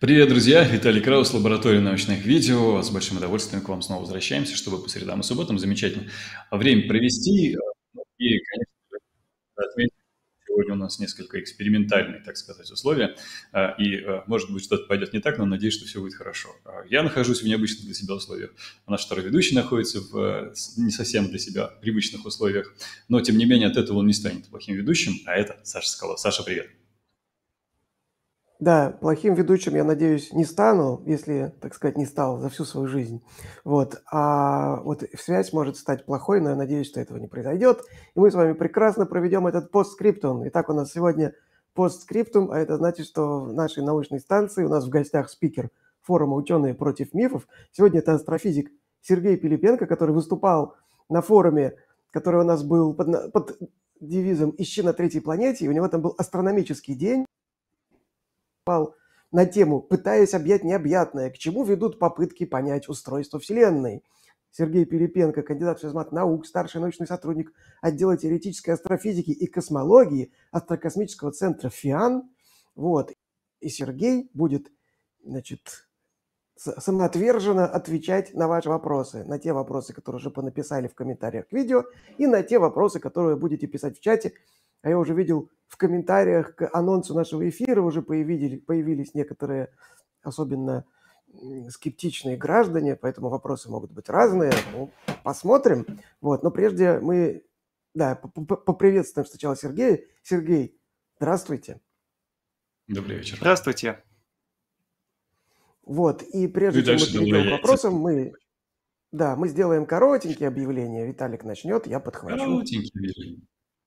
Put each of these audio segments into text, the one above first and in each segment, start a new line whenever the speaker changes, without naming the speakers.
Привет, друзья!
Виталий Краус, лаборатория научных видео. С большим удовольствием к вам снова возвращаемся, чтобы по средам и субботам замечательно время провести. И, конечно, отметим, сегодня у нас несколько экспериментальные, так сказать, условия. А, и, а, может быть, что-то пойдет не так, но надеюсь, что все будет хорошо. А, я нахожусь в необычных для себя условиях. Наш второй ведущий находится в э, не совсем для себя привычных условиях. Но, тем не менее, от этого он не станет плохим ведущим, а это Саша Скалов. Саша, привет! Привет!
Да, плохим ведущим, я надеюсь, не стану, если, так сказать, не стал за всю свою жизнь. Вот. А вот связь может стать плохой, но я надеюсь, что этого не произойдет. И мы с вами прекрасно проведем этот постскриптум. Итак, у нас сегодня постскриптум, а это значит, что в нашей научной станции у нас в гостях спикер форума «Ученые против мифов». Сегодня это астрофизик Сергей Пилипенко, который выступал на форуме, который у нас был под, под девизом «Ищи на третьей планете», и у него там был астрономический день, пал на тему «Пытаясь объять необъятное, к чему ведут попытки понять устройство Вселенной?» Сергей Перепенко, кандидат физмат наук, старший научный сотрудник отдела теоретической астрофизики и космологии астрокосмического центра ФИАН. Вот. И Сергей будет, значит, самоотверженно отвечать на ваши вопросы, на те вопросы, которые уже понаписали в комментариях к видео, и на те вопросы, которые вы будете писать в чате а я уже видел в комментариях к анонсу нашего эфира уже появились, появились некоторые, особенно скептичные граждане, поэтому вопросы могут быть разные. Ну, посмотрим. Вот. Но прежде мы да, поприветствуем сначала Сергея. Сергей, здравствуйте.
Добрый вечер. Здравствуйте.
Вот, и прежде ну, чем мы перейдем к вопросам, мы, да, мы сделаем коротенькие объявления. Виталик начнет, я подхвачу. Коротенькие
объявления.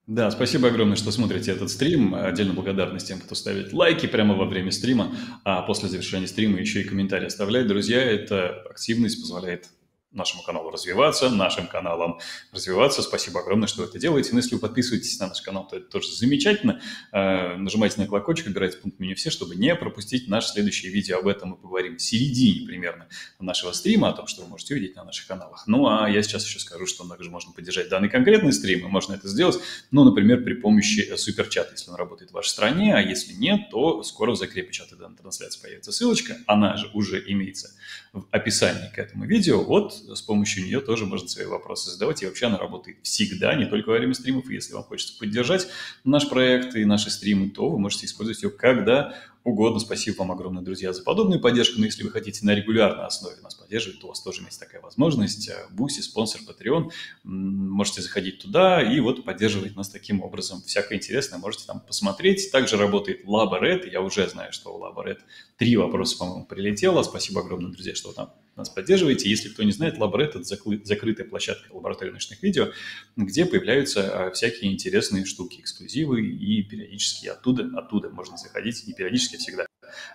Да, спасибо огромное, что смотрите этот стрим. Отдельно благодарность тем, кто ставит лайки прямо во время стрима, а после завершения стрима еще и комментарии оставляет. Друзья, эта активность позволяет нашему каналу развиваться, нашим каналам развиваться. Спасибо огромное, что вы это делаете. Но ну, если вы подписываетесь на наш канал, то это тоже замечательно. Э, нажимайте на колокольчик, выбирайте пункт меню «Все», чтобы не пропустить наше следующее видео. Об этом мы поговорим в середине примерно нашего стрима, о том, что вы можете увидеть на наших каналах. Ну, а я сейчас еще скажу, что также можно поддержать данный конкретный стрим, и можно это сделать, ну, например, при помощи э, суперчата, если он работает в вашей стране, а если нет, то скоро в закрепе чата данной трансляции появится ссылочка, она же уже имеется в описании к этому видео. Вот с помощью нее тоже можно свои вопросы задавать. И вообще она работает всегда, не только во время стримов. И если вам хочется поддержать наш проект и наши стримы, то вы можете использовать ее когда угодно. Спасибо вам огромное, друзья, за подобную поддержку. Но ну, если вы хотите на регулярной основе нас поддерживать, то у вас тоже есть такая возможность. Э, Буси, спонсор, Patreon. Можете заходить туда и вот поддерживать нас таким образом. Всякое интересное можете там посмотреть. Также работает Laboret. Я уже знаю, что у Laboret три вопроса, по-моему, прилетело. Спасибо огромное, друзья, что там нас поддерживаете. Если кто не знает, Laboret – это закрытая площадка лаборатории ночных видео, где появляются а, всякие интересные штуки, эксклюзивы, и периодически оттуда, оттуда можно заходить не периодически практически всегда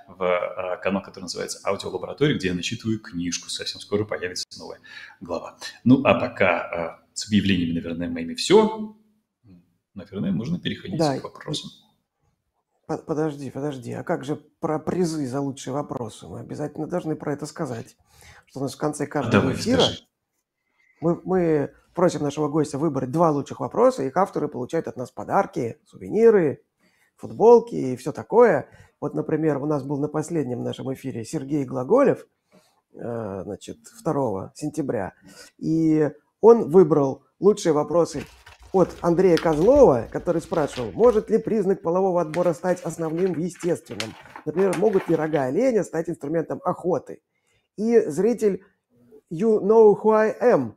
в а, канал, который называется «Аудиолаборатория», где я начитываю книжку. Совсем скоро появится новая глава. Ну, а пока а, с объявлениями, наверное, моими все. Наверное, можно переходить
да. к вопросам. Подожди, подожди, а как же про призы за лучшие вопросы? Мы обязательно должны про это сказать, что у нас в конце каждого Давай, эфира мы, мы просим нашего гостя выбрать два лучших вопроса, их авторы получают от нас подарки, сувениры, футболки и все такое. Вот, например, у нас был на последнем нашем эфире Сергей Глаголев, э, значит, 2 сентября, и он выбрал лучшие вопросы от Андрея Козлова, который спрашивал, может ли признак полового отбора стать основным в естественном? Например, могут ли рога оленя стать инструментом охоты? И зритель You Know Who I Am,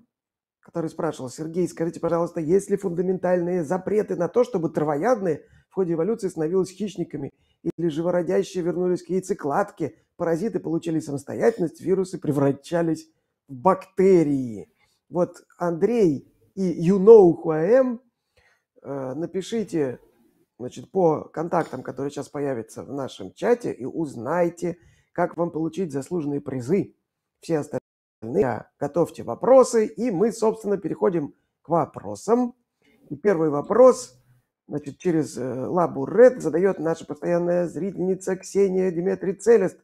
который спрашивал, Сергей, скажите, пожалуйста, есть ли фундаментальные запреты на то, чтобы травоядные ходе эволюции становились хищниками, или живородящие вернулись к яйцекладке, паразиты получили самостоятельность, вирусы превращались в бактерии. Вот Андрей и you know who I am, э, напишите значит, по контактам, которые сейчас появятся в нашем чате, и узнайте, как вам получить заслуженные призы. Все остальные готовьте вопросы, и мы, собственно, переходим к вопросам. И первый вопрос – значит, через э, лабу Red задает наша постоянная зрительница Ксения Дмитрий Целест,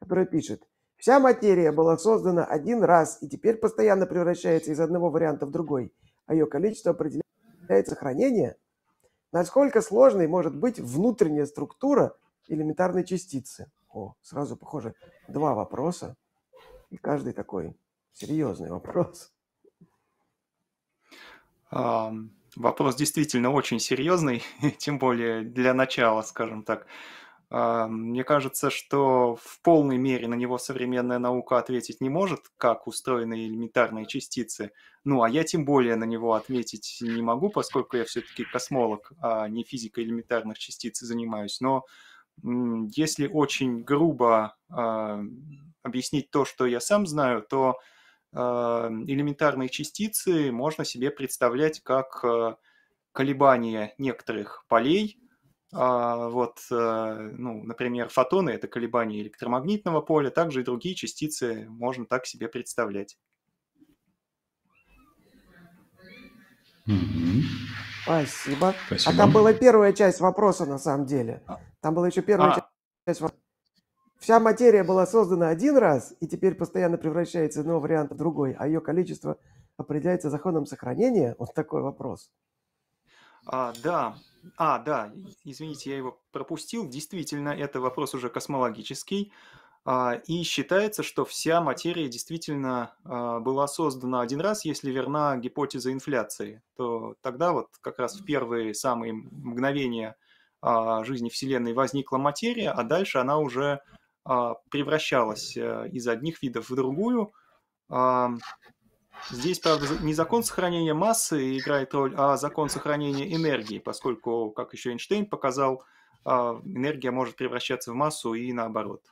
которая пишет, «Вся материя была создана один раз и теперь постоянно превращается из одного варианта в другой, а ее количество определяет сохранение. Насколько сложной может быть внутренняя структура элементарной частицы?» О, сразу, похоже, два вопроса, и каждый такой серьезный вопрос.
Um... Вопрос действительно очень серьезный, тем более для начала, скажем так. А, мне кажется, что в полной мере на него современная наука ответить не может, как устроены элементарные частицы. Ну, а я тем более на него ответить не могу, поскольку я все-таки космолог, а не физикой элементарных частиц занимаюсь. Но если очень грубо а, объяснить то, что я сам знаю, то Э, элементарные частицы можно себе представлять как э, колебания некоторых полей. А, вот, э, ну, например, фотоны – это колебания электромагнитного поля, также и другие частицы можно так себе представлять.
Спасибо. Спасибо. А там была первая часть вопроса, на самом деле. А. Там была еще первая а. часть вопроса. Вся материя была создана один раз и теперь постоянно превращается из одного варианта в другой, а ее количество определяется законом сохранения? Вот такой вопрос.
А, да, а, да, извините, я его пропустил. Действительно, это вопрос уже космологический. А, и считается, что вся материя действительно а, была создана один раз, если верна гипотеза инфляции, то тогда вот как раз в первые самые мгновения а, жизни Вселенной возникла материя, а дальше она уже а, превращалась э, из одних видов в другую. А, здесь, правда, не закон сохранения массы играет роль, а закон сохранения энергии, поскольку, как еще Эйнштейн показал, а, энергия может превращаться в массу и наоборот.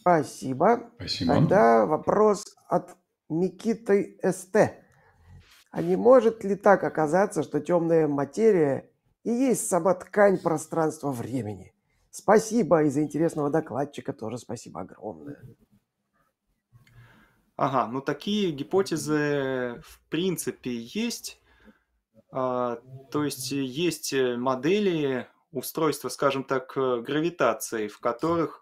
Спасибо. Спасибо. Тогда вопрос от Микиты СТ. А не может ли так оказаться, что темная материя и есть сама ткань пространства времени. Спасибо, и за интересного докладчика тоже спасибо огромное.
Ага, ну такие гипотезы в принципе есть. А, то есть есть э, модели устройства, скажем так, э, гравитации, в которых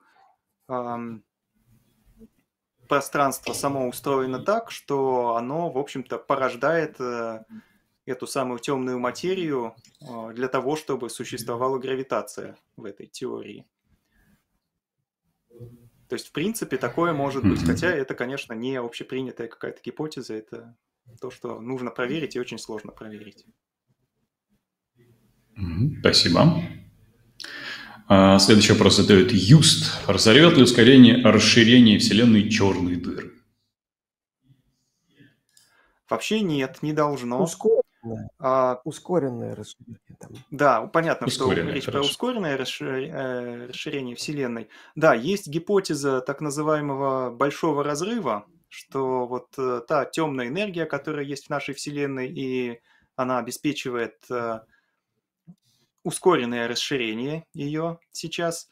пространство само устроено так, что оно, в общем-то, порождает э, эту самую темную материю а, для того, чтобы существовала гравитация в этой теории. То есть, в принципе, такое может быть. Хотя это, конечно, не общепринятая какая-то гипотеза, это то, что нужно проверить и очень сложно проверить.
Спасибо. А, следующий вопрос задает Юст. Разорвет ли ускорение расширение Вселенной черной дыры?
Вообще нет, не должно. Ускор... А, ускоренное расширение. Там. Да, понятно, ускоренное, что речь хорошо. про ускоренное э, расширение Вселенной. Да, есть гипотеза так называемого большого разрыва, что вот э, та темная энергия, которая есть в нашей Вселенной, и она обеспечивает э, ускоренное расширение ее сейчас,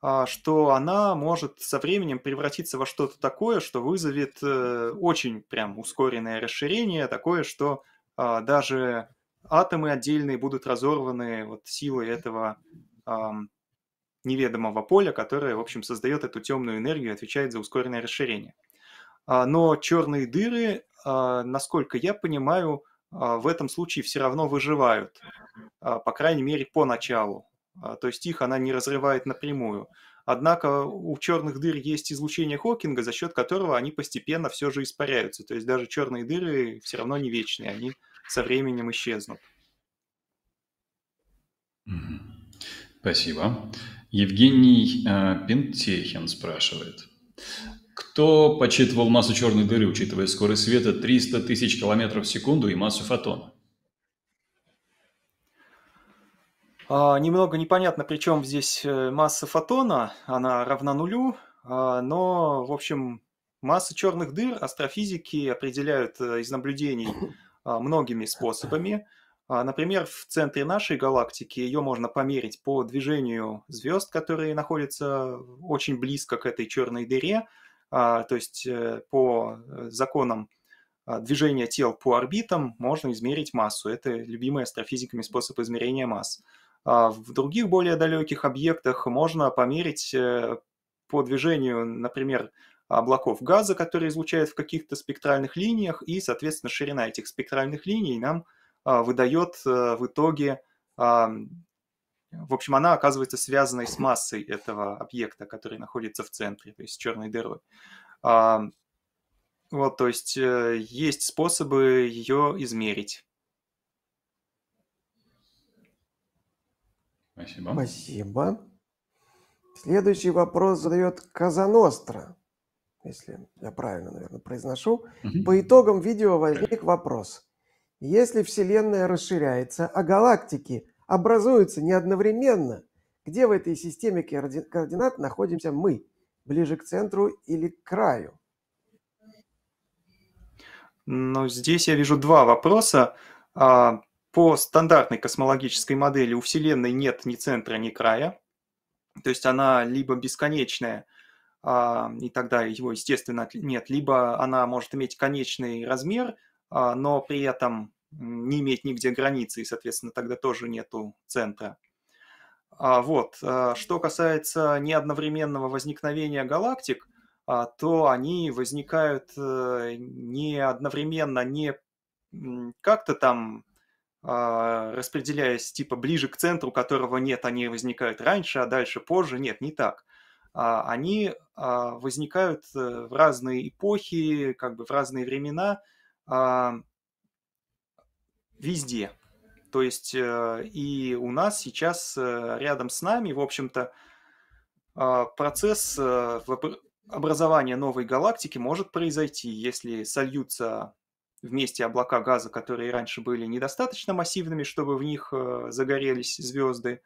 а, что она может со временем превратиться во что-то такое, что вызовет очень прям ускоренное расширение, такое, что а, даже атомы отдельные будут разорваны вот силой этого неведомого поля, которое, в общем, создает эту темную энергию и отвечает за ускоренное расширение. А, но черные дыры, а, насколько я понимаю, в этом случае все равно выживают, по крайней мере, поначалу. То есть их она не разрывает напрямую. Однако у черных дыр есть излучение Хокинга, за счет которого они постепенно все же испаряются. То есть даже черные дыры все равно не вечные, они со временем исчезнут.
Спасибо. Евгений э, Пентехин спрашивает. Кто подсчитывал массу черной дыры, учитывая скорость света 300 тысяч километров в секунду и массу фотона?
А, немного непонятно, при чем здесь э, масса фотона, она равна нулю, а, но, в общем, масса черных дыр астрофизики определяют э, из наблюдений а, многими способами. А, например, в центре нашей галактики ее можно померить по движению звезд, которые находятся очень близко к этой черной дыре, а, то есть э, по э, законам движения тел по орбитам можно измерить массу. Это любимый астрофизиками способ измерения масс. В других более далеких объектах можно померить э, по движению, например, облаков газа, которые излучают в каких-то спектральных линиях, и, соответственно, ширина этих спектральных линий нам а, выдает э, в итоге, а, в общем, она оказывается связанной с массой этого объекта, который находится в центре, то есть с черной дырой. А, вот, то есть э, есть способы ее измерить.
Спасибо. Спасибо. Следующий вопрос задает Казаностра если я правильно, наверное, произношу. Угу. По итогам видео возник вопрос. Если Вселенная расширяется, а галактики образуются не одновременно, где в этой системе координат находимся мы? Ближе к центру или к краю?
Ну, здесь я вижу два вопроса. А, по стандартной космологической модели у Вселенной нет ни центра, ни края. То есть она либо бесконечная, а, и тогда его, естественно, нет. Либо она может иметь конечный размер, а, но при этом не иметь нигде границы, и, соответственно, тогда тоже нету центра. А, вот. Э, что касается неодновременного возникновения галактик, то они возникают э, не одновременно, не как-то там распределяясь типа ближе к центру, которого нет, они возникают раньше, а дальше позже. Нет, не так. А, они а, возникают э, в разные эпохи, как бы в разные времена, а, везде. То есть э, и у нас сейчас э, рядом с нами, в общем-то, процесс образования новой галактики может произойти, если сольются вместе облака газа, которые раньше были недостаточно массивными, чтобы в них загорелись звезды,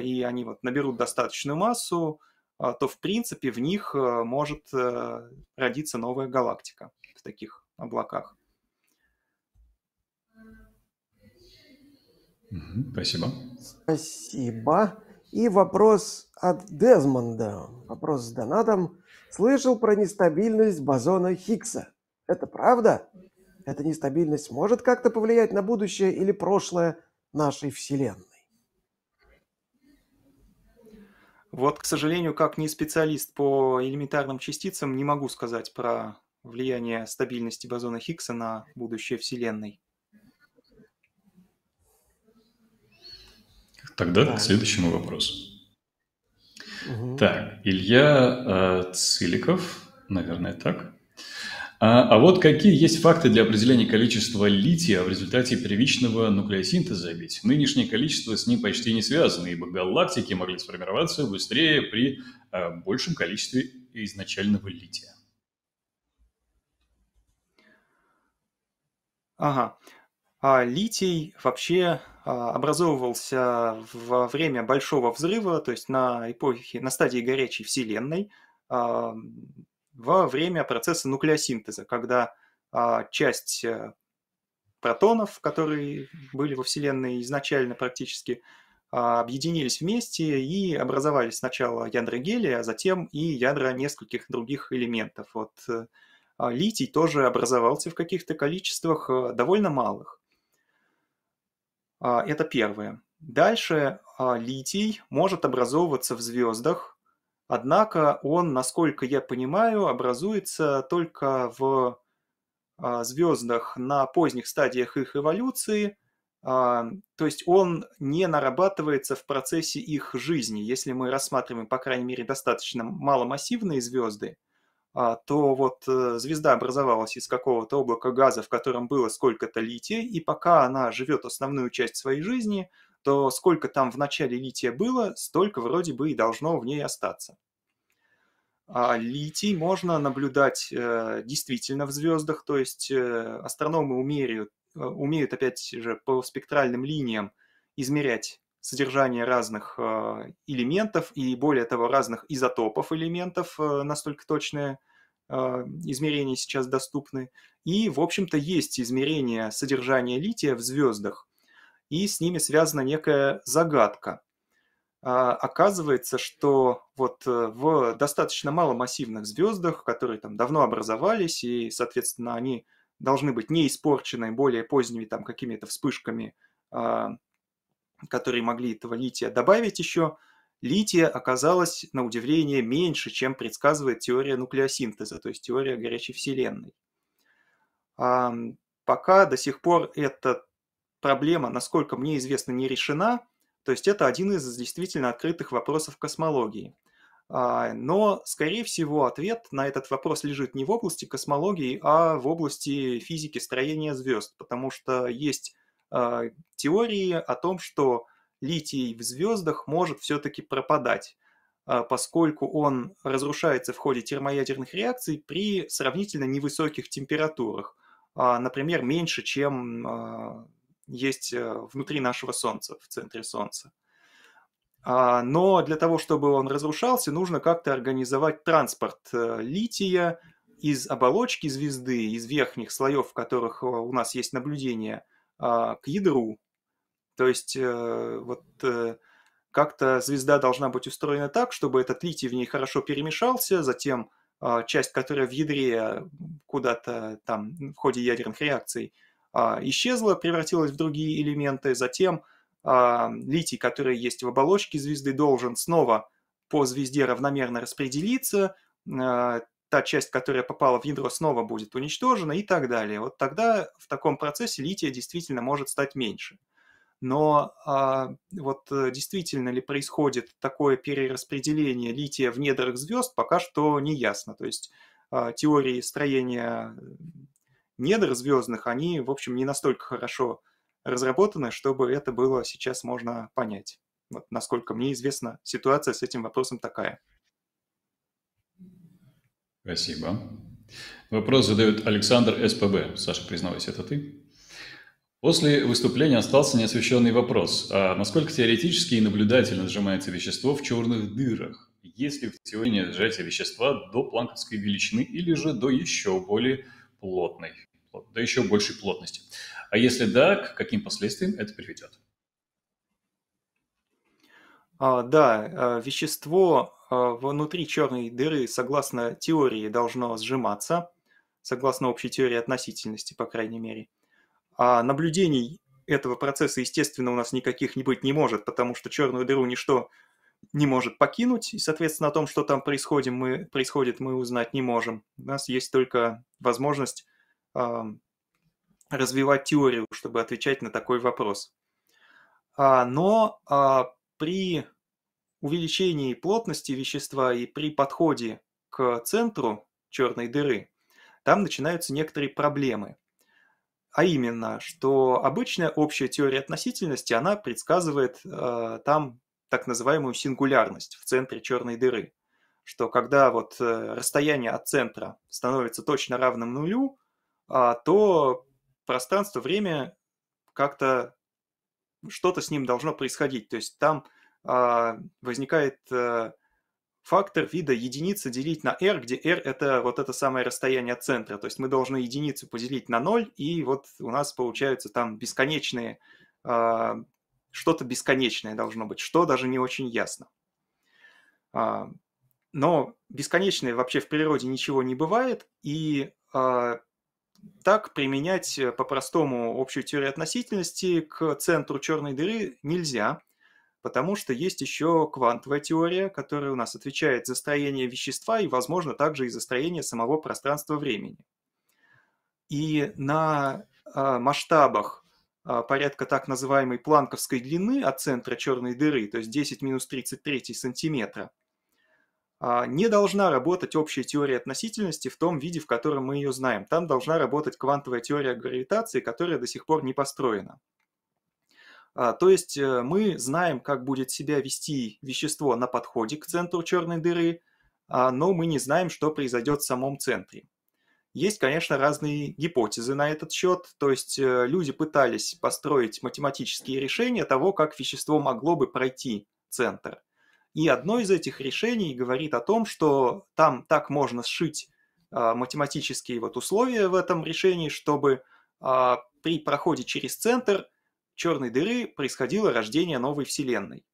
и они вот наберут достаточную массу, а, то в принципе в них э, может э, родиться новая галактика в таких облаках.
Спасибо. Спасибо. И вопрос от Дезмонда. Вопрос с донатом. Слышал про нестабильность бозона Хиггса. Это правда? Эта нестабильность может как-то повлиять на будущее или прошлое нашей Вселенной?
Вот, к сожалению, как не специалист по элементарным частицам, не могу сказать про влияние стабильности бозона Хиггса на будущее Вселенной.
Тогда да. к следующему вопросу. Угу. Так, Илья э, Циликов, наверное, так. А, а вот какие есть факты для определения количества лития в результате первичного нуклеосинтеза, ведь нынешнее количество с ним почти не связано, ибо галактики могли сформироваться быстрее при а, большем количестве изначального лития.
Ага. А литий вообще а, образовывался во время Большого взрыва, то есть на эпохе, на стадии горячей Вселенной. А, во время процесса нуклеосинтеза, когда а, часть э, протонов, которые были во Вселенной изначально практически, а, объединились вместе и образовали сначала ядра гелия, а затем и ядра нескольких других элементов. Вот э, а, литий тоже образовался в каких-то количествах э, довольно малых. Это первое. Дальше литий может образовываться в звездах, Однако он, насколько я понимаю, образуется только в а, звездах на поздних стадиях их эволюции, а, то есть он не нарабатывается в процессе их жизни. Если мы рассматриваем, по крайней мере, достаточно маломассивные звезды, а, то вот э, звезда образовалась из какого-то облака газа, в котором было сколько-то лития, и пока она живет основную часть своей жизни, то сколько там в начале лития было, столько вроде бы и должно в ней остаться. А литий можно наблюдать э, действительно в звездах, то есть э, астрономы умеют, э, умеют опять же по спектральным линиям измерять содержание разных э, элементов и более того разных изотопов элементов, э, настолько точные э, измерения сейчас доступны. И, в общем-то, есть измерение содержания лития в звездах, и с ними связана некая загадка. А, оказывается, что вот э, в достаточно маломассивных звездах, которые там давно образовались, и, соответственно, они должны быть не испорчены более поздними там какими-то вспышками, а, которые могли этого лития добавить еще, лития оказалось, на удивление, меньше, чем предсказывает теория нуклеосинтеза, то есть теория горячей вселенной. Пока до сих пор этот проблема, насколько мне известно, не решена. То есть это один из действительно открытых вопросов космологии. А, но, скорее всего, ответ на этот вопрос лежит не в области космологии, а в области физики строения звезд, потому что есть а, теории о том, что литий в звездах может все-таки пропадать, а, поскольку он разрушается в ходе термоядерных реакций при сравнительно невысоких температурах, например, меньше, чем есть э, внутри нашего Солнца, в центре Солнца. А, но для того, чтобы он разрушался, нужно как-то организовать транспорт э, лития из оболочки звезды, из верхних слоев, в которых э, у нас есть наблюдение, а, к ядру. То есть вот как-то звезда должна быть устроена так, чтобы этот литий в ней хорошо перемешался, затем а, часть, которая в ядре куда-то там в ходе ядерных реакций – а, исчезла, превратилась в другие элементы. Затем а, литий, который есть в оболочке звезды, должен снова по звезде равномерно распределиться, а, та часть, которая попала в ядро, снова будет уничтожена и так далее. Вот тогда в таком процессе лития действительно может стать меньше. Но а, вот э, действительно ли происходит такое перераспределение лития в недрах звезд, пока что не ясно. То есть а, теории строения недр звездных, они, в общем, не настолько хорошо разработаны, чтобы это было сейчас можно понять. Вот, насколько мне известно, ситуация с этим вопросом такая. Спасибо.
Вопрос задает Александр СПБ. Саша, признавайся, это ты? После выступления остался неосвещенный вопрос. А насколько теоретически и наблюдательно сжимается вещество в черных дырах? Есть ли в теории сжатие вещества до планковской величины или же до еще более плотной, да еще большей плотности. А если да, к каким последствиям это приведет?
А, да, а, вещество а, внутри черной дыры, согласно теории, должно сжиматься, согласно общей теории относительности, по крайней мере. А наблюдений этого процесса, естественно, у нас никаких не быть не может, потому что черную дыру ничто не может покинуть, и, соответственно, о том, что там происходит, мы, происходит, мы узнать не можем. У нас есть только возможность э, развивать теорию, чтобы отвечать на такой вопрос. А, но а, при увеличении плотности вещества и при подходе к центру черной дыры, там начинаются некоторые проблемы. А именно, что обычная общая теория относительности, она предсказывает э, там так называемую сингулярность в центре черной дыры, что когда вот э, расстояние от центра становится точно равным нулю, а, то пространство, время как-то что-то с ним должно происходить. То есть там а, возникает э, фактор вида единица делить на r, где r – это вот это самое расстояние от центра. То есть мы должны единицу поделить на 0, и вот у нас получаются там бесконечные а, что-то бесконечное должно быть, что даже не очень ясно. А, но бесконечное вообще в природе ничего не бывает, и а, так применять э, по-простому общую теорию относительности к центру черной дыры нельзя, потому что есть еще квантовая теория, которая у нас отвечает за строение вещества и, возможно, также и за строение самого пространства времени. И на а, масштабах а, порядка так называемой планковской длины от центра черной дыры, то есть 10 минус 33 сантиметра, а, не должна работать общая теория относительности в том виде, в котором мы ее знаем. Там должна работать квантовая теория гравитации, которая до сих пор не построена. А, то есть э, мы знаем, как будет себя вести вещество на подходе к центру черной дыры, но мы не знаем, что произойдет в самом центре. Есть, конечно, разные гипотезы на этот счет, то есть э, люди пытались построить математические решения того, как вещество могло бы пройти центр. И одно из этих решений говорит о том, что там так можно сшить а, математические вот условия в этом решении, чтобы а, при проходе через центр черной дыры происходило рождение новой Вселенной.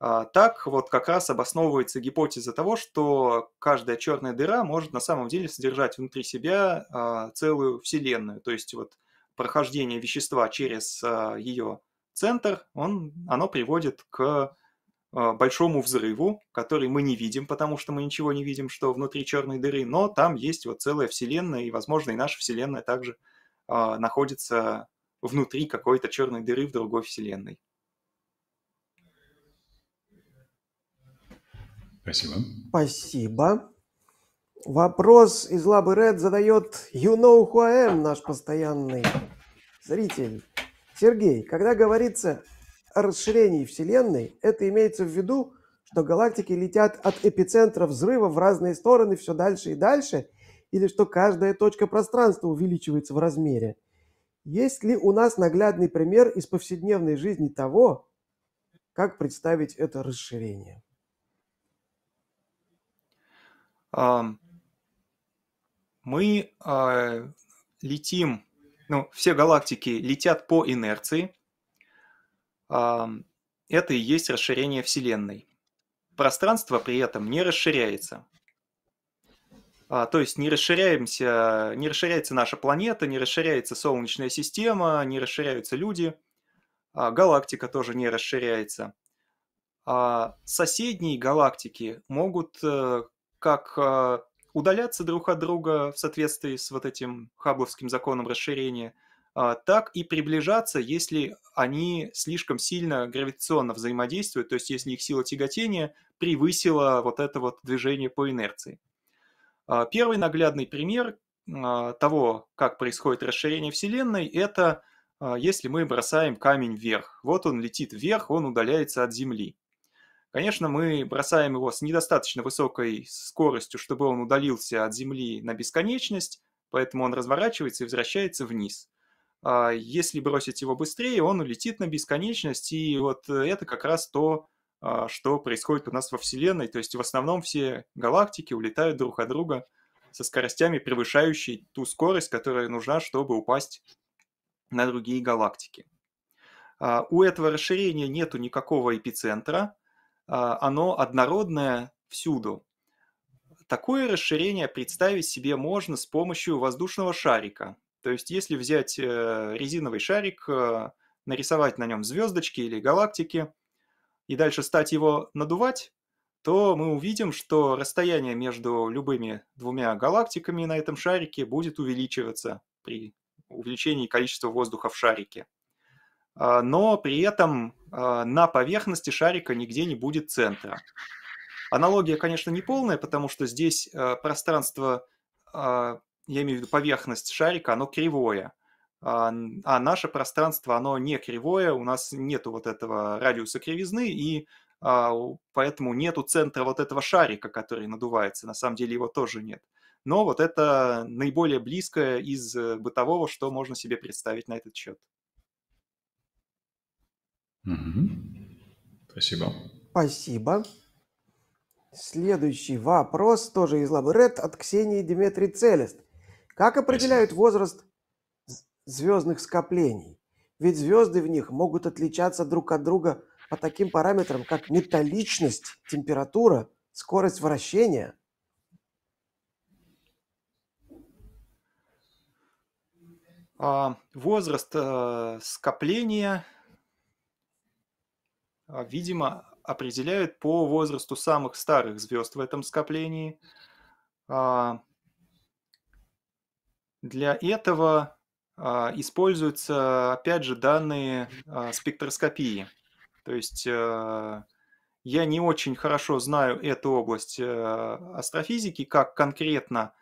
А, так вот как раз обосновывается гипотеза того, что каждая черная дыра может на самом деле содержать внутри себя а, целую вселенную. То есть вот прохождение вещества через а, ее центр, он, оно приводит к большому взрыву, который мы не видим, потому что мы ничего не видим, что внутри черной дыры, но там есть вот целая вселенная, и, возможно, и наша вселенная также находится внутри какой-то черной дыры в другой вселенной.
Спасибо. Спасибо. Вопрос из Лабы Ред задает You know who I am, наш постоянный зритель. Сергей, когда говорится о расширении Вселенной, это имеется в виду, что галактики летят от эпицентра взрыва в разные стороны все дальше и дальше, или что каждая точка пространства увеличивается в размере? Есть ли у нас наглядный пример из повседневной жизни того, как представить это расширение?
мы а, летим, ну, все галактики летят по инерции. Это и есть расширение Вселенной. Пространство при этом не расширяется. А, то есть не, расширяемся, не расширяется наша планета, не расширяется Солнечная система, не расширяются люди, а, галактика тоже не расширяется. Соседние галактики могут э, как а, удаляться друг от друга в соответствии с вот этим хабловским законом расширения, а, так и приближаться, если они слишком сильно гравитационно взаимодействуют, то есть если их сила тяготения превысила вот это вот движение по инерции. А, первый наглядный пример того, как происходит расширение Вселенной, это если мы бросаем камень вверх. Вот он летит вверх, он удаляется от Земли. Конечно, мы бросаем его с недостаточно высокой скоростью, чтобы он удалился от Земли на бесконечность, поэтому он разворачивается и возвращается вниз. А если бросить его быстрее, он улетит на бесконечность, и вот это как раз то, а, что происходит у нас во Вселенной. То есть в основном все галактики улетают друг от друга со скоростями, превышающей ту скорость, которая нужна, чтобы упасть на другие галактики. А, у этого расширения нету никакого эпицентра – а, оно однородное всюду. Такое расширение представить себе можно с помощью воздушного шарика. То есть если взять э, резиновый шарик, э, нарисовать на нем звездочки или галактики, и дальше стать его надувать, то мы увидим, что расстояние между любыми двумя галактиками на этом шарике будет увеличиваться при увеличении количества воздуха в шарике. А, но при этом а, на поверхности шарика нигде не будет центра. Аналогия, конечно, не полная, потому что здесь а, пространство, а, я имею в виду поверхность шарика, оно кривое. А наше пространство, оно не кривое, у нас нету вот этого радиуса кривизны, и поэтому нету центра вот этого шарика, который надувается. На самом деле его тоже нет. Но вот это наиболее близкое из э, бытового, что можно себе представить на этот счет.
Угу. Спасибо. Спасибо. Следующий вопрос тоже из Лабы Ред от Ксении Дмитрий Целест. Как определяют Спасибо. возраст звездных скоплений? Ведь звезды в них могут отличаться друг от друга по таким параметрам, как металличность, температура, скорость вращения.
А, возраст э, скопления а, видимо, определяют по возрасту самых старых звезд в этом скоплении. А, для этого а, используются, опять же, данные спектроскопии. То есть э, я не очень хорошо знаю эту область э, астрофизики, как конкретно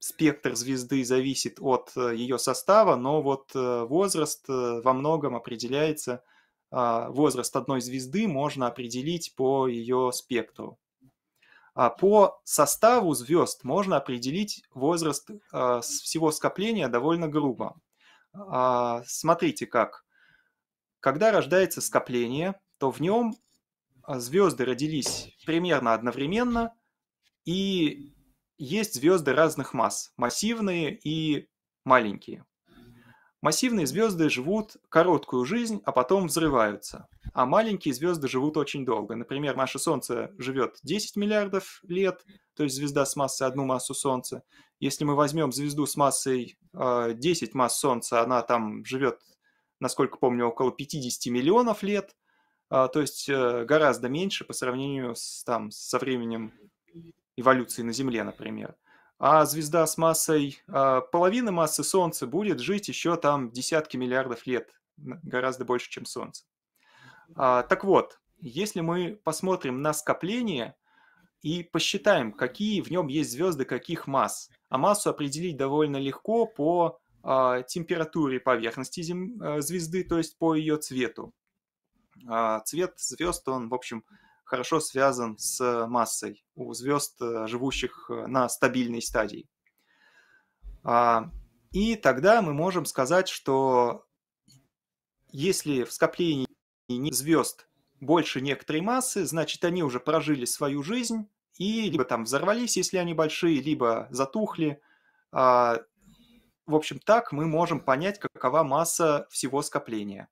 спектр звезды зависит от э, ее состава, но вот возраст во многом определяется – а, возраст одной звезды можно определить по ее спектру. А по составу звезд можно определить возраст а, всего скопления довольно грубо. А, смотрите как. Когда рождается скопление, то в нем звезды родились примерно одновременно, и есть звезды разных масс, массивные и маленькие. Массивные звезды живут короткую жизнь, а потом взрываются. А маленькие звезды живут очень долго. Например, наше Солнце живет 10 миллиардов лет, то есть звезда с массой одну массу Солнца. Если мы возьмем звезду с массой э, а, 10 масс Солнца, она там живет, насколько помню, около 50 миллионов лет, э, то есть э, гораздо меньше по сравнению с, там, со временем эволюции на Земле, например а звезда с массой а, половины массы Солнца будет жить еще там десятки миллиардов лет, гораздо больше, чем Солнце. А, так вот, если мы посмотрим на скопление и посчитаем, какие в нем есть звезды каких масс, а массу определить довольно легко по а, температуре поверхности э, звезды, то есть по ее цвету. Цвет звезд, он, в общем, хорошо связан с массой у звезд, э, живущих э, на стабильной стадии. А, и тогда мы можем сказать, что если в скоплении звезд больше некоторой массы, значит, они уже прожили свою жизнь и либо там взорвались, если они большие, либо затухли. А, в общем, так мы можем понять, какова масса всего скопления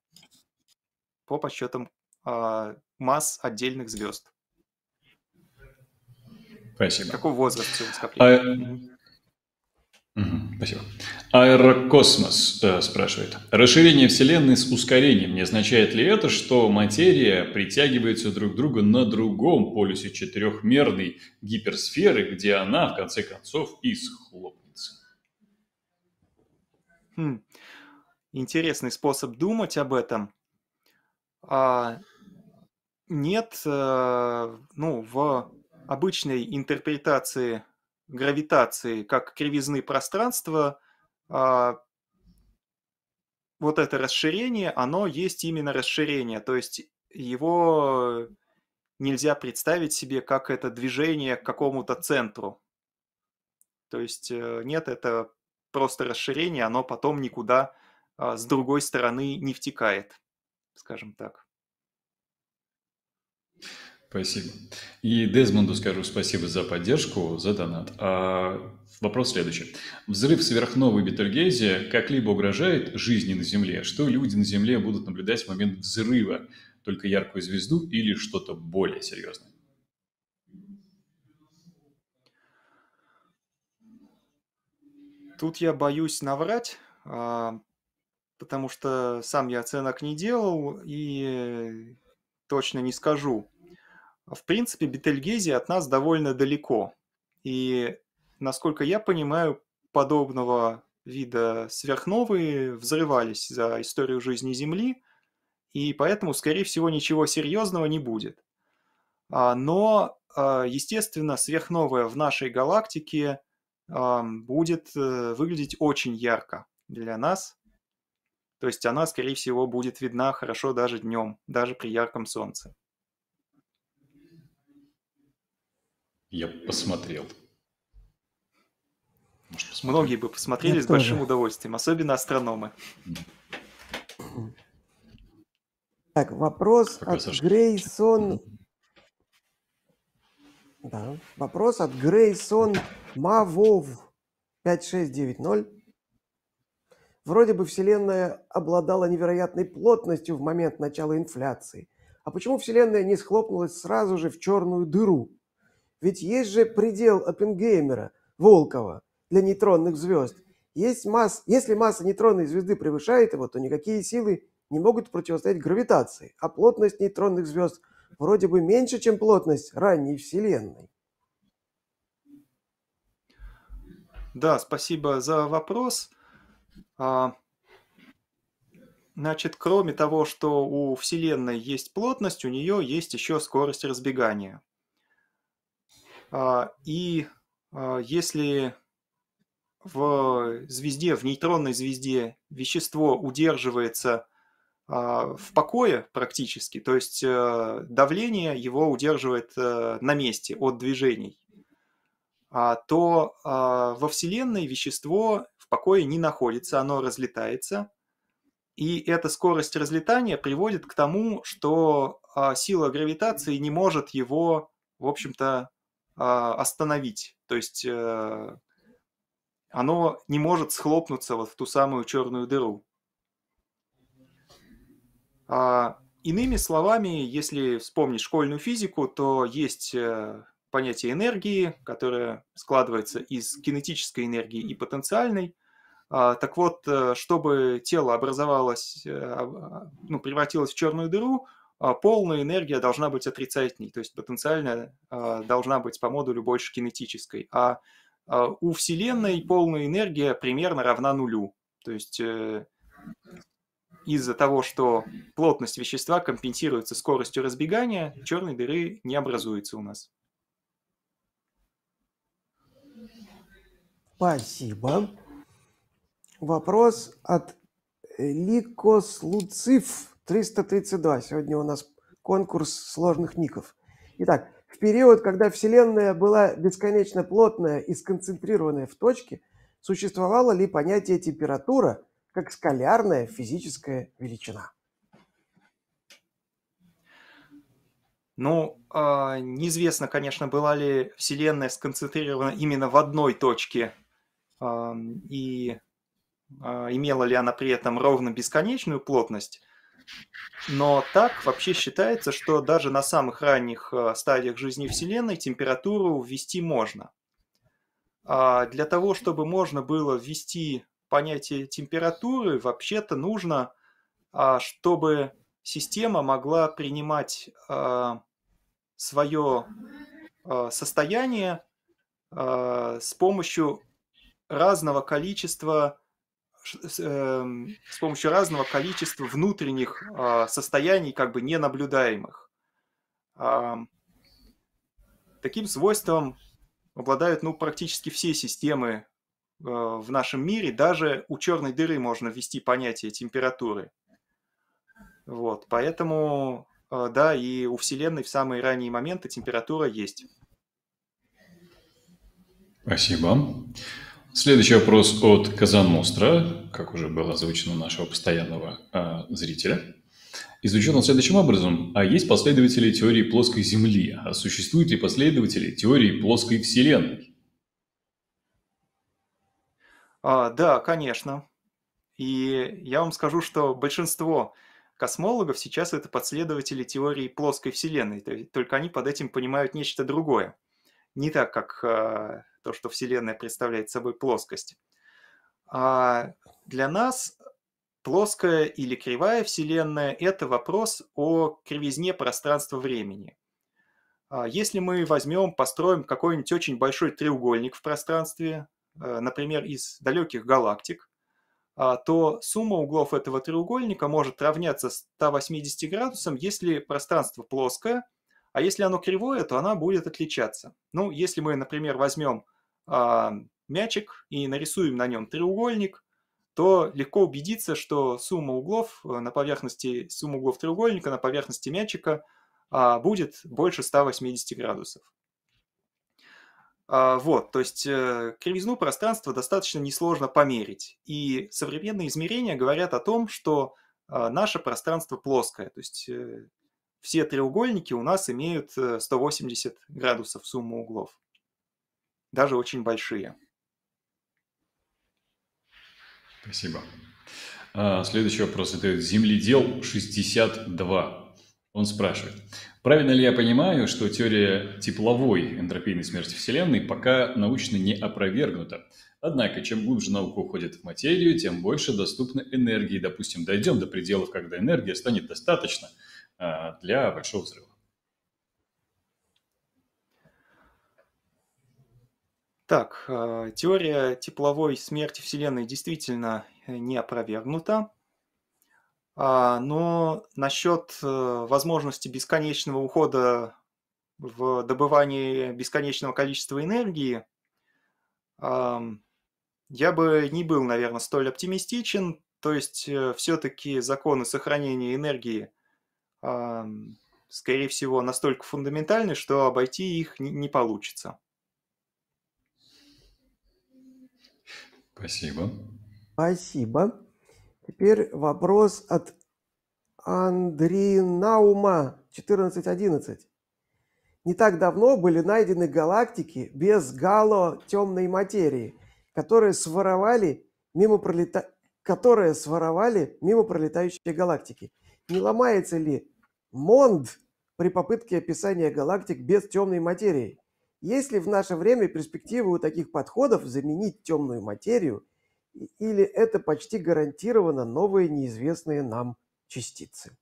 по подсчетам а, масс отдельных звезд. Спасибо. Какой возраст всего скопления?
спасибо. Аэрокосмос э, спрашивает. Расширение Вселенной с ускорением. Не означает ли это, что материя притягивается друг к другу на другом полюсе четырехмерной гиперсферы, где она, в конце концов, и схлопнется?
Хм. Интересный способ думать об этом. А, нет, э, ну, в обычной интерпретации гравитации как кривизны пространства а, вот это расширение, оно есть именно расширение, то есть его нельзя представить себе как это движение к какому-то центру. То есть э, нет, это просто расширение, оно потом никуда а, с другой стороны не втекает, скажем так.
Спасибо. И Дезмонду скажу спасибо за поддержку, за донат. А, вопрос следующий. Взрыв сверхновой Бетельгейзе как-либо угрожает жизни на Земле? Что люди на Земле будут наблюдать в момент взрыва? Только яркую звезду или что-то более серьезное?
Тут я боюсь наврать, а, потому что сам я оценок не делал и точно не скажу. В принципе, Бетельгейзе от нас довольно далеко. И, насколько я понимаю, подобного вида сверхновые взрывались за историю жизни Земли, и поэтому, скорее всего, ничего серьезного не будет. А, но, а, естественно, сверхновая в нашей галактике будет э, выглядеть очень ярко для нас. То есть она, скорее всего, будет видна хорошо даже днем, даже при ярком солнце. Я посмотрел. Может, Многие бы посмотрели Я с тоже. большим удовольствием, особенно астрономы.
Так, вопрос Какой от Саша? Грейсон. Да, вопрос от Грейсон Мавов 5690. Вроде бы Вселенная обладала невероятной плотностью в момент начала инфляции. А почему Вселенная не схлопнулась сразу же в черную дыру? Ведь есть же предел Оппенгеймера, Волкова, для нейтронных звезд. Есть масс... Если масса нейтронной звезды превышает его, то никакие силы не могут противостоять гравитации, а плотность нейтронных звезд вроде бы меньше, чем плотность ранней Вселенной.
Да, спасибо за вопрос. А, значит, кроме того, что у Вселенной есть плотность, у нее есть еще скорость разбегания. А, и а, если в звезде, в нейтронной звезде вещество удерживается а, в покое практически, то есть э, давление его удерживает э, на месте от движений, то во Вселенной вещество в покое не находится, оно разлетается. И эта скорость разлетания приводит к тому, что сила гравитации не может его, в общем-то, а, остановить. То есть э, оно не может схлопнуться вот в ту самую черную дыру. А, иными словами, если вспомнить школьную физику, то есть э, понятие энергии, которое складывается из кинетической энергии и потенциальной. А, так вот, э, чтобы тело образовалось, ну, превратилось в черную дыру, а, полная энергия должна быть отрицательной, то есть потенциально а, должна быть по модулю больше кинетической, а, а у Вселенной полная энергия примерно равна нулю. То есть э, из-за того, что плотность вещества компенсируется скоростью разбегания, черной дыры не образуется у
нас. Спасибо. Вопрос от Ликос Луциф. 332. Сегодня у нас конкурс сложных ников. Итак, в период, когда Вселенная была бесконечно плотная и сконцентрированная в точке, существовало ли понятие температура как скалярная физическая величина?
Ну, а, неизвестно, конечно, была ли Вселенная сконцентрирована именно в одной точке и а, имела ли она при этом ровно бесконечную плотность. Но так вообще считается, что даже на самых ранних э, стадиях жизни Вселенной температуру ввести можно. А для того, чтобы можно было ввести понятие температуры, вообще-то нужно, а, чтобы система могла принимать а, свое а, состояние с помощью разного количества Эм, с, помощью разного количества внутренних а, состояний, как бы ненаблюдаемых. Э, таким свойством обладают ну, практически все системы э, в нашем мире. Даже у черной дыры можно ввести понятие температуры. Вот, поэтому, э, да, и у Вселенной в самые ранние моменты температура есть.
Спасибо. Следующий вопрос от Казаностра, как уже было озвучено нашего постоянного э, зрителя. Изучен он следующим образом. А есть последователи теории плоской Земли? А существуют ли последователи теории плоской Вселенной?
А, да, конечно. И я вам скажу, что большинство космологов сейчас это последователи теории плоской Вселенной. Только они под этим понимают нечто другое не так, как э, то, что Вселенная представляет собой плоскость. А для нас плоская или кривая Вселенная – это вопрос о кривизне пространства-времени. А если мы возьмем, построим какой-нибудь очень большой треугольник в пространстве, э, например, из далеких галактик, а, то сумма углов этого треугольника может равняться 180 градусам, если пространство плоское – а если оно кривое, то она будет отличаться. Ну, если мы, например, возьмем э, мячик и нарисуем на нем треугольник, то легко убедиться, что сумма углов э, на поверхности, сумма углов треугольника на поверхности мячика э, будет больше 180 градусов. А, вот, то есть э, кривизну пространства достаточно несложно померить. И современные измерения говорят о том, что э, наше пространство плоское. То есть все треугольники у нас имеют 180 э, градусов сумму углов, даже очень большие.
Спасибо. А, следующий вопрос задает земледел 62. Он спрашивает, правильно ли я понимаю, что теория тепловой энтропийной смерти Вселенной пока научно не опровергнута? Однако, чем глубже наука уходит в материю, тем больше доступно энергии. Допустим, дойдем до пределов, когда энергия станет достаточно – а, для большого взрыва.
Так, а, теория тепловой смерти Вселенной действительно э, не опровергнута, а, но насчет э, возможности бесконечного ухода в добывании бесконечного количества энергии, я бы не был, наверное, столь оптимистичен. То есть э, все-таки законы сохранения энергии – скорее всего, настолько фундаментальны, что обойти их не получится.
Спасибо. Спасибо. Теперь вопрос от Андрея Андринаума 1411. Не так давно были найдены галактики без гало темной материи, которые своровали мимо пролета... которые своровали мимо пролетающие галактики. Не ломается ли Монд при попытке описания галактик без темной материи. Есть ли в наше время перспективы у таких подходов заменить темную материю, или это почти гарантированно новые неизвестные нам частицы?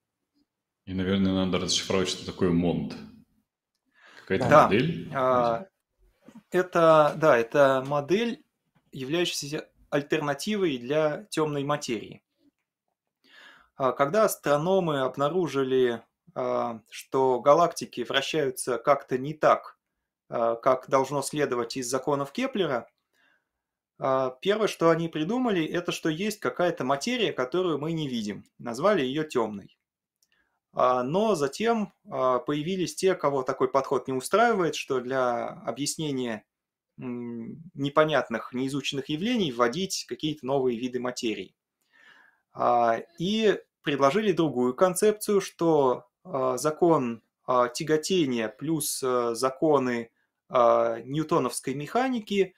И, наверное, надо расшифровать, что такое Монд. Какая-то да. модель?
А, это, да, это модель, являющаяся альтернативой для темной материи. А, когда астрономы обнаружили а, что галактики вращаются как-то не так, а, как должно следовать из законов Кеплера, а, первое, что они придумали, это что есть какая-то материя, которую мы не видим. Назвали ее темной. Но затем появились те, кого такой подход не устраивает, что для объяснения непонятных, неизученных явлений вводить какие-то новые виды материи. И предложили другую концепцию, что а, закон а, тяготения плюс э, законы а, ньютоновской механики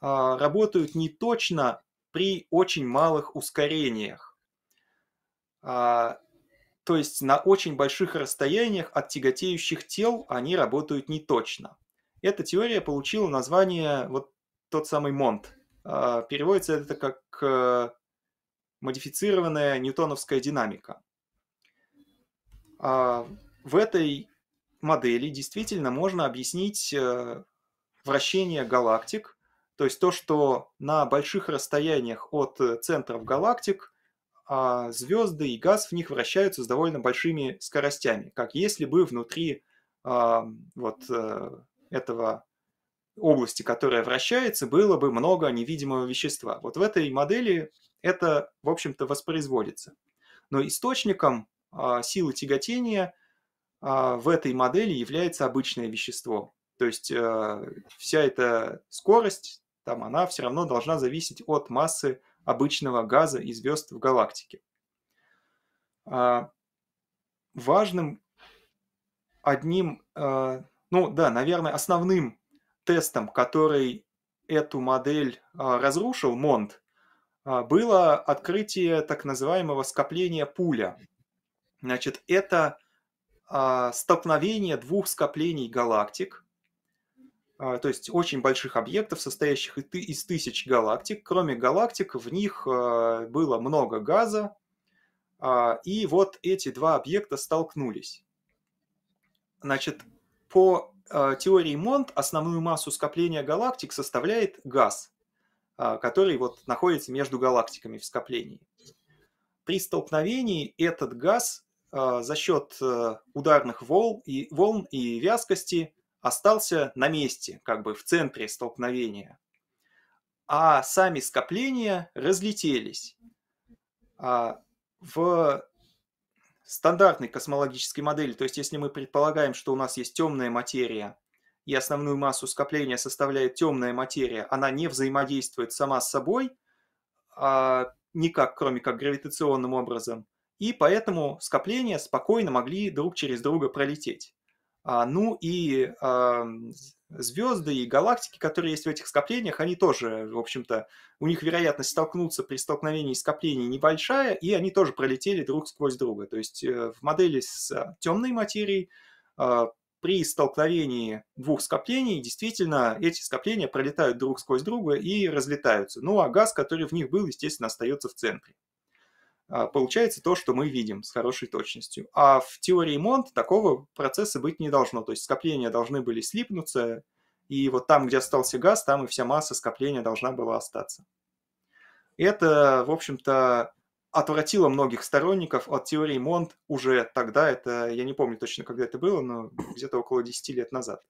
работают неточно при очень малых ускорениях. То есть на очень больших расстояниях от тяготеющих тел они работают неточно. Эта теория получила название вот тот самый Монт. Переводится это как э, модифицированная ньютоновская динамика. А, в этой модели действительно можно объяснить э, вращение галактик, то есть то, что на больших расстояниях от э, центров галактик а, звезды и газ в них вращаются с довольно большими скоростями, как если бы внутри а, вот э, этого области, которая вращается, было бы много невидимого вещества. Вот в этой модели это, в общем-то, воспроизводится. Но источником а, силы тяготения а, в этой модели является обычное вещество. То есть а, вся эта скорость, там, она все равно должна зависеть от массы обычного газа и звезд в галактике. Важным одним, ну да, наверное, основным тестом, который эту модель разрушил, Монт, было открытие так называемого скопления пуля – Значит, это а, столкновение двух скоплений галактик, а, то есть очень больших объектов, состоящих из тысяч галактик. Кроме галактик, в них а, было много газа, и вот эти два объекта столкнулись. Значит, по теории Монт основную массу скопления галактик составляет газ, который вот находится между галактиками в скоплении при столкновении этот газ а, за счет э, ударных волн и, волн и вязкости остался на месте, как бы в центре столкновения. А сами скопления разлетелись. А, в стандартной космологической модели, то есть если мы предполагаем, что у нас есть темная материя, и основную массу скопления составляет темная материя, она не взаимодействует сама с собой, а никак, кроме как гравитационным образом – и поэтому скопления спокойно могли друг через друга пролететь. А, ну и а, звезды и галактики, которые есть в этих скоплениях, они тоже, в общем-то, у них вероятность столкнуться при столкновении скоплений небольшая, и они тоже пролетели друг сквозь друга. То есть э, в модели с а, темной материей а, при столкновении двух скоплений действительно эти скопления пролетают друг сквозь друга и разлетаются. Ну а газ, который в них был, естественно, остается в центре. А, получается то, что мы видим с хорошей точностью. А в теории Монт такого процесса быть не должно. То есть скопления должны были слипнуться, и вот там, где остался газ, там и вся масса скопления должна была остаться. Это, в общем-то, отвратило многих сторонников от теории Монт уже тогда, это я не помню точно, когда это было, но где-то около 10 лет назад.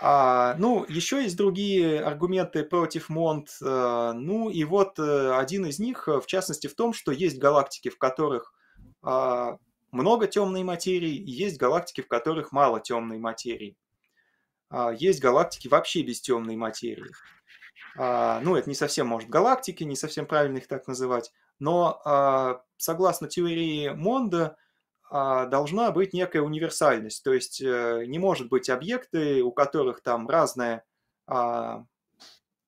А, ну, еще есть другие аргументы против Монт. А, ну, и вот а, один из них, э, в частности, в том, что есть галактики, в которых а, много темной материи, и есть галактики, в которых мало темной материи. А, есть галактики вообще без темной материи. А, ну, это не совсем, может, галактики, не совсем правильно их так называть. Но а, согласно теории Монда, а, должна быть некая универсальность, то есть э, не может быть объекты, у которых там разная, а,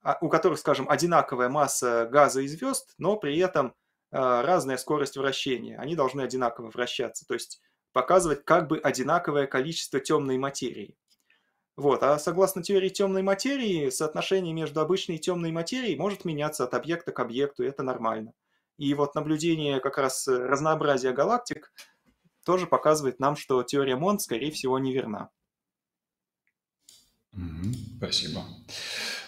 а, у которых, скажем, одинаковая масса газа и звезд, но при этом разная скорость вращения. Они должны одинаково вращаться, то есть показывать как бы одинаковое количество темной материи. Вот. А согласно теории темной материи, соотношение между обычной и темной материей может меняться от объекта к объекту, и это нормально. И вот наблюдение как раз э, разнообразия галактик – тоже показывает нам, что теория Монт, скорее всего, неверна.
Спасибо.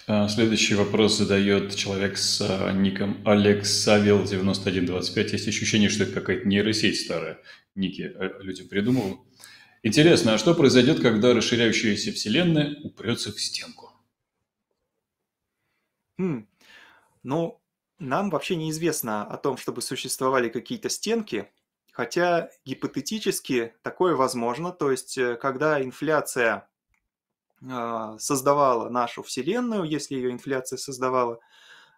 А, следующий вопрос задает человек с а, ником Алекс Савел 9125. Есть ощущение, что это какая-то нейросеть старая. Ники э, люди придумывал. Интересно, а что произойдет, когда расширяющаяся
вселенная
упрется в стенку?
Хм. Ну, нам вообще неизвестно о том, чтобы существовали какие-то стенки, Хотя гипотетически такое возможно, то есть э, когда инфляция а, создавала нашу Вселенную, если ее инфляция создавала,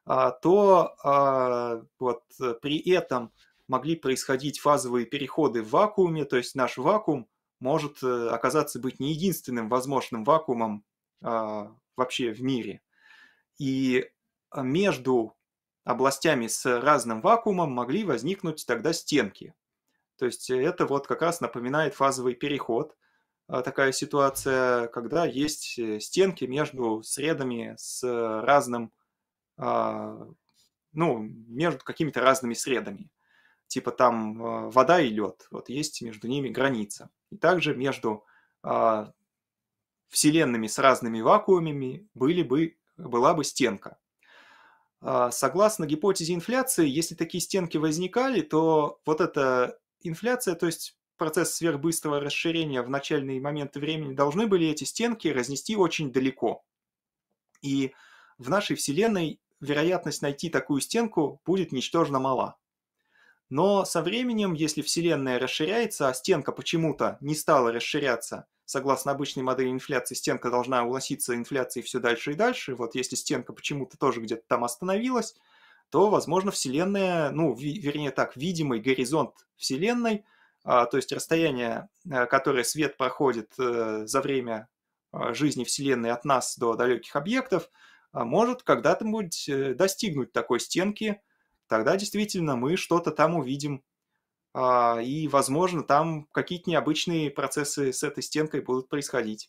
а, то а, вот э, при этом могли происходить фазовые переходы в вакууме, то есть наш вакуум может э, оказаться быть не единственным возможным вакуумом вообще в мире. И между областями с разным вакуумом могли возникнуть тогда стенки. То есть э, это вот как раз напоминает фазовый переход, а, такая ситуация, когда есть э, стенки между средами с э, разным, а, ну, между какими-то разными средами. Типа там а, вода и лед, вот есть между ними граница. И также между вселенными с разными вакуумами были бы, была бы стенка. Согласно гипотезе инфляции, если такие стенки возникали, то вот эта инфляция, то есть процесс сверхбыстрого расширения в начальные моменты времени, должны были эти стенки разнести очень далеко. И в нашей Вселенной вероятность найти такую стенку будет ничтожно мала. Но со временем, если Вселенная расширяется, а стенка почему-то не стала расширяться, согласно обычной модели инфляции, стенка должна уноситься инфляцией все дальше и дальше. Вот если стенка почему-то тоже где-то там остановилась, то, возможно, Вселенная, ну, вернее так, видимый горизонт Вселенной, а, то есть расстояние, э, которое свет проходит э, за время а, жизни Вселенной от нас до далеких объектов, а, может когда-нибудь то э, достигнуть такой стенки, тогда действительно мы что-то там увидим, и, возможно, там какие-то необычные процессы с этой стенкой будут происходить.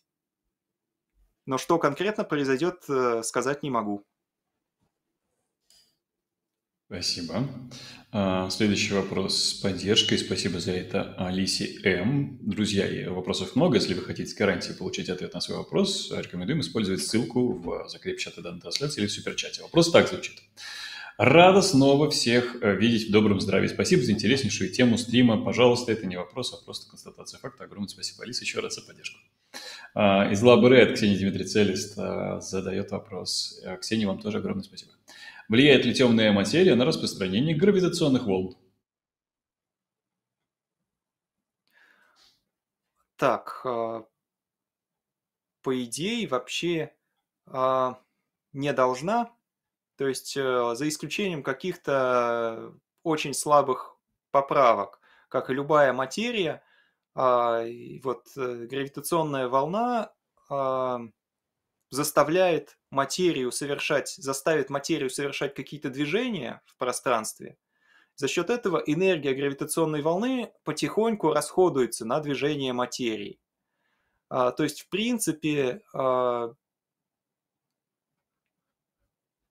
Но что конкретно произойдет, сказать не могу.
Спасибо. А, следующий вопрос с поддержкой. Спасибо за это Алисе М. Друзья, вопросов много. Если вы хотите с гарантией получить ответ на свой вопрос, рекомендуем использовать ссылку в закрепе чата данной трансляции или в суперчате. Вопрос так звучит. Рада снова всех э, видеть в добром здравии. Спасибо за интереснейшую тему стрима. Пожалуйста, это не вопрос, а просто констатация факта. Огромное спасибо, Алиса, еще раз за поддержку. А, из Лабы Ред Ксения Дмитрий Целист э, задает вопрос. Э, Ксения, вам тоже огромное спасибо. Влияет ли темная материя на распространение гравитационных волн?
Так, а, по идее, вообще а, не должна. То есть, э, за исключением каких-то очень слабых поправок, как и любая материя, а, вот э, гравитационная волна заставляет материю совершать, заставит материю совершать какие-то движения в пространстве, за счет этого энергия гравитационной волны потихоньку расходуется на движение материи. А, то есть, в принципе, а,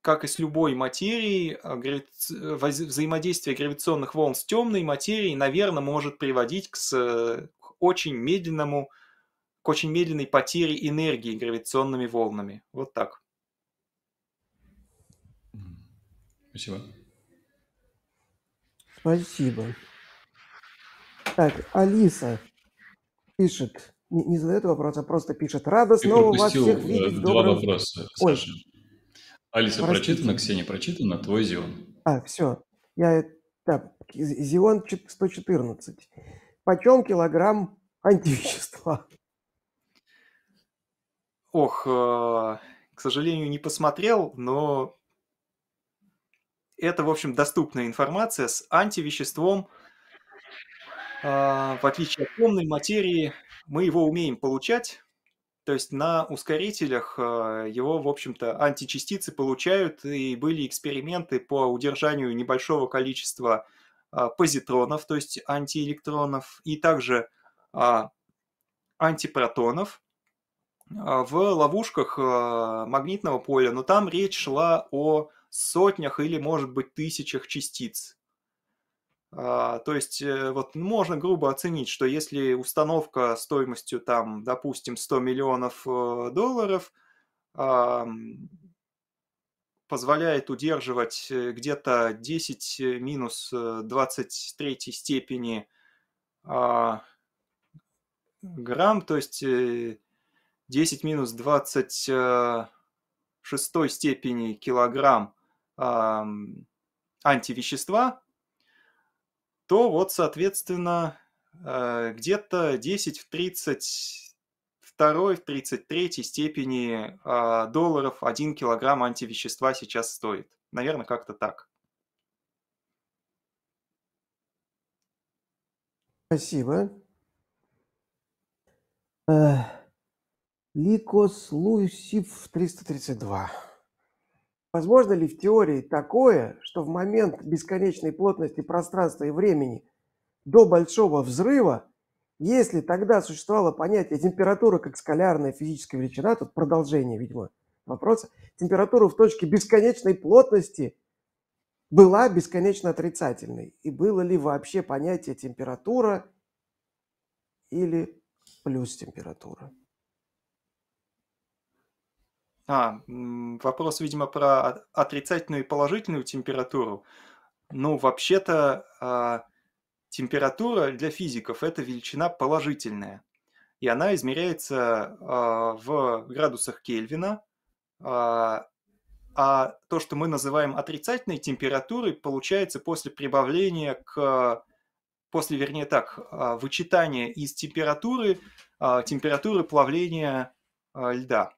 как и с любой материей, а, грави... взаимодействие гравитационных волн с темной материей, наверное, может приводить к очень медленному к очень медленной потере энергии гравитационными волнами. Вот так.
Спасибо.
Спасибо. Так, Алиса пишет, не, не задает вопрос, а просто пишет. Рада Ты снова вас всех видеть. Э, два добрым... вопроса, Саша.
Ой, Алиса, простите. прочитана, Ксения, прочитана, твой Зион.
А, все. Я, да, Зион 114. Почем килограмм антивещества?
Ох, э, к сожалению, не посмотрел, но это, в общем, доступная информация с антивеществом. А, в отличие от темной материи, мы его умеем получать. То есть на ускорителях э, его, в общем-то, античастицы получают, и были эксперименты по удержанию небольшого количества а, позитронов, то есть антиэлектронов, и также а, антипротонов. А, в ловушках а, магнитного поля, но там речь шла о сотнях или, может быть, тысячах частиц. А, то есть э, вот можно грубо оценить, что если установка стоимостью там, допустим, 100 миллионов э, долларов позволяет удерживать э, где-то 10 минус 23 степени грамм, то есть 10 минус 26 э, степени килограмм антивещества, то вот, соответственно, э, где-то 10 в 32 в 33 степени а, долларов 1 килограмм антивещества сейчас стоит. Наверное, как-то
так. Спасибо. Uh... Ликос Луисиф 332. Возможно ли в теории такое, что в момент бесконечной плотности пространства и времени до Большого Взрыва, если тогда существовало понятие температуры как скалярная физическая величина, тут продолжение, видимо, вопроса, температура в точке бесконечной плотности была бесконечно отрицательной. И было ли вообще понятие температура или плюс температура?
А, вопрос, видимо, про отрицательную и положительную температуру. Ну, вообще-то а, температура для физиков – это величина положительная. И она измеряется а, в градусах Кельвина, а, а то, что мы называем отрицательной температурой, получается после прибавления к... После, вернее так, вычитания из температуры, температуры плавления льда.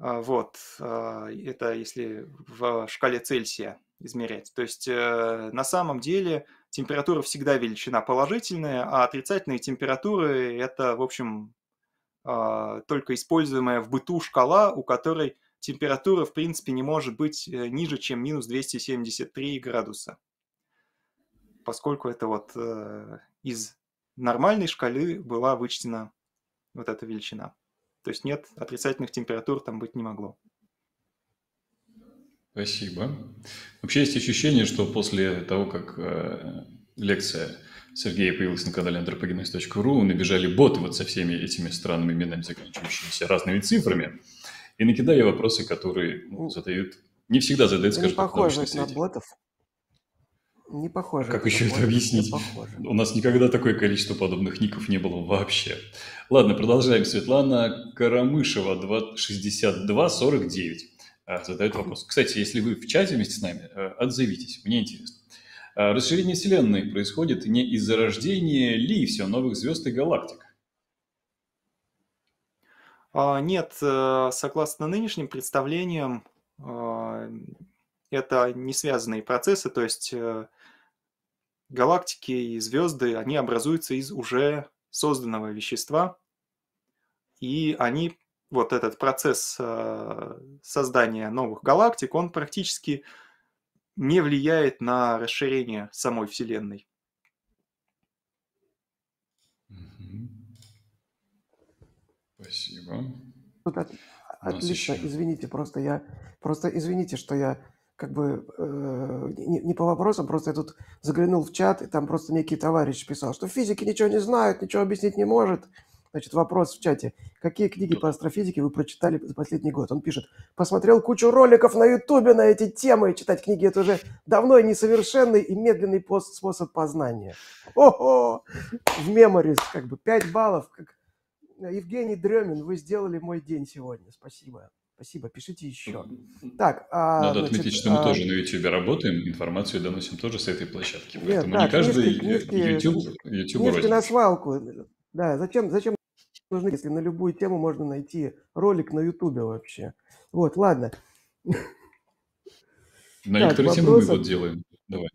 А, вот, а, это если в шкале Цельсия измерять. То есть э, на самом деле температура всегда величина положительная, а отрицательные температуры – это, в общем, а, только используемая в быту шкала, у которой температура, в принципе, не может быть э, ниже, чем минус 273 градуса, поскольку это вот э, из нормальной шкалы была вычтена вот эта величина. То есть нет, отрицательных температур там быть не могло. Спасибо.
Вообще есть ощущение, что после того, как э, лекция Сергея появилась на канале anthropogenes.ru, набежали боты вот со всеми этими странными именами, заканчивающимися разными цифрами, и накидали вопросы, которые ну, задают, не всегда задают, скажем так, похоже на
ботов. Не похоже. как еще это объяснить?
У нас никогда такое количество подобных ников не было вообще. Ладно, продолжаем. Светлана Карамышева, 6249 а, задает вопрос. Кстати, если вы в чате вместе с нами, э, отзовитесь, мне интересно. А, расширение Вселенной происходит не из-за
рождения ли все новых
звезд и галактик?
А, нет, э, согласно нынешним представлениям, э, это не связанные процессы, то есть галактики и звезды, они образуются из уже созданного вещества, и они, вот этот процесс э, создания новых галактик, он практически не влияет на расширение самой Вселенной.
Спасибо. Тут от, отлично, еще... извините, просто я, просто извините, что я как бы э, не, не по вопросам, просто я тут заглянул в чат, и там просто некий товарищ писал, что физики ничего не знают, ничего объяснить не может. Значит, вопрос в чате. Какие книги по астрофизике вы прочитали за последний год? Он пишет, посмотрел кучу роликов на ютубе на эти темы, читать книги – это уже давно и несовершенный и медленный пост способ познания. Ого! В меморис как бы 5 баллов. Как... Евгений Дремин, вы сделали мой день сегодня. Спасибо. Спасибо, пишите еще. Так, а, Надо значит, отметить, что мы а... тоже
на YouTube работаем, информацию доносим тоже с этой площадки. Поэтому Нет, не каждый книжки, YouTube, YouTube книжки на
свалку. Да, зачем, зачем нужны, если на любую тему можно найти ролик на YouTube вообще. Вот, ладно. На так, некоторые темы мы вот делаем. Давай.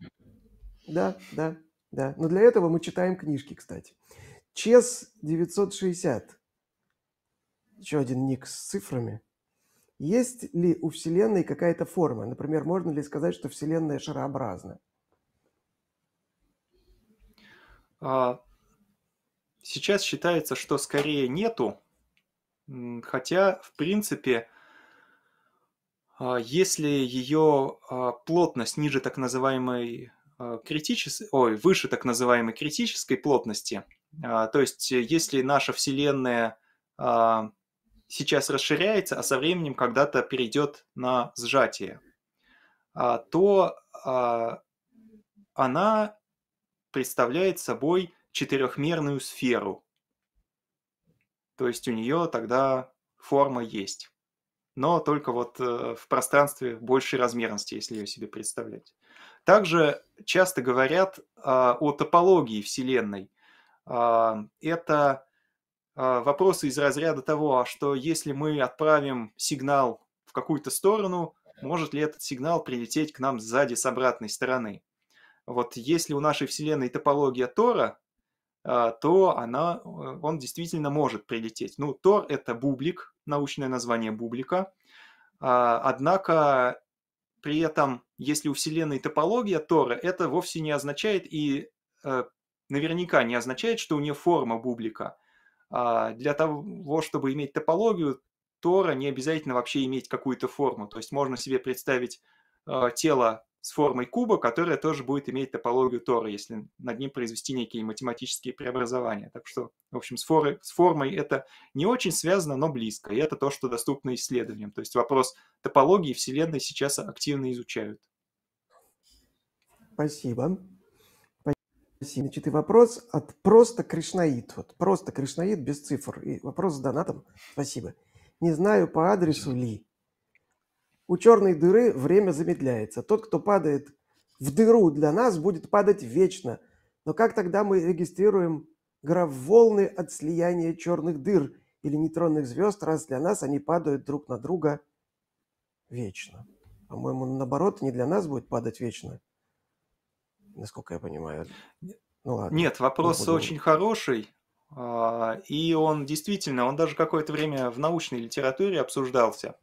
Да, да, да. Но для этого мы читаем книжки, кстати. ЧЕС 960. Еще один ник с цифрами. Есть ли у Вселенной какая-то форма? Например, можно ли сказать, что Вселенная шарообразна?
А, сейчас считается, что скорее нету, хотя, в принципе, а, если ее а, плотность ниже так называемой критической, ой, выше так называемой критической плотности, то есть если наша Вселенная сейчас расширяется, а со временем когда-то перейдет на сжатие, а, то а, она представляет собой четырехмерную сферу. То есть у нее тогда форма есть. Но только вот э, в пространстве большей размерности, если ее себе представлять. Также часто говорят а, о топологии Вселенной. Это а, вопросы из разряда того, а что если мы отправим сигнал в какую-то сторону, может ли этот сигнал прилететь к нам сзади с обратной стороны? Вот если у нашей Вселенной топология Тора, а, то она, э, он действительно может прилететь. Ну, Тор – это бублик, научное название бублика. Однако при этом, если у Вселенной топология Тора, это вовсе не означает и э, наверняка не означает, что у нее форма бублика – а, для того, чтобы иметь топологию Тора, не обязательно вообще иметь какую-то форму. То есть можно себе представить а, тело с формой куба, которое тоже будет иметь топологию Тора, если над ним произвести некие математические преобразования. Так что, в общем, с, форы, с формой это не очень связано, но близко. И это то, что доступно исследованиям. То есть вопрос топологии Вселенной сейчас активно изучают.
Спасибо. Значит, и вопрос от просто Кришнаит. Вот просто Кришнаит без цифр. И вопрос с донатом. Спасибо. Не знаю по адресу ли. У черной дыры время замедляется. Тот, кто падает в дыру для нас, будет падать вечно. Но как тогда мы регистрируем граф волны от слияния черных дыр или нейтронных звезд, раз для нас они падают друг на друга вечно? По-моему, наоборот, не для нас будет падать вечно, насколько я понимаю. Ну, ладно, Нет, вопрос не очень
хороший. А, и он действительно, он даже какое-то время в научной литературе обсуждался.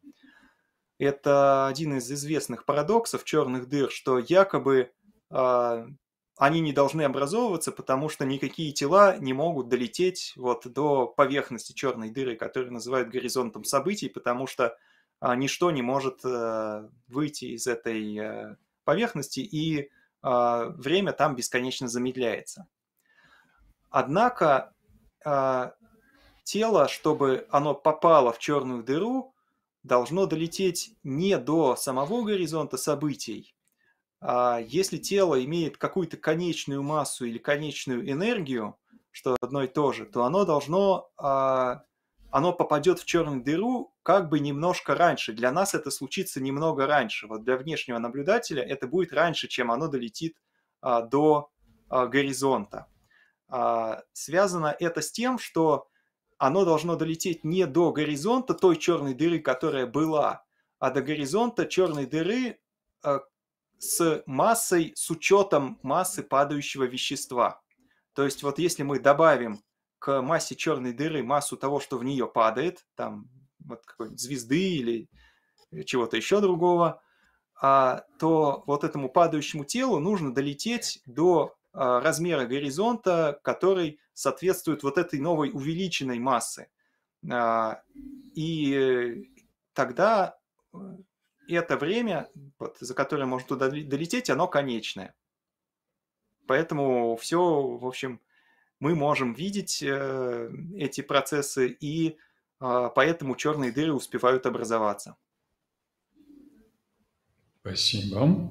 Это один из известных парадоксов черных дыр, что якобы а, они не должны образовываться, потому что никакие тела не могут долететь вот до поверхности черной дыры, которую называют горизонтом событий, потому что а, ничто не может э, выйти из этой э, поверхности и а, время там бесконечно замедляется. Однако а, тело, чтобы оно попало в черную дыру, должно долететь не до самого горизонта событий. А если тело имеет какую-то конечную массу или конечную энергию, что одно и то же, то оно должно оно попадет в черную дыру как бы немножко раньше. Для нас это случится немного раньше. Вот для внешнего наблюдателя это будет раньше, чем оно долетит а, до а, горизонта. А, связано это с тем, что оно должно долететь не до горизонта той черной дыры, которая была, а до горизонта черной дыры а, с массой, с учетом массы падающего вещества. То есть вот если мы добавим к массе черной дыры массу того, что в нее падает, там вот какой-нибудь звезды или э, чего-то еще другого, а, то вот этому падающему телу нужно долететь до а, размера горизонта, который соответствует вот этой новой увеличенной массы. А, и тогда э, это время, вот, за которое можно туда долететь, оно конечное. Поэтому все, в общем, мы можем видеть э, эти процессы, и а, поэтому черные дыры успевают образоваться.
Спасибо.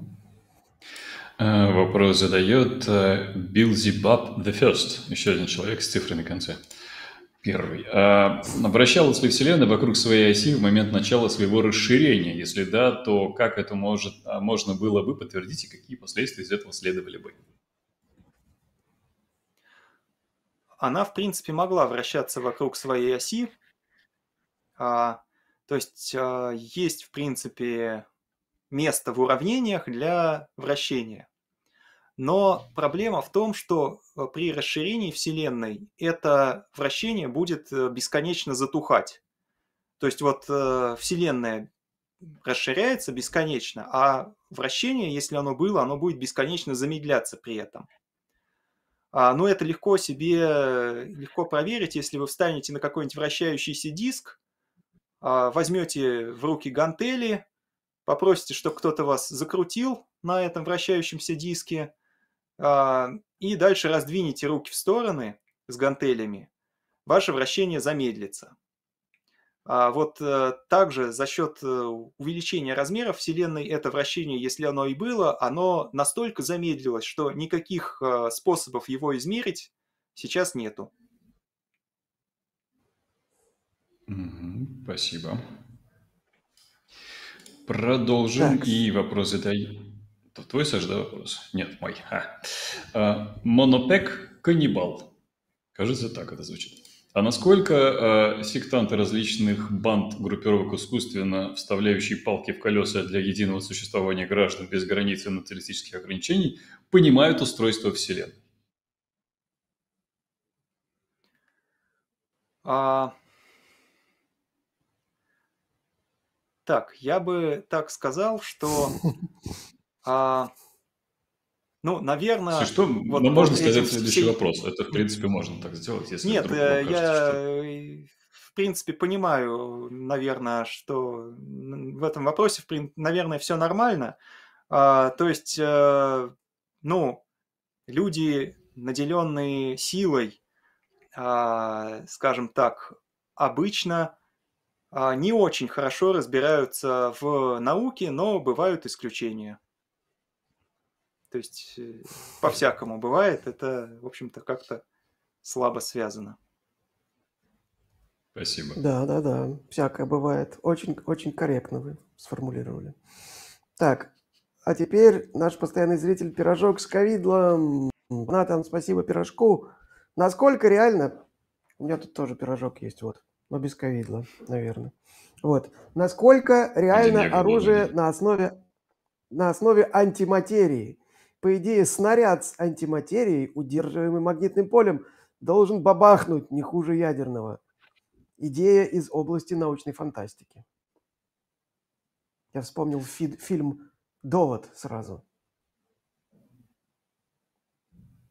Э, вопрос задает э, Билзибаб the First, еще один человек с цифрами в конце. Первый. А, обращалась ли Вселенная вокруг своей оси в момент начала своего расширения? Если да, то как это может, а, можно было бы подтвердить и какие последствия из этого следовали бы?
она, в принципе, могла вращаться вокруг своей оси. А, то есть а, есть, в принципе, место в уравнениях для вращения. Но проблема в том, что э, при расширении Вселенной это вращение будет э, бесконечно затухать. То есть вот э, Вселенная расширяется бесконечно, а вращение, если оно было, оно будет бесконечно замедляться при этом. А, но это легко себе, легко проверить, если вы встанете на какой-нибудь вращающийся диск, а, возьмете в руки гантели, попросите, чтобы кто-то вас закрутил на этом вращающемся диске, а, и дальше раздвинете руки в стороны с гантелями, ваше вращение замедлится. А вот э, также за счет э, увеличения размеров Вселенной это вращение, если оно и было, оно настолько замедлилось, что никаких э, способов его измерить сейчас нету.
Спасибо. Продолжим. Так. И вопрос задай. Это твой, Саша, да, вопрос? Нет, мой. А. А, монопек каннибал. Кажется, так это звучит. А насколько э, сектанты различных банд группировок искусственно вставляющие палки в колеса для единого существования граждан без границ и националистических ограничений понимают устройство Вселенной?
А... Так, я бы так сказал, что а, ну, наверное... Все, что, вот, ну, можно сказать следующий всей...
вопрос. Это, в принципе, можно так сделать, если Нет, вдруг э, я,
я что... Э, в принципе, понимаю, наверное, что в этом вопросе, наверное, все нормально. А, то есть, э, ну, люди, наделенные силой, а, скажем так, обычно а, не очень хорошо разбираются в науке, но бывают исключения. То есть э, по-всякому бывает. Это, в общем-то, как-то слабо связано.
Спасибо. Да, да, да. Всякое бывает. Очень, очень корректно вы сформулировали. Так, а теперь наш постоянный зритель Пирожок с ковидлом. Натан, спасибо пирожку. Насколько реально... У меня тут тоже пирожок есть, вот. Но без ковидла, наверное. Вот. Насколько реально оружие на основе, на основе антиматерии? по идее, снаряд с антиматерией, удерживаемый магнитным полем, должен бабахнуть не хуже ядерного. Идея из области научной фантастики. Я вспомнил фи- фильм «Довод» сразу.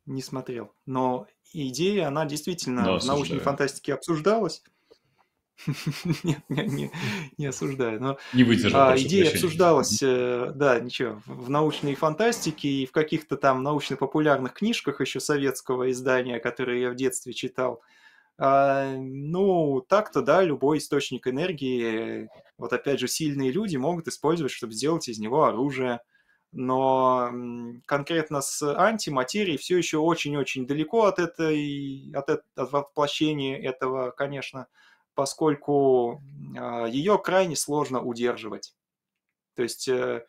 Не смотрел. Но идея, она действительно да, в научной фантастике обсуждалась. Нет, не, не, не осуждаю. Но, не выдержал. А, идея прощения. обсуждалась, э, да, ничего, в научной фантастике и в каких-то там научно-популярных книжках еще советского издания, которые я в детстве читал. А, ну, так-то, да, любой источник энергии, вот опять же, сильные люди могут использовать, чтобы сделать из него оружие. Но конкретно с антиматерией все еще очень-очень далеко от этой, от, от воплощения этого, конечно, поскольку а, ее крайне сложно удерживать. То есть э,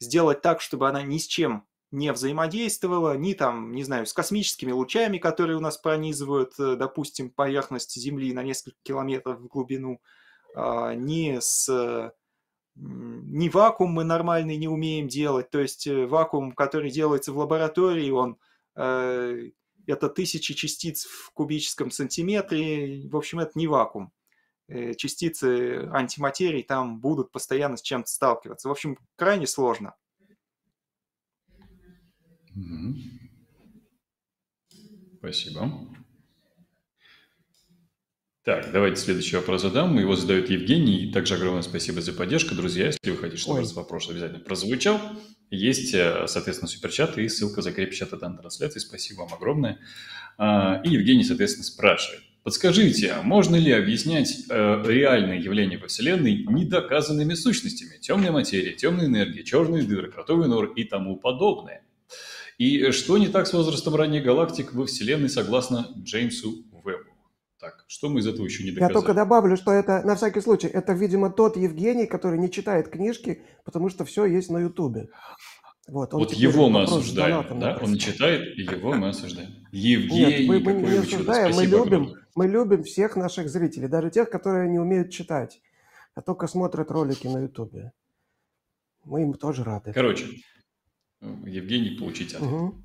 сделать так, чтобы она ни с чем не взаимодействовала, ни там, не знаю, с космическими лучами, которые у нас пронизывают, э, допустим, поверхность Земли на несколько километров в глубину, а, ни с э, ни вакуум мы нормальный не умеем делать, то есть вакуум, который делается в лаборатории, он это тысячи частиц в кубическом сантиметре, в общем, это не вакуум. Э, частицы антиматерии там будут постоянно с чем-то сталкиваться. В общем, крайне сложно.
Спасибо. Так, давайте следующий вопрос задам. Его задает Евгений. И также огромное спасибо за поддержку. Друзья, если вы хотите, чтобы этот вопрос обязательно прозвучал, есть, э, соответственно, суперчат и ссылка закрепит чат данной трансляции. Спасибо вам огромное. А, и Евгений, соответственно, спрашивает. Подскажите, а можно ли объяснять э, реальные явления во Вселенной недоказанными сущностями? Темная материя, темная энергия, черные дыры, кротовый нор и тому подобное. И что не так с возрастом ранних галактик во Вселенной, согласно Джеймсу Вебу? Так, что мы из этого еще не доказали? Я только
добавлю, что это, на всякий случай, это, видимо, тот Евгений, который не читает книжки, потому что все есть на Ютубе. Вот, вот его мы осуждаем, да? Написал.
Он читает, его мы осуждаем. Евгений, Нет, мы, мы не осуждаем, мы любим. Огромное.
Мы любим всех наших зрителей, даже тех, которые не умеют читать, а только смотрят ролики на Ютубе. Мы им тоже рады.
Короче, Евгений, получите ответ. Угу.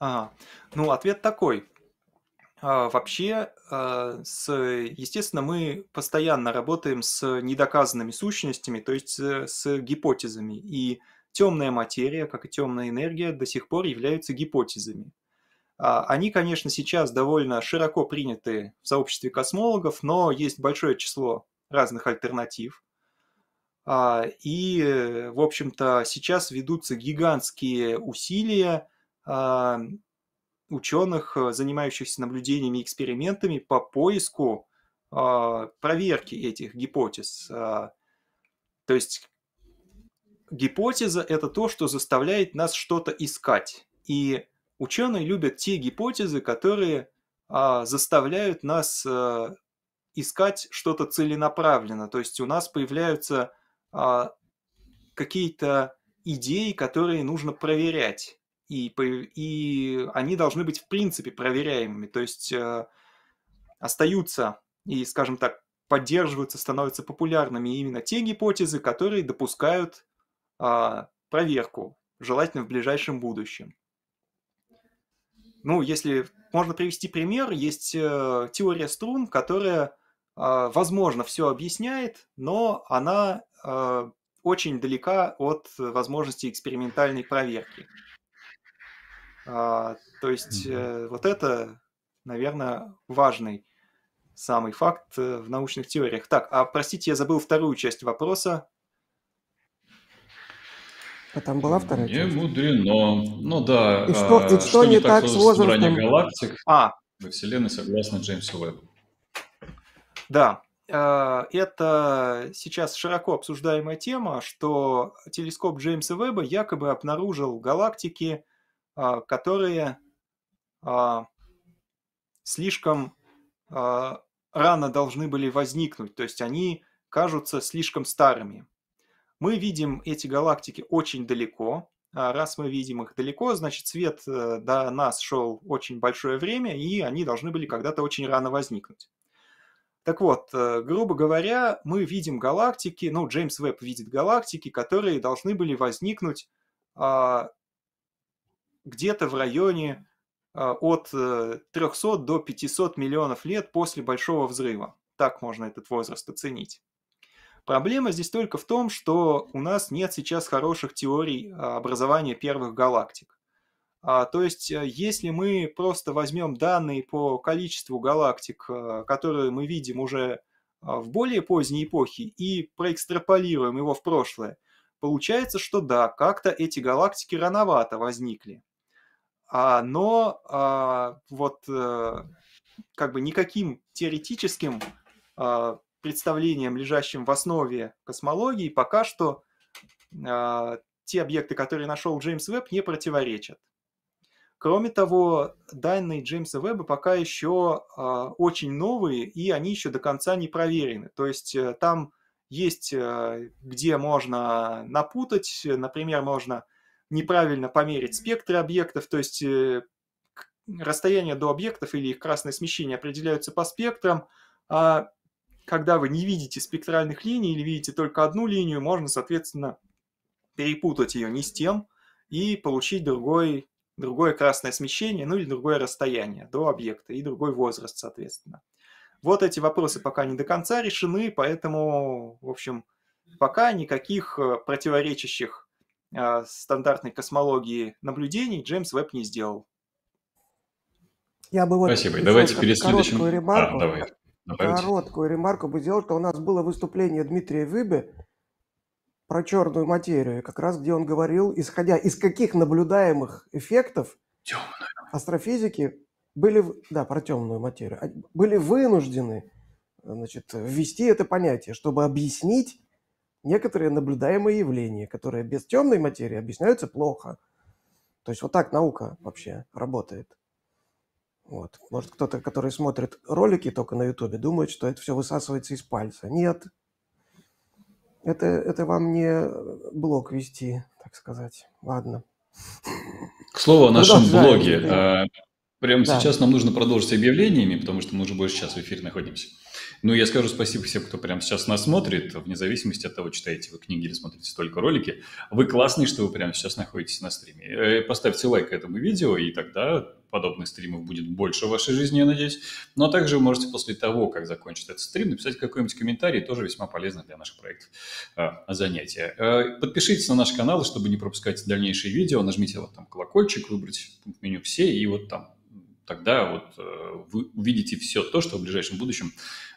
А, ну, ответ такой. А, вообще, а, с, естественно, мы постоянно работаем с недоказанными сущностями, то есть э, с гипотезами. И темная материя, как и темная энергия, до сих пор являются гипотезами. А, они, конечно, сейчас довольно широко приняты в сообществе космологов, но есть большое число разных альтернатив. А, и, э, в общем-то, сейчас ведутся гигантские усилия а, ученых, э, занимающихся наблюдениями и экспериментами по поиску проверки этих гипотез. То есть гипотеза – это то, что заставляет нас что-то искать. И Ученые любят те гипотезы, которые а, заставляют нас а, искать что-то целенаправленно. То есть у нас появляются а, какие-то идеи, которые нужно проверять. И, и они должны быть в принципе проверяемыми. То есть э, остаются и, скажем так, поддерживаются, становятся популярными именно те гипотезы, которые допускают э, проверку, желательно в ближайшем будущем. Ну, если можно привести пример, есть э, теория струн, которая, э, возможно, все объясняет, но она э, очень далека от возможности экспериментальной проверки. А, то есть э, вот это, наверное, важный самый факт э, в научных теориях. Так, а простите, я забыл вторую часть вопроса.
А там была
вторая не часть? Не мудрено. Ну да. И что, а, и что, что не, не так, так с возрастом? галактик а. во Вселенной, согласно Джеймсу Уэббу.
Да, э, это сейчас широко обсуждаемая тема, что телескоп Джеймса Веба якобы обнаружил галактики, э, которые э, слишком рано должны были возникнуть, то есть они кажутся слишком старыми. Мы видим эти галактики очень далеко. А раз мы видим их далеко, значит, свет э, до нас шел очень большое время, и они должны были когда-то очень рано возникнуть. Так вот, э, грубо говоря, мы видим галактики, ну, Джеймс Веб видит галактики, которые должны были возникнуть а, где-то в районе а, от 300 э, до 500 миллионов лет после Большого взрыва. Так можно этот возраст оценить. Проблема здесь только в том, что у нас нет сейчас хороших теорий а, образования первых галактик. А, то есть, э, если мы просто возьмем данные по количеству галактик, э, которые мы видим уже а, в более поздней эпохе, и проэкстраполируем его в прошлое, получается, что да, как-то эти галактики рановато возникли. Но вот э, как бы никаким теоретическим представлениям, лежащим в основе космологии, пока что а, те объекты, которые нашел Джеймс Веб, не противоречат. Кроме того, данные Джеймса Веба пока еще э, очень новые, и они еще до конца не проверены. То есть э, там есть, э, где можно напутать, например, можно неправильно померить спектры объектов, то есть э, расстояние до объектов или их красное смещение определяются по спектрам, а когда вы не видите спектральных линий или видите только одну линию, можно, соответственно, перепутать ее не с тем и получить другой, другое красное смещение, ну или другое расстояние до объекта и другой возраст, соответственно. Вот эти вопросы пока не до конца решены, поэтому, в общем, пока никаких э, противоречащих э, стандартной космологии наблюдений Джеймс Веб не сделал.
Я бы вот Спасибо. Давайте перед следующим... А, давай. Короткую ремарку бы сделал, что у нас было выступление Дмитрия Выбе про черную материю, как раз где он говорил, исходя из каких наблюдаемых эффектов Темную. астрофизики были, да, про темную материю, были вынуждены значит, ввести это понятие, чтобы объяснить некоторые наблюдаемые явления, которые без темной материи объясняются плохо. То есть вот так наука вообще работает. Вот. Может, кто-то, который смотрит ролики только на Ютубе, думает, что это все высасывается из пальца. Нет. Это, это вам не блог вести, так сказать. Ладно. К слову о нашем ну, да, блоге. Да. Прямо да. сейчас нам нужно
продолжить объявлениями, потому что мы уже больше часа в эфире находимся. Ну, я скажу спасибо всем, кто прямо сейчас нас смотрит, вне зависимости от того, читаете вы книги или смотрите только ролики. Вы классные, что вы прямо сейчас находитесь на стриме. Э, поставьте лайк этому видео, и тогда подобных стримов будет больше в вашей жизни, я надеюсь. Ну а также вы можете после того, как закончится этот стрим, написать какой-нибудь комментарий, тоже весьма полезно для наших проектов а, занятия. А, подпишитесь на наш канал, чтобы не пропускать дальнейшие видео, нажмите вот там колокольчик, выбрать пункт меню «Все» и вот там тогда вот э, вы увидите все то, что в ближайшем будущем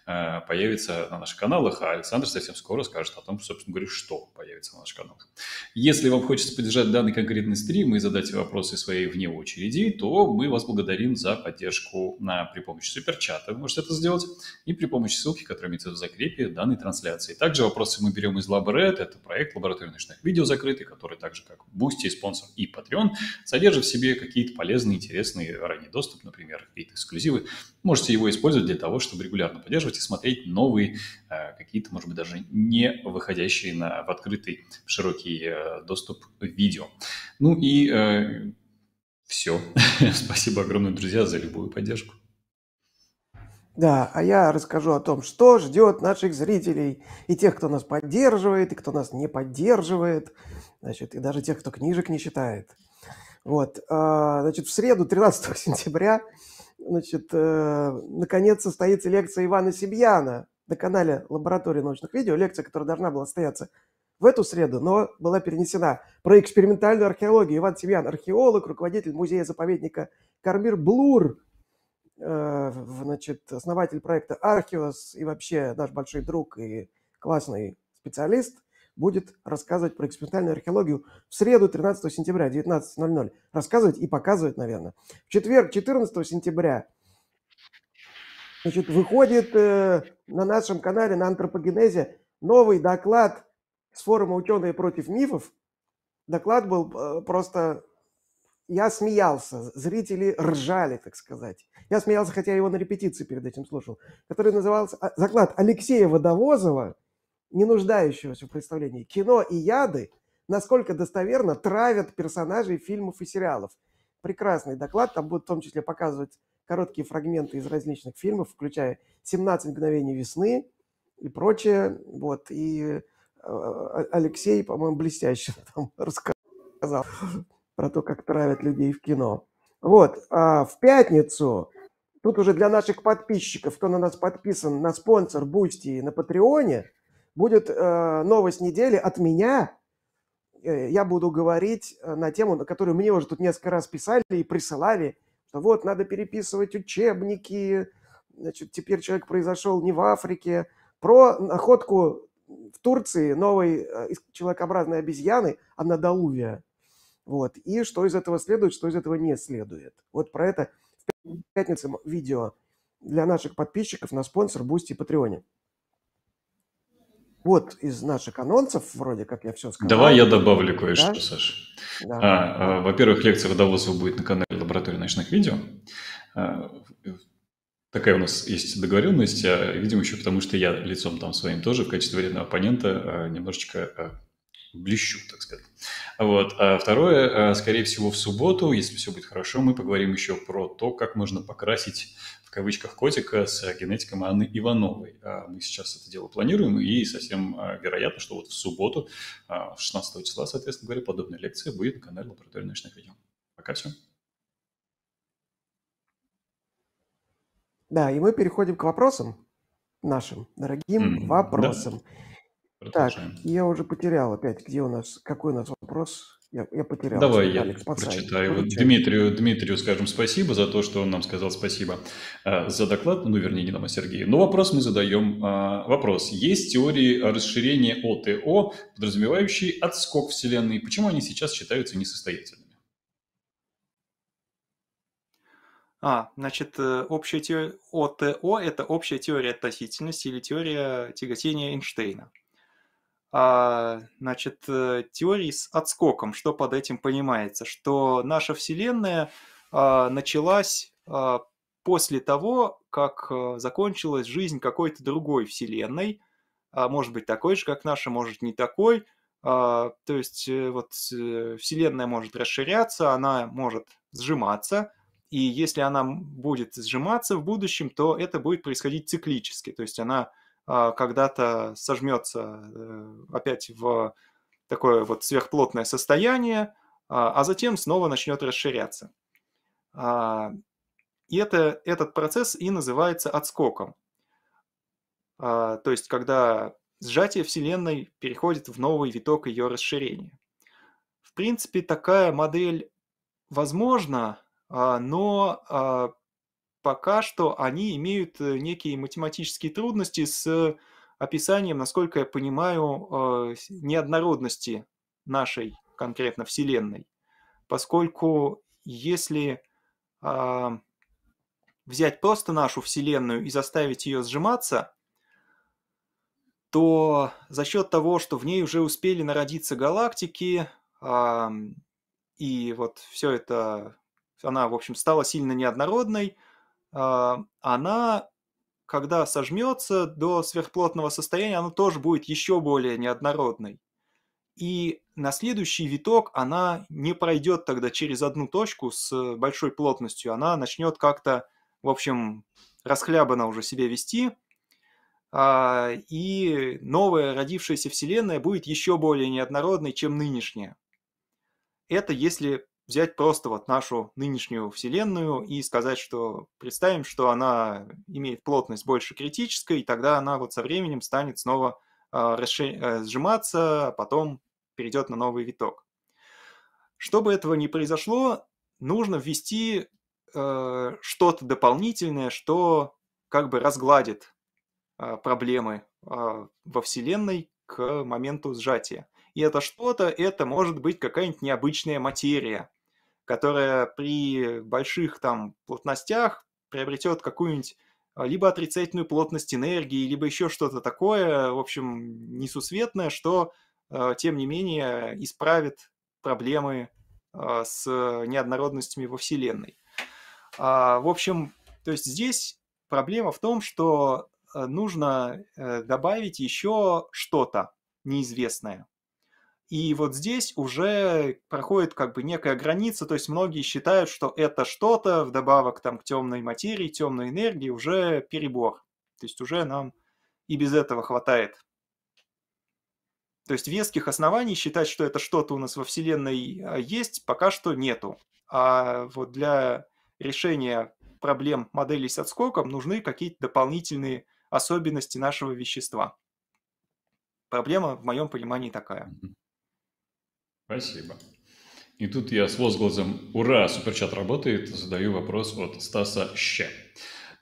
Э, появится на наших каналах, а Александр совсем скоро скажет о том, собственно говоря, что появится на наших каналах. Если вам хочется поддержать данный конкретный стрим и задать вопросы своей вне очереди, то мы вас благодарим за поддержку на, при помощи суперчата. Вы можете это сделать и при помощи ссылки, которая имеется в закрепе данной трансляции. Также вопросы мы берем из Лабред. Это проект лаборатории научных видео закрытый, который также как Boosty, спонсор и Patreon, содержит в себе какие-то полезные, интересные ранний доступ, например, какие-то эксклюзивы. Можете его использовать для того, чтобы регулярно поддерживать и смотреть новые, э, какие-то, может быть, даже не выходящие на, в открытый широкий э, доступ видео. Ну и э, все. Спасибо огромное, друзья, за любую поддержку.
Да, а я расскажу о том, что ждет наших зрителей и тех, кто нас поддерживает, и кто нас не поддерживает, значит, и даже тех, кто книжек не читает. Вот, а, значит, в среду, 13 сентября, значит, э, наконец состоится лекция Ивана Сибьяна на канале Лаборатории научных видео, лекция, которая должна была состояться в эту среду, но была перенесена, про экспериментальную археологию. Иван Сибьян, археолог, руководитель музея-заповедника Кармир Блур, э, значит, основатель проекта Архиос и вообще наш большой друг и классный специалист – будет рассказывать про экспериментальную археологию в среду 13 сентября 19.00. Рассказывать и показывать, наверное. В четверг 14 сентября значит, выходит э, на нашем канале на антропогенезе новый доклад с форума «Ученые против мифов». Доклад был э, просто... Я смеялся, зрители ржали, так сказать. Я смеялся, хотя я его на репетиции перед этим слушал. Который назывался а, «Заклад Алексея Водовозова не нуждающегося в представлении. Кино и яды, насколько достоверно, травят персонажей фильмов и сериалов. Прекрасный доклад, там будут в том числе показывать короткие фрагменты из различных фильмов, включая «17 мгновений весны» и прочее. Вот. И э, Алексей, по-моему, блестяще там рассказал про то, как травят людей в кино. Вот, а в пятницу, тут уже для наших подписчиков, кто на нас подписан, на спонсор Бусти и на Патреоне – будет э, новость недели от меня. Э, я буду говорить э, на тему, на которую мне уже тут несколько раз писали и присылали, что вот надо переписывать учебники, значит, теперь человек произошел не в Африке, про находку в Турции новой э, человекообразной обезьяны Анадолувия. Вот. И что из этого следует, что из этого не следует. Вот про это в пятницу видео для наших подписчиков на спонсор Бусти и Патреоне вот из наших анонсов, вроде как я все сказал. Давай я добавлю кое-что, да? Саш. Да.
А, а, во-первых, лекция водовозов будет на канале Лаборатории ночных видео. А, такая у нас есть договоренность, а, видимо, еще потому что я лицом там своим тоже в качестве вредного оппонента а, немножечко а, блещу, так сказать. Вот. А второе, э, скорее всего, в субботу, если все будет хорошо, мы поговорим еще про то, как можно покрасить в кавычках котика с генетиком Анны Ивановой. А мы сейчас это дело планируем, и совсем а, вероятно, что вот в субботу, 16 а, числа, соответственно говоря, подобная лекция будет на
канале Лаборатории научных видео. Пока все. Да, и мы переходим к вопросам нашим, дорогим mm, вопросам. Да. Так, я уже потерял опять, где у нас, какой у нас вопрос? Я, я потерял. Давай я Алекс, прочитаю. Вот Дмитрию,
Дмитрию скажем спасибо за то, что он нам сказал спасибо э, за доклад, ну, вернее, не нам, а Сергею. Но вопрос мы задаем. Э, вопрос. Есть теории расширения ОТО, подразумевающие отскок Вселенной. Почему они сейчас считаются
несостоятельными? А, значит, э, общая теория ОТО – это общая теория относительности или теория тяготения Эйнштейна а, значит, э, теории с отскоком. Что под этим понимается? Что наша Вселенная а, началась а, после того, как а, закончилась жизнь какой-то другой Вселенной, а, может быть такой же, как наша, может не такой. А, то есть э, вот Вселенная может расширяться, она может сжиматься, и если она будет сжиматься в будущем, то это будет происходить циклически. То есть она а, когда-то сожмется э, опять в такое вот сверхплотное состояние, а, а затем снова начнет расширяться. А, и это, этот процесс и называется отскоком. То есть, когда сжатие Вселенной переходит в новый виток ее расширения. В принципе, такая модель возможна, но пока что они имеют э, некие математические трудности с описанием, насколько я понимаю, э, неоднородности нашей конкретно Вселенной. Поскольку если а, взять просто нашу Вселенную и заставить ее сжиматься, то за счет того, что в ней уже успели народиться галактики, и вот все это, она, в общем, стала сильно неоднородной – а, она, когда сожмется до сверхплотного состояния, она тоже будет еще более неоднородной. И на следующий виток она не пройдет тогда через одну точку с большой плотностью, она начнет как-то, в общем, расхлябанно уже себе вести, а, и новая родившаяся Вселенная будет еще более неоднородной, чем нынешняя. Это если взять просто вот нашу нынешнюю Вселенную и сказать, что представим, что она имеет плотность больше критической, и тогда она вот со временем станет снова а, расшир... Э, сжиматься, а потом перейдет на новый виток. Чтобы этого не произошло, нужно ввести э, что-то дополнительное, что как бы разгладит э, проблемы э, во Вселенной к моменту сжатия. И это что-то, это может быть какая-нибудь необычная материя, которая при больших там плотностях приобретет какую-нибудь а, либо отрицательную плотность энергии, либо еще что-то такое, в общем, несусветное, что, а, тем не менее, исправит проблемы а, с неоднородностями во Вселенной. В общем, то есть здесь проблема в том, что э, нужно э, добавить еще что-то неизвестное. И вот здесь уже проходит как бы некая граница, то есть многие считают, что это что-то вдобавок там к темной материи, темной энергии уже перебор. То есть уже нам и без этого хватает. То есть веских оснований считать, что это что-то у нас во Вселенной а, есть, пока что нету. А вот для решения проблем моделей с отскоком нужны какие-то дополнительные особенности нашего вещества. Проблема, в моем понимании, такая. Mm-hmm. Спасибо. И
тут я с возгласом «Ура! Суперчат работает!» задаю вопрос от Стаса Щ.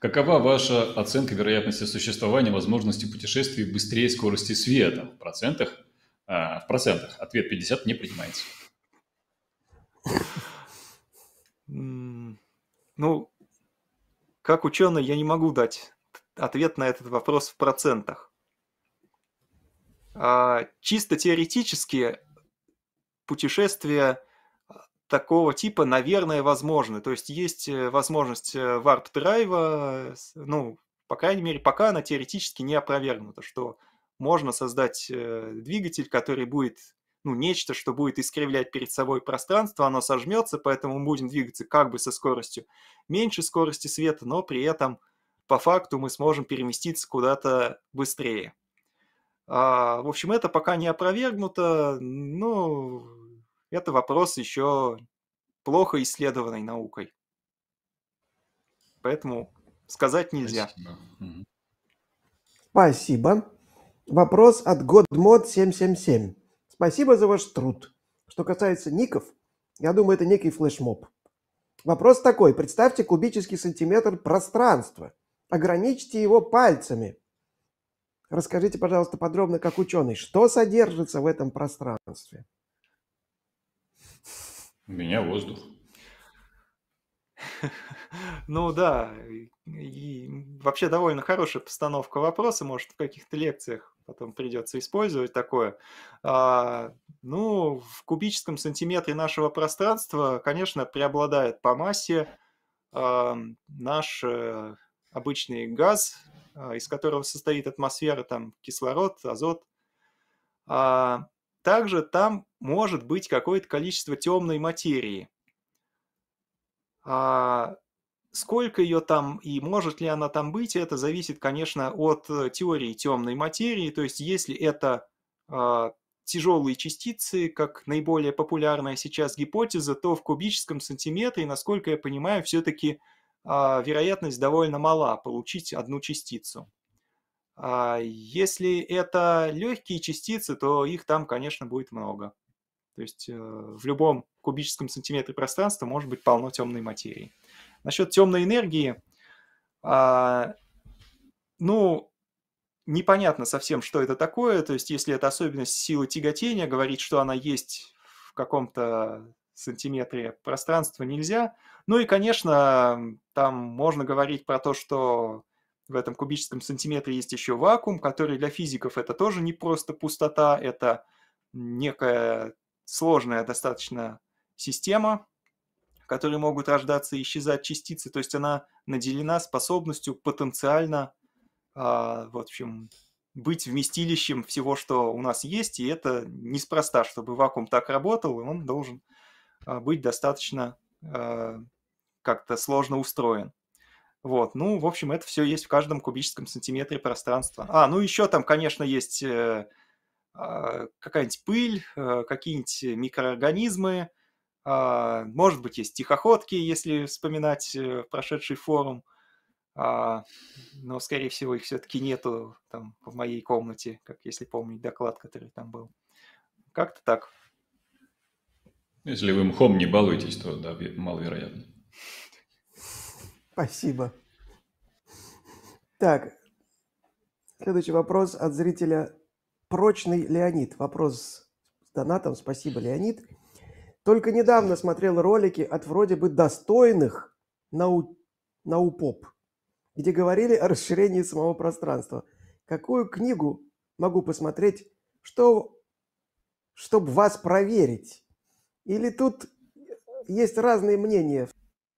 Какова ваша оценка вероятности существования возможности путешествий быстрее скорости света в процентах? А, в процентах. Ответ 50 не принимается.
Ну, как ученый, я не могу дать ответ на этот вопрос в процентах. А, чисто теоретически путешествия э, такого типа, наверное, возможны. То есть есть э, возможность э, варп-драйва, ну, по крайней мере, пока она теоретически не опровергнута, что можно создать двигатель, который будет, ну, нечто, что будет искривлять перед собой пространство, оно сожмется, поэтому мы будем двигаться как бы со скоростью меньше скорости света, но при этом по факту мы сможем переместиться куда-то быстрее. А, в общем, это пока не опровергнуто, но ну, это вопрос еще плохо исследованной наукой. Поэтому сказать нельзя.
Спасибо. Вопрос от GodMod777. Спасибо за ваш труд. Что касается ников, я думаю, это некий флешмоб. Вопрос такой. Представьте кубический сантиметр пространства. Ограничьте его пальцами – Расскажите, пожалуйста, подробно, как ученый, что содержится в этом пространстве?
У меня воздух.
Ну да,
и вообще довольно хорошая постановка вопроса, может, в каких-то лекциях потом придется использовать такое. А, ну, в кубическом сантиметре нашего пространства, конечно, преобладает по массе а, наш э, обычный газ, а, из которого состоит атмосфера, там кислород, азот. А также там может быть какое-то количество темной материи. А сколько ее там и может ли она там быть, это зависит, конечно, от э, теории темной материи. То есть если это а, тяжелые частицы, как наиболее популярная сейчас гипотеза, то в кубическом сантиметре, насколько я понимаю, все-таки а, вероятность довольно мала получить одну частицу. А, если это легкие частицы, то их там, конечно, будет много. То есть э, в любом кубическом сантиметре пространства может быть полно темной материи. Насчет темной энергии, а, ну, непонятно совсем, что это такое. То есть если это особенность силы тяготения, говорить, что она есть в каком-то сантиметре пространства нельзя. Ну и, конечно, там можно говорить про то, что в этом кубическом сантиметре есть еще вакуум, который для физиков это тоже не просто пустота, это некая сложная достаточно система, в которой могут рождаться и исчезать частицы, то есть она наделена способностью потенциально, а, в общем, быть вместилищем всего, что у нас есть, и это неспроста, чтобы вакуум так работал, он должен а, быть достаточно а, как-то сложно устроен. Вот, ну, в общем, это все есть в каждом кубическом сантиметре пространства. А, ну еще там, конечно, есть э, а, какая-нибудь пыль, э, какие-нибудь микроорганизмы, может быть, есть тихоходки, если вспоминать э, прошедший форум, но, скорее всего, их все-таки нету там в моей комнате, как если помнить доклад, который там был. Как-то так.
Если вы мхом не балуетесь, то да, маловероятно.
Спасибо. Так, следующий вопрос от зрителя Прочный Леонид. Вопрос с донатом. Спасибо, Леонид. Только недавно смотрел ролики от вроде бы достойных нау... наупоп, где говорили о расширении самого пространства. Какую книгу могу посмотреть, что... чтобы вас проверить? Или тут есть разные мнения?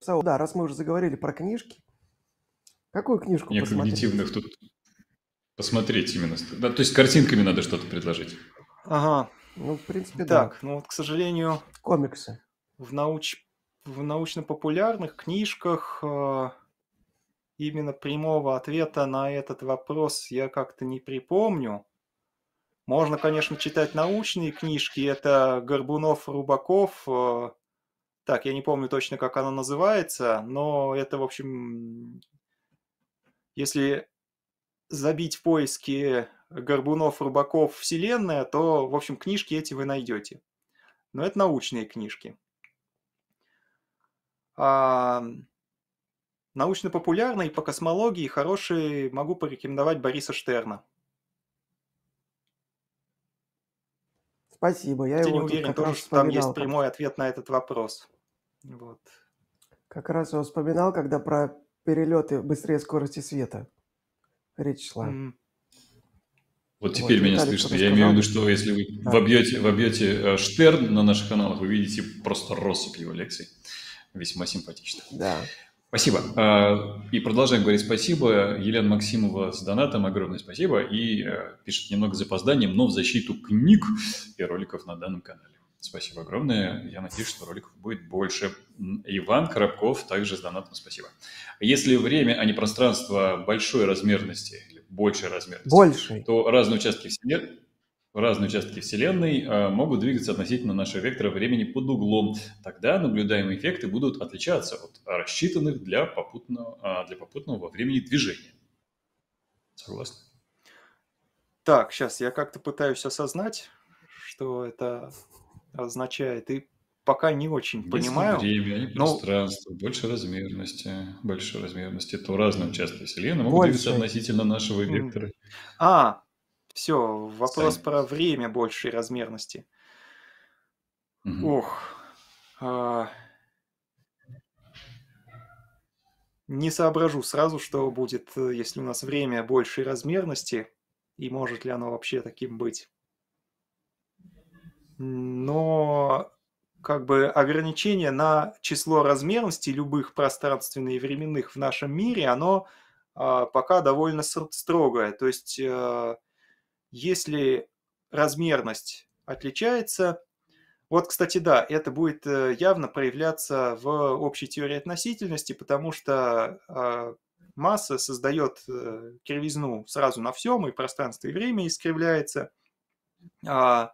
Да, раз мы уже заговорили про книжки,
какую книжку
Не посмотреть? когнитивных тут посмотреть именно. Да, то есть картинками надо что-то предложить.
Ага. Ну, в принципе, так, да. ну вот, к сожалению... Комиксы. В, науч... в научно-популярных книжках э, именно прямого ответа на этот вопрос я как-то не припомню. Можно, конечно, читать научные книжки. Это Горбунов, Рубаков. Э, так, я не помню точно, как она называется, но это, в общем, если забить в поиске Горбунов, Рубаков, Вселенная, то, в общем, книжки эти вы найдете. Но это научные книжки. А научно популярные по космологии хорошие могу порекомендовать Бориса Штерна.
Спасибо. Я Ты не уверен, тоже, что там есть прямой
ответ на этот вопрос. Вот.
Как раз я вспоминал, когда про перелеты быстрее скорости света речь шла. Mm.
Вот теперь вот, меня Виталий слышно.
Я имею в виду, что если вы да.
вобьете, вобьете э, Штерн на наших каналах, вы видите просто россыпь его лекций. Весьма симпатично. Да. Спасибо. Э, и продолжаем говорить спасибо. Елена Максимова с донатом. Огромное спасибо. И э, пишет немного запозданием, но в защиту книг и роликов на данном канале. Спасибо огромное. Я надеюсь, что роликов будет больше. Иван Коробков также с донатом спасибо. Если время, а не пространство большой размерности или большей размерности, Больше. то разные участки Вселенной разные участки Вселенной а, могут двигаться относительно нашего вектора времени под углом. Тогда наблюдаемые эффекты будут отличаться от рассчитанных для попутного, а, для попутного во времени движения.
Согласны? Так, сейчас я как-то пытаюсь осознать, что это означает, и пока не очень Если понимаю.
время, и но... пространство, больше размерности, больше размерности, то разные участки Вселенной могут больше. двигаться относительно нашего вектора.
А, все, вопрос Сами. про время большей размерности. Угу. Ох. А... Не соображу сразу, что будет, э, если у нас время большей размерности, и может ли оно вообще таким быть. Но как бы ограничение на число размерностей любых пространственных и временных в нашем мире, оно э, пока довольно строгое. То есть э, если размерность отличается, вот, кстати, да, это будет э, явно проявляться в общей теории относительности, потому что а, масса создает э, кривизну сразу на всем, и пространство, и время искривляется. А,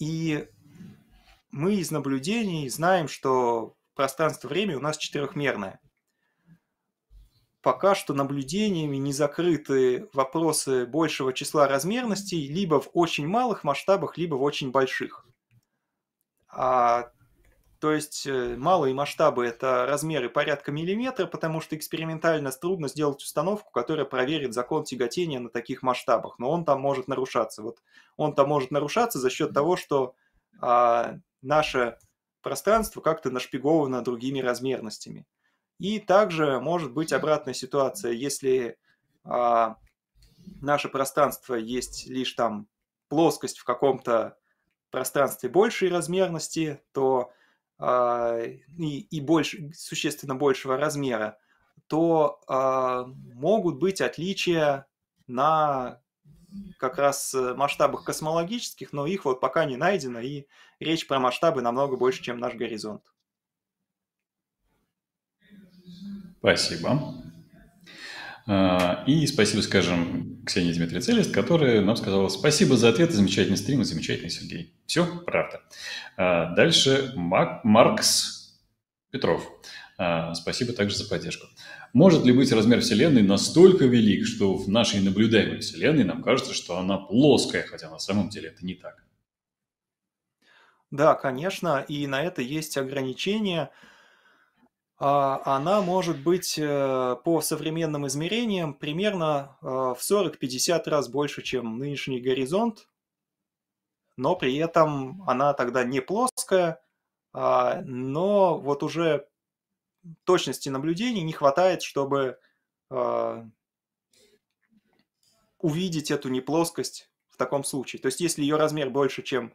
и мы из наблюдений знаем, что пространство-время у нас четырехмерное пока что наблюдениями не закрыты вопросы большего числа размерностей либо в очень малых масштабах, либо в очень больших. А, то есть э, малые масштабы – это размеры порядка миллиметра, потому что экспериментально трудно сделать установку, которая проверит закон тяготения на таких масштабах, но он там может нарушаться. Вот он там может нарушаться за счет того, что а, наше пространство как-то нашпиговано другими размерностями – и также может быть обратная ситуация, если а, наше пространство есть лишь там плоскость в каком-то пространстве большей размерности, то а, и, и больше, существенно большего размера, то а, могут быть отличия на как раз масштабах космологических, но их вот пока не найдено, и речь про масштабы намного больше, чем наш горизонт.
Спасибо. А, и спасибо, скажем, Ксении Дмитрий Целест, которая нам сказала спасибо за ответ, замечательный стрим замечательный Сергей. Все, правда. А, дальше Мак, Маркс Петров. А, спасибо также за поддержку. Может ли быть размер Вселенной настолько велик, что в нашей наблюдаемой Вселенной нам кажется, что она плоская, хотя на самом деле это не так?
Да, конечно, и на это есть ограничения – а, она может быть э, по современным измерениям примерно э, в 40-50 раз больше, чем нынешний горизонт, но при этом она тогда не плоская, а, но вот уже точности наблюдений не хватает, чтобы а, увидеть эту неплоскость в таком случае. То есть если ее размер больше, чем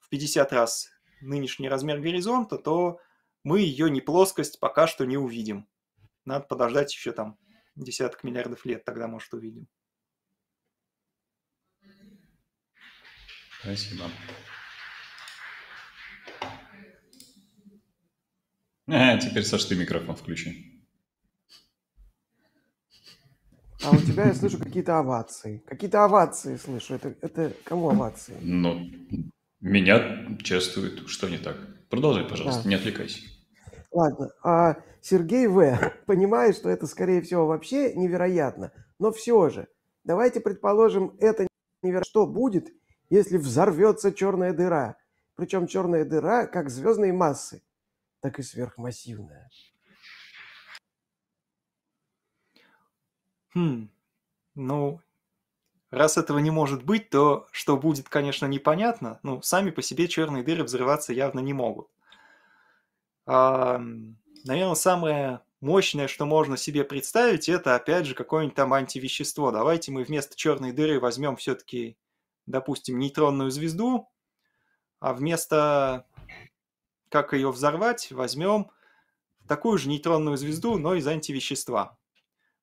в 50 раз нынешний размер горизонта, то мы ее не плоскость пока что не увидим. Надо подождать еще там десяток миллиардов лет, тогда, может, увидим. Спасибо.
А, теперь, Саш, ты микрофон включи.
А у тебя я слышу какие-то овации. Какие-то овации слышу. Это, это кому овации?
Ну, меня чествуют. Что не так? Продолжай, пожалуйста, да. не отвлекайся.
Ладно. А Сергей В. понимает, что это, скорее всего, вообще невероятно. Но все же, давайте предположим, это невероятно. Что будет, если взорвется черная дыра? Причем черная дыра как звездной массы, так и сверхмассивная. Хм. Ну,
Раз этого не может быть, то что будет, конечно, непонятно. Ну, сами по себе черные дыры взрываться явно не могут. А, наверное, самое мощное, что можно себе представить, это, опять же, какое-нибудь там антивещество. Давайте мы вместо черной дыры возьмем все-таки, допустим, нейтронную звезду, а вместо как ее взорвать, возьмем такую же нейтронную звезду, но из антивещества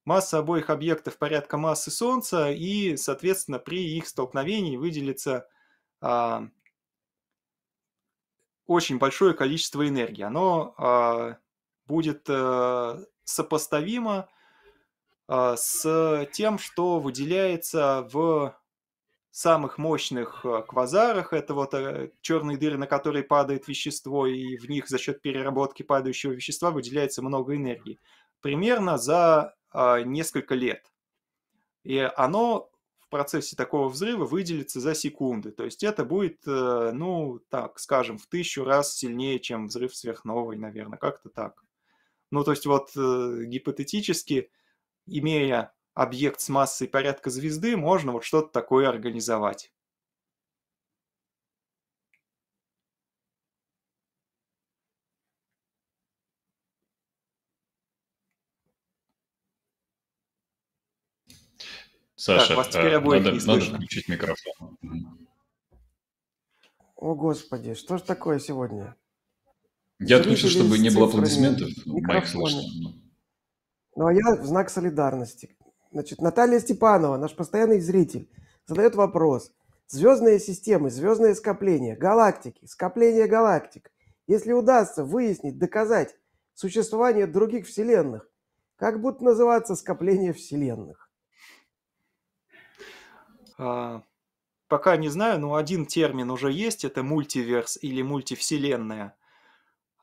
масса обоих объектов порядка массы Солнца, и, соответственно, при их столкновении выделится а, очень большое количество энергии. Оно а, будет а, сопоставимо а, с тем, что выделяется в самых мощных э, квазарах, это вот э, черные дыры, на которые падает вещество, и в них за счет переработки падающего вещества выделяется много энергии. Примерно за а, несколько лет. И оно в процессе такого взрыва выделится за секунды. То есть это будет, э, ну, так скажем, в тысячу раз сильнее, чем взрыв сверхновой, наверное, как-то так. Ну, то есть вот э, гипотетически, имея объект с массой порядка звезды, можно вот что-то такое организовать.
Саша, так, вас э, теперь обоих надо, не слышно. надо включить микрофон.
О, Господи, что ж такое сегодня?
Я отключил, чтобы не было аплодисментов. Майк слышно.
Ну, а я в знак солидарности. Значит, Наталья Степанова, наш постоянный зритель, задает вопрос. Звездные системы, звездные скопления, галактики, скопления галактик. Если удастся выяснить, доказать существование других вселенных, как будут называться скопления вселенных?
А, пока не знаю, но один термин уже есть, это мультиверс или мультивселенная.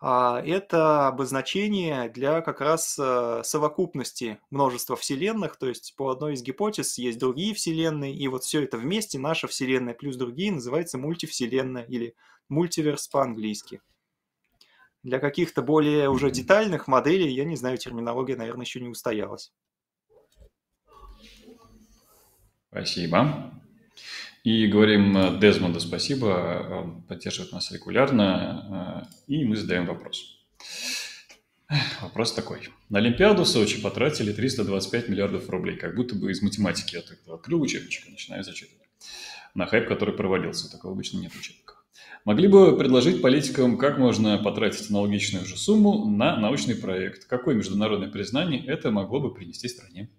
А это обозначение для как раз э, совокупности множества вселенных, то есть по одной из гипотез есть другие вселенные, и вот все это вместе, наша вселенная плюс другие, называется мультивселенная или мультиверс по-английски. Для каких-то более уже детальных моделей, я не знаю, терминология, наверное, еще не устоялась.
Спасибо. И говорим э, Дезмонду спасибо, он поддерживает нас регулярно, э, и мы задаем вопрос. Вопрос такой. На Олимпиаду в Сочи потратили 325 миллиардов рублей, как будто бы из математики. Я тогда открыл учебничек и начинаю зачитывать. На хайп, который проводился, Такого обычно нет в учебниках. Могли бы предложить политикам, как можно потратить аналогичную же сумму на научный проект. Какое международное признание это могло бы принести стране?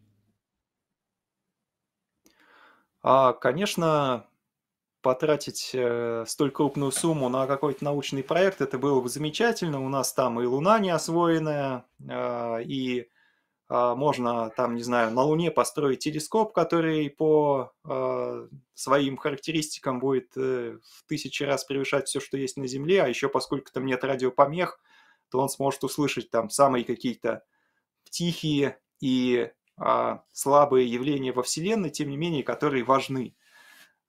А, конечно, потратить э, столь крупную сумму на какой-то научный проект, это было бы замечательно. У нас там и Луна не освоенная, а, и а, можно там, не знаю, на Луне построить телескоп, который по а, своим характеристикам будет э, в тысячи раз превышать все, что есть на Земле, а еще поскольку там нет радиопомех, то он сможет услышать там самые какие-то тихие и а, слабые явления во Вселенной, тем не менее, которые важны.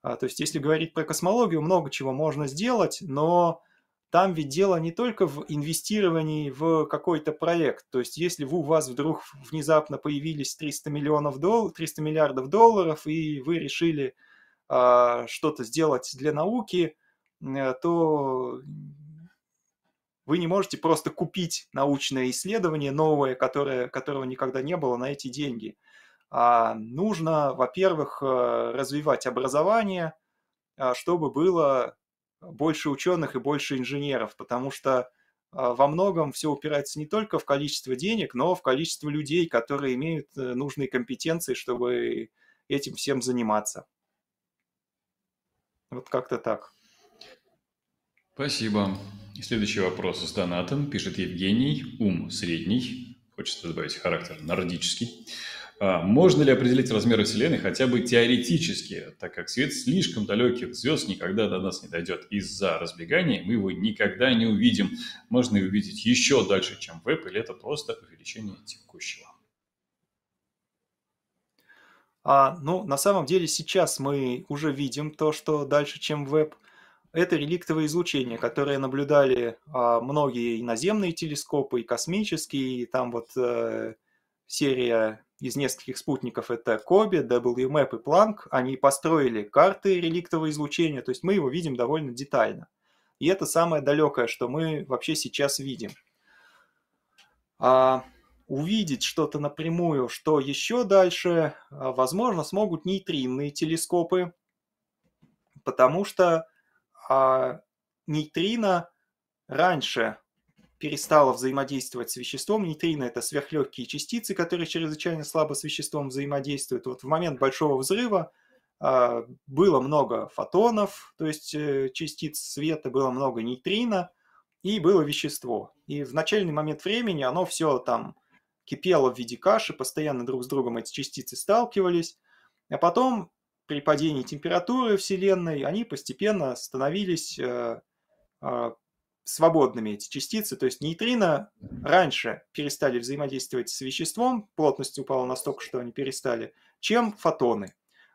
А, то есть, если говорить про космологию, много чего можно сделать, но там ведь дело не только в инвестировании в какой-то проект. То есть, если у вас вдруг внезапно появились 300, миллионов дол... 300 миллиардов долларов, и вы решили а, что-то сделать для науки, э, то вы не можете просто купить научное исследование новое, которое, которого никогда не было, на эти деньги. А нужно, во-первых, э, развивать образование, а, чтобы было больше ученых и больше инженеров, потому что а, во многом все упирается не только в количество денег, но в количество людей, которые имеют э, нужные компетенции, чтобы этим всем заниматься. Вот как-то так.
Спасибо. следующий вопрос с донатом пишет Евгений. Ум средний. Хочется добавить характер нордический. А, можно ли определить размеры Вселенной хотя бы теоретически, так как свет слишком далеких звезд никогда до нас не дойдет. Из-за разбегания мы его никогда не увидим. Можно ли увидеть еще дальше, чем веб, или это просто увеличение текущего?
А, ну, на самом деле сейчас мы уже видим то, что дальше, чем веб – это реликтовое излучение, которое наблюдали а, многие и наземные телескопы, и космические, и там вот э, серия из нескольких спутников, это Коби, WMAP и Планк, они построили карты реликтового излучения, то есть мы его видим довольно детально. И это самое далекое, что мы вообще сейчас видим. А увидеть что-то напрямую, что еще дальше, а, возможно, смогут нейтринные телескопы, потому что а нейтрино раньше перестало взаимодействовать с веществом. Нейтрино – это сверхлегкие частицы, которые чрезвычайно слабо с веществом взаимодействуют. Вот в момент Большого взрыва а, было много фотонов, то есть э, частиц света, было много нейтрино и было вещество. И в начальный момент времени оно все там кипело в виде каши, постоянно друг с другом эти частицы сталкивались. А потом при падении температуры Вселенной они постепенно становились э, а, свободными, эти частицы. То есть нейтрино раньше перестали взаимодействовать с веществом, плотность упала настолько, что они перестали, чем фотоны.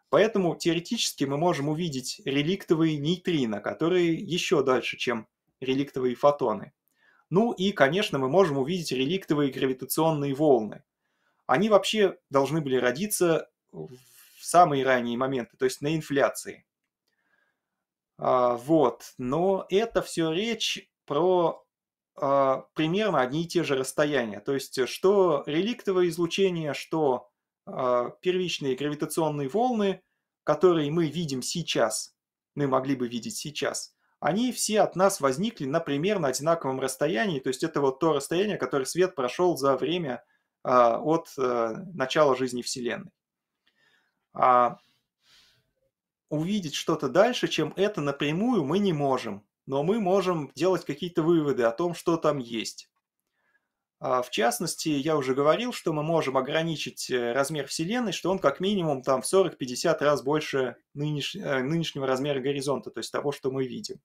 Поэтому теоретически мы можем увидеть реликтовые нейтрино, которые еще дальше, чем реликтовые фотоны. Ну и, конечно, мы можем увидеть реликтовые гравитационные волны. Они вообще должны были родиться в самые ранние моменты, то есть на инфляции. А, вот, но это все речь про а, примерно одни и те же расстояния, то есть э, что реликтовое излучение, что а, первичные гравитационные волны, которые мы видим сейчас, мы могли бы видеть сейчас, они все от нас возникли на примерно одинаковом расстоянии, то есть это вот то расстояние, которое свет прошел за время от э, начала жизни Вселенной а, увидеть что-то дальше, чем это напрямую мы не можем. Но мы можем делать какие-то выводы о том, что там есть. А, в частности, я уже говорил, что мы можем ограничить э, размер Вселенной, что он как минимум там в 40-50 раз больше нынеш... Э, нынешнего размера горизонта, то есть того, что мы видим.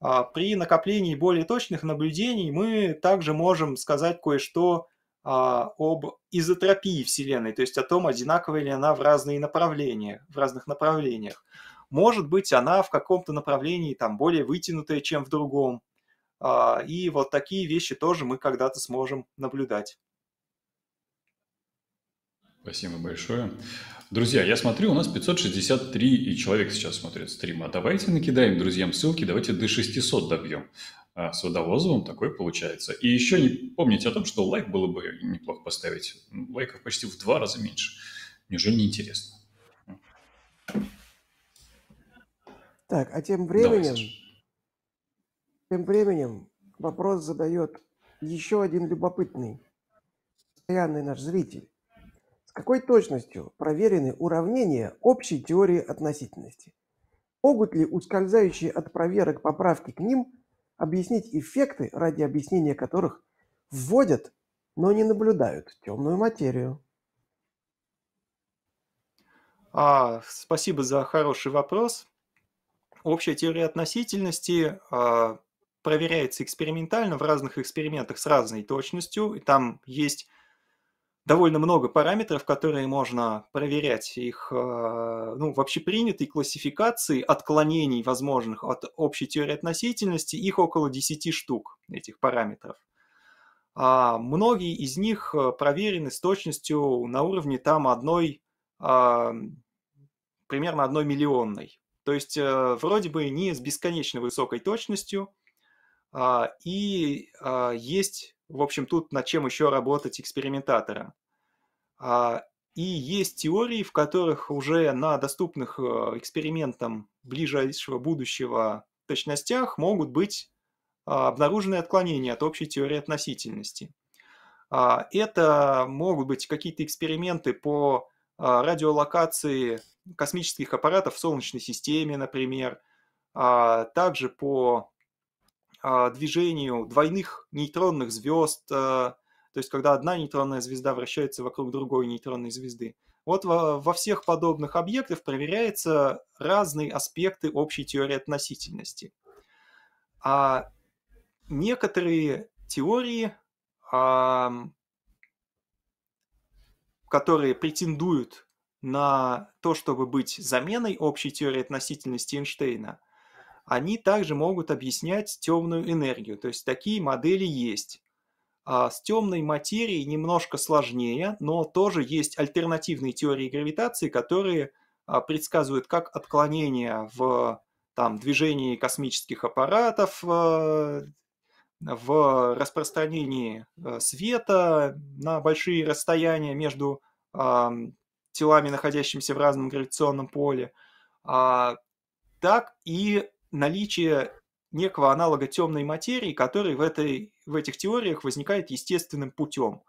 А, при накоплении более точных наблюдений мы также можем сказать кое-что а, об изотропии Вселенной, то есть о том, одинаковая ли она в разные направления, в разных направлениях. Может быть, она в каком-то направлении там более вытянутая, чем в другом. А, и вот такие вещи тоже мы когда-то сможем наблюдать.
Спасибо большое. Друзья, я смотрю, у нас 563 и человек сейчас смотрит стрим. А давайте накидаем друзьям ссылки, давайте до 600 добьем. А, с водовозовым такой получается. И еще не помните о том, что лайк было бы неплохо поставить. Лайков почти в два раза меньше. Неужели не интересно?
Так, а тем временем, Давай, тем временем вопрос задает еще один любопытный, постоянный наш зритель. С какой точностью проверены уравнения общей теории относительности? Могут ли ускользающие от проверок поправки к ним – объяснить эффекты, ради объяснения которых вводят, но не наблюдают темную материю?
А, спасибо за хороший вопрос. Общая теория относительности а, проверяется экспериментально в разных экспериментах с разной точностью. И там есть довольно много параметров, которые можно проверять, их э, ну, в общепринятой классификации отклонений возможных от общей теории относительности, их около 10 штук, этих параметров. А многие из них э, проверены с точностью на уровне там одной, а, примерно одной миллионной. То есть э, вроде бы не с бесконечно высокой точностью, а, и а, есть, в общем, тут над чем еще работать экспериментатора. А, и есть теории, в которых уже на доступных э, экспериментам ближайшего будущего точностях могут быть а, обнаружены отклонения от общей теории относительности. А, это могут быть какие-то эксперименты по радиолокации космических аппаратов в Солнечной системе, например, также по движению двойных нейтронных звезд э, то есть когда одна нейтронная звезда вращается вокруг другой нейтронной звезды. Вот во, во всех подобных объектах проверяются разные аспекты общей теории относительности. А некоторые теории, а, которые претендуют на то, чтобы быть заменой общей теории относительности Эйнштейна, они также могут объяснять темную энергию. То есть такие модели есть. А, с темной материей немножко сложнее, но тоже есть альтернативные теории гравитации, которые а, предсказывают как отклонение в там, движении космических аппаратов, э, в распространении э, света на большие расстояния между телами, находящимися в разном гравитационном поле, а, так и наличие некого аналога темной материи, который в, этой, в этих теориях возникает естественным путем.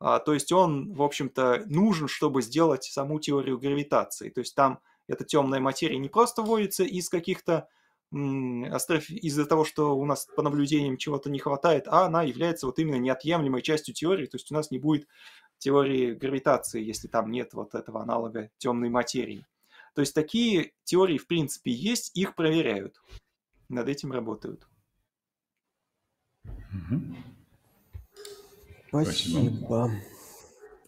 А, то есть он, в общем-то, нужен, чтобы сделать саму теорию гравитации. То есть там эта темная материя не просто вводится из каких-то остров из-за того, что у нас по наблюдениям чего-то не хватает, а она является вот именно неотъемлемой частью теории, то есть у нас не будет теории гравитации, если там нет вот этого аналога темной материи. То есть такие теории, в принципе, есть, их проверяют над этим работают.
Угу. Спасибо. Спасибо.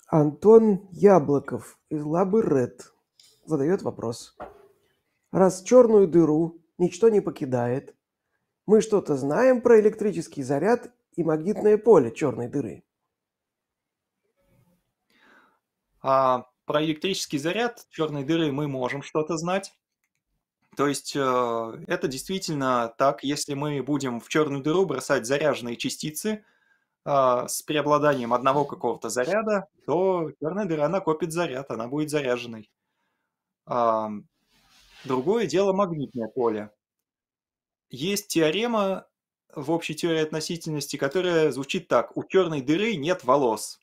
Антон Яблоков из Лабы Ред задает вопрос. Раз черную дыру ничто не покидает, мы что-то знаем про электрический заряд и магнитное поле черной дыры?
А про электрический заряд черной дыры мы можем что-то знать. То есть э, это действительно так, если мы будем в черную дыру бросать заряженные частицы а, с преобладанием одного какого-то заряда, то черная дыра накопит заряд, она будет заряженной. Другое дело магнитное поле. Есть теорема в общей теории относительности, которая звучит так. У черной дыры нет волос.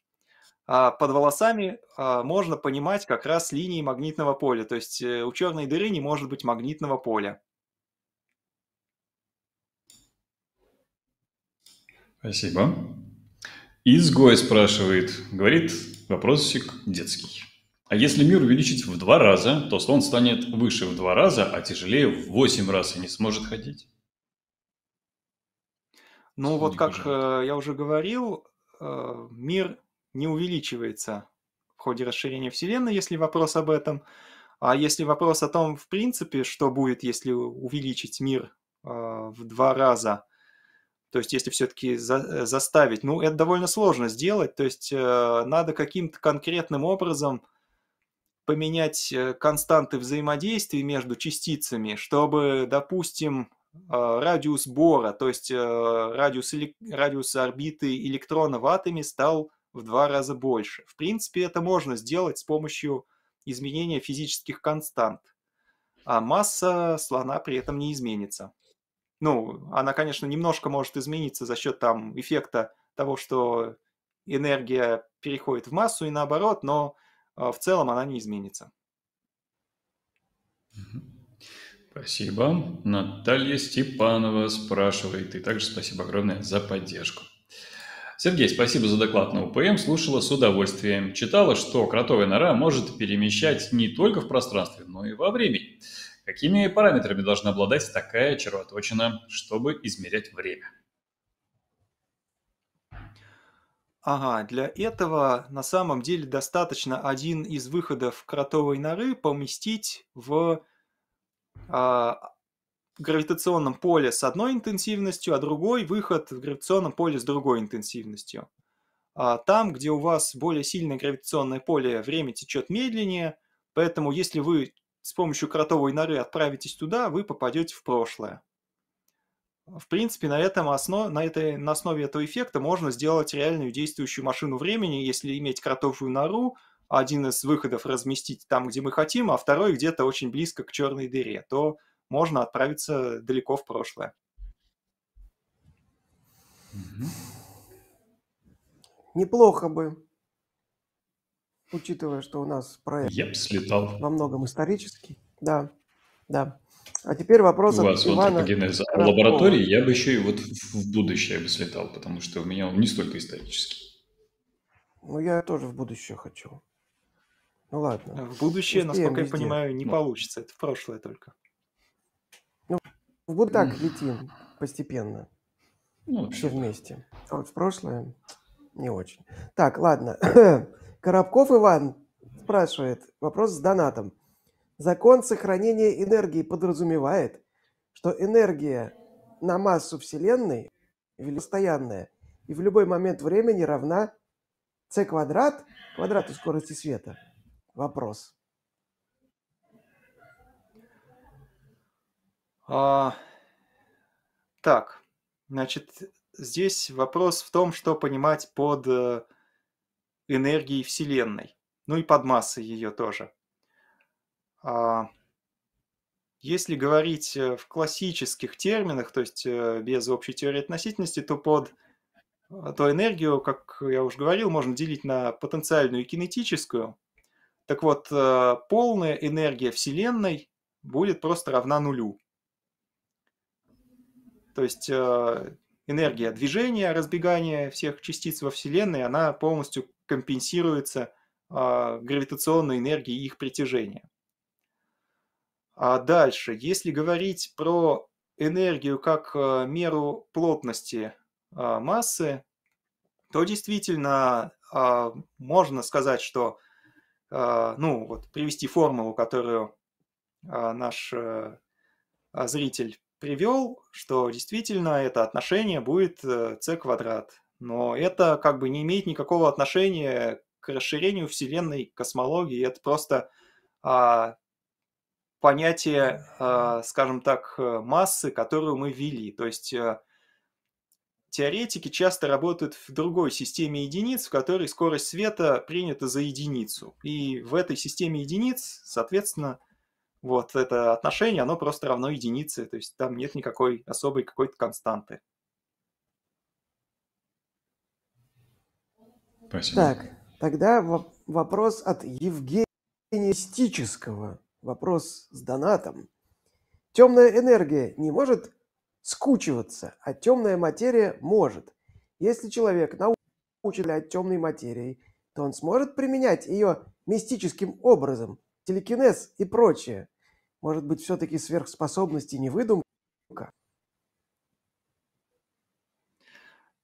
А, под волосами а, можно понимать как раз линии магнитного поля. То есть э, у черной дыры не может быть магнитного поля.
Спасибо. Изгой спрашивает, говорит, вопросик детский. А если мир увеличить в два раза, то слон станет выше в два раза, а тяжелее в восемь раз и не сможет ходить?
Ну слон вот как уже. Э, я уже говорил, э, мир не увеличивается в ходе расширения Вселенной, если вопрос об этом. А если вопрос о том, в принципе, что будет, если увеличить мир э, в два раза, то есть если все-таки за, э, заставить, ну, это довольно сложно сделать, то есть э, надо каким-то конкретным образом поменять э, константы взаимодействия между частицами, чтобы, допустим, а, радиус Бора, то есть э, радиус, радиус орбиты электрона в атоме стал в два раза больше. В принципе, это можно сделать с помощью изменения физических констант. А масса слона при этом не изменится. Ну, она, конечно, немножко может измениться за счет там эффекта того, что энергия переходит в массу и наоборот, но э, в целом она не изменится.
Спасибо. Наталья Степанова спрашивает. И также спасибо огромное за поддержку. Сергей, спасибо за доклад на УПМ, слушала с удовольствием. Читала, что кротовая нора может перемещать не только в пространстве, но и во времени. Какими параметрами должна обладать такая червоточина, чтобы измерять время?
Ага, для этого на самом деле достаточно один из выходов кротовой норы поместить в а, гравитационном поле с одной интенсивностью, а другой выход в гравитационном поле с другой интенсивностью. А там, где у вас более сильное гравитационное поле, время течет медленнее, поэтому если вы с помощью кротовой норы отправитесь туда, вы попадете в прошлое. В принципе, на, этом основ... на, этой... на основе этого эффекта можно сделать реальную действующую машину времени, если иметь кротовую нору, один из выходов разместить там, где мы хотим, а второй где-то очень близко к черной дыре, то можно отправиться далеко в прошлое.
Неплохо бы, учитывая, что у нас проект Я yep, слетал. во многом исторический. Да, да. А теперь вопрос у вас Ивана вот Ивана Короткова. лаборатории,
я бы еще и вот в будущее бы слетал, потому что у меня он не столько исторический.
Ну, я тоже в будущее хочу. Ну ладно. В будущее, Успеем насколько везде. я понимаю, не ну. получится. Это в прошлое только. Ну, вот так летим постепенно. Ну, все вместе. А вот в прошлое не очень. Так, ладно. Коробков Иван спрашивает. Вопрос с донатом. Закон сохранения энергии подразумевает, что энергия на массу Вселенной постоянная и в любой момент времени равна c квадрат квадрату скорости света. Вопрос.
А, так, значит, здесь вопрос в том, что понимать под э, энергией Вселенной, ну и под массой ее тоже. А, если говорить э, в классических терминах, то есть э, без общей теории относительности, то под то энергию, как я уже говорил, можно делить на потенциальную и кинетическую. Так вот, полная энергия Вселенной будет просто равна нулю. То есть э, энергия движения, разбегания всех частиц во Вселенной, она полностью компенсируется а, гравитационной энергией их притяжения. А дальше, если говорить про энергию как э, меру плотности а, массы, то действительно а, можно сказать, что, ну, вот привести формулу, которую наш э, зритель привел, что действительно это отношение будет э, c квадрат. Но это как бы не имеет никакого отношения к расширению Вселенной космологии. Это просто а, понятие, а, скажем так, э, массы, которую мы ввели. То есть э, теоретики часто работают в другой системе единиц, в которой скорость света принята за единицу. И в этой системе единиц, соответственно, вот это отношение, оно просто равно единице, то есть там нет никакой особой какой-то константы.
Спасибо. Так, тогда вопрос от Евгения Стического. Вопрос с донатом. Темная энергия не может скучиваться, а темная материя может. Если человек научен от темной материи, то он сможет применять ее мистическим образом, телекинез и прочее. Может быть, все-таки сверхспособности не выдумка?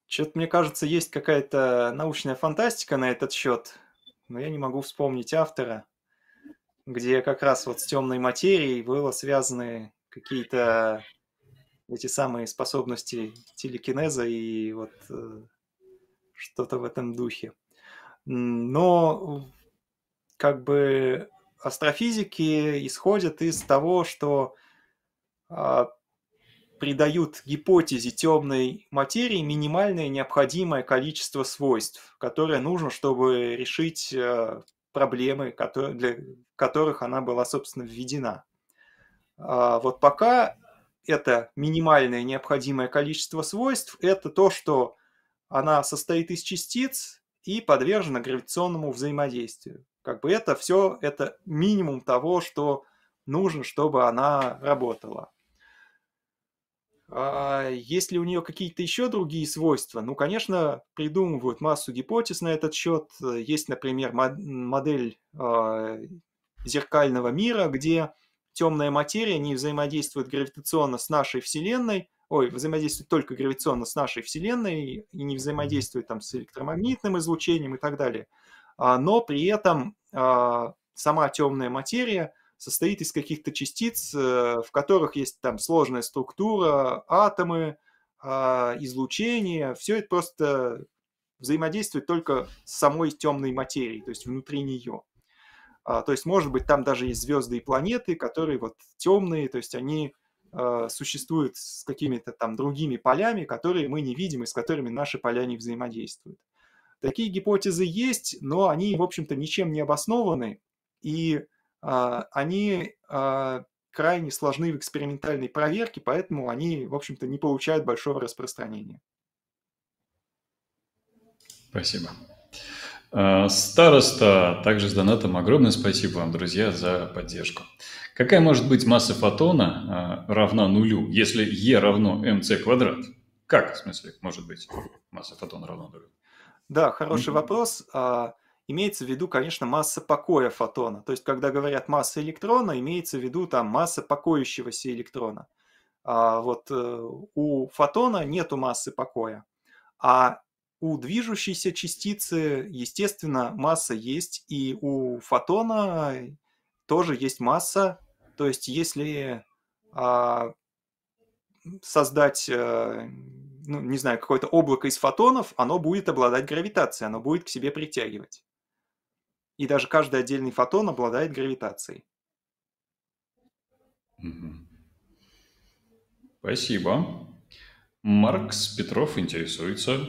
Что-то, мне кажется,
есть какая-то научная фантастика на этот счет, но я не могу вспомнить автора, где как раз вот с темной материей было связаны какие-то эти самые способности телекинеза и вот э, что-то в этом духе. Но как бы астрофизики исходят из того, что а, придают гипотезе темной материи минимальное необходимое количество свойств, которое нужно, чтобы решить э, проблемы, которые, для которых она была, собственно, введена. А, вот пока это минимальное необходимое количество свойств, это то, что она состоит из частиц и подвержена гравитационному взаимодействию. Как бы это все, это минимум того, что нужно, чтобы она работала. А ли у нее какие-то еще другие свойства, ну, конечно, придумывают массу гипотез на этот счет. Есть, например, модель а, зеркального мира, где темная материя не взаимодействует гравитационно с нашей Вселенной, ой, взаимодействует только гравитационно с нашей Вселенной и не взаимодействует там с электромагнитным излучением и так далее. А, но при этом а, сама темная материя состоит из каких-то частиц, э, в которых есть там сложная структура, атомы, а, излучение. Все это просто взаимодействует только с самой темной материей, то есть внутри нее. То есть, может быть, там даже есть звезды и планеты, которые вот темные, то есть они существуют с какими-то там другими полями, которые мы не видим и с которыми наши поля не взаимодействуют. Такие гипотезы есть, но они, в общем-то, ничем не обоснованы, и а, они а, крайне сложны в экспериментальной проверке, поэтому они, в общем-то, не получают большого распространения.
Спасибо. А, староста, также с донатом огромное спасибо вам, друзья, за поддержку. Какая может быть масса фотона а, равна нулю, если Е равно МЦ квадрат? Как, в смысле, может быть масса фотона равна нулю?
Да, хороший mm-hmm. вопрос. А, имеется в виду, конечно, масса покоя фотона. То есть, когда говорят масса электрона, имеется в виду там масса покоящегося электрона. А вот э, у фотона нету массы покоя. А у движущейся частицы, естественно, масса есть, и у фотона тоже есть масса. То есть, если а, создать э, ну, не знаю, какое-то облако из фотонов, оно будет обладать гравитацией, оно будет к себе притягивать. И даже каждый отдельный фотон обладает гравитацией.
Спасибо. Маркс Петров интересуется,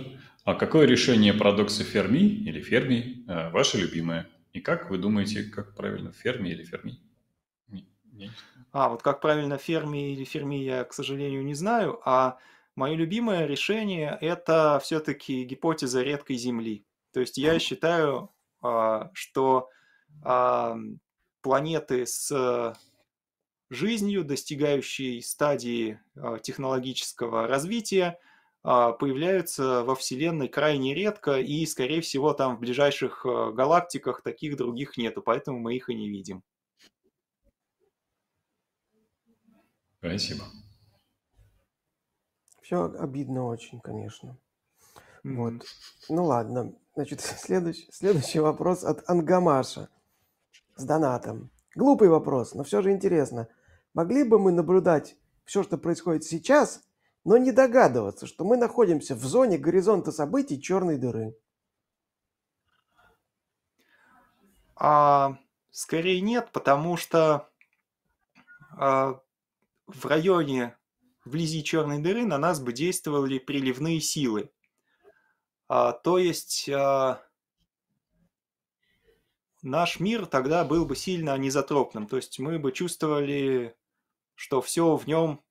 а какое решение парадокса Ферми или Ферми э, ваше любимое? И как вы думаете, как правильно, Ферми или Ферми?
А, вот как правильно Ферми или Ферми я, к сожалению, не знаю, а Мое любимое решение – это все-таки гипотеза редкой Земли. То есть я считаю, а, что а, планеты с жизнью, достигающей стадии а, технологического развития, появляются во Вселенной крайне редко, и, скорее всего, там в ближайших галактиках таких других нету, поэтому мы их и не видим. Спасибо
все обидно очень, конечно. Mm-hmm. Вот. Ну ладно. Значит, следующий, следующий вопрос от Ангамаша с донатом. Глупый вопрос, но все же интересно. Могли бы мы наблюдать все, что происходит сейчас, но не догадываться, что мы находимся в зоне горизонта событий черной дыры? А,
скорее нет, потому что а, в районе вблизи черной дыры на нас бы действовали приливные силы. А, то есть а, наш мир тогда был бы сильно низотропным, то есть мы бы чувствовали, что все в нем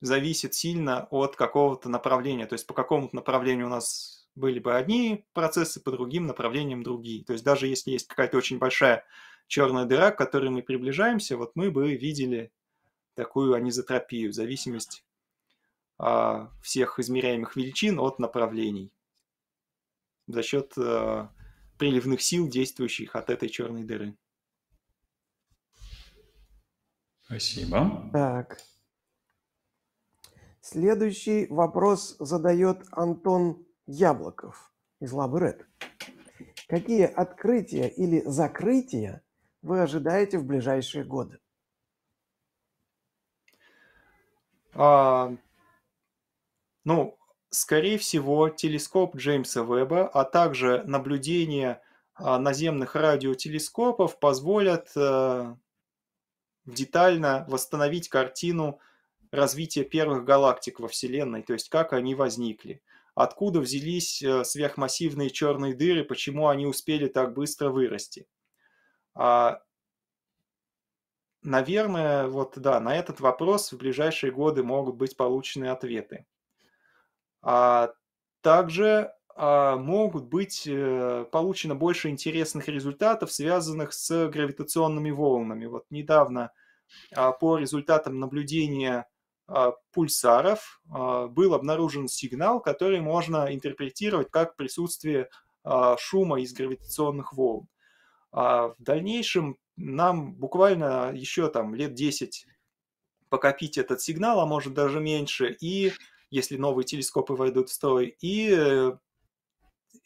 зависит сильно от какого-то направления, то есть по какому-то направлению у нас были бы одни процессы, по другим направлениям другие. То есть даже если есть какая-то очень большая черная дыра, к которой мы приближаемся, вот мы бы видели такую анизотропию, зависимость а, всех измеряемых величин от направлений за счет э, приливных сил, действующих от этой черной дыры.
Спасибо. Так. Следующий вопрос задает Антон Яблоков из Лабы Ред. Какие открытия или закрытия вы ожидаете в ближайшие годы?
А, ну, скорее всего, телескоп Джеймса Веба, а также наблюдение а, наземных радиотелескопов позволят э, детально восстановить картину развития первых галактик во Вселенной, то есть как они возникли, откуда взялись э, сверхмассивные черные дыры, почему они успели так быстро вырасти. А, наверное, вот да, на этот вопрос в ближайшие годы могут быть получены ответы. А также а, могут быть э, получено больше интересных результатов, связанных с гравитационными волнами. Вот недавно а, по результатам наблюдения а, пульсаров был обнаружен сигнал, который можно интерпретировать как присутствие шума из гравитационных волн. В дальнейшем нам буквально еще там лет 10 покопить этот сигнал, а может даже меньше, и если новые телескопы войдут в строй, и э,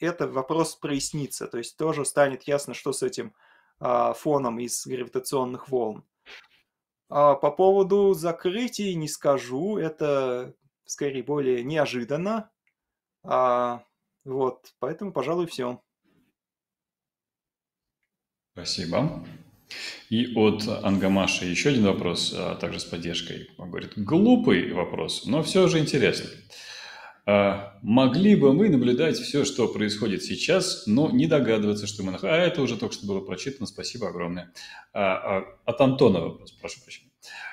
это вопрос прояснится, то есть тоже станет ясно, что с этим а, фоном из гравитационных волн. А по поводу закрытий не скажу, это скорее более неожиданно. А, вот, поэтому, пожалуй, все. Спасибо.
И от Ангамаша еще один вопрос, а, также с поддержкой. Он говорит, глупый вопрос, но все же интересный. А, Могли бы мы наблюдать все, что происходит сейчас, но не догадываться, что мы находимся. А это уже только что было прочитано, спасибо огромное. А, от Антона вопрос, прошу прощения.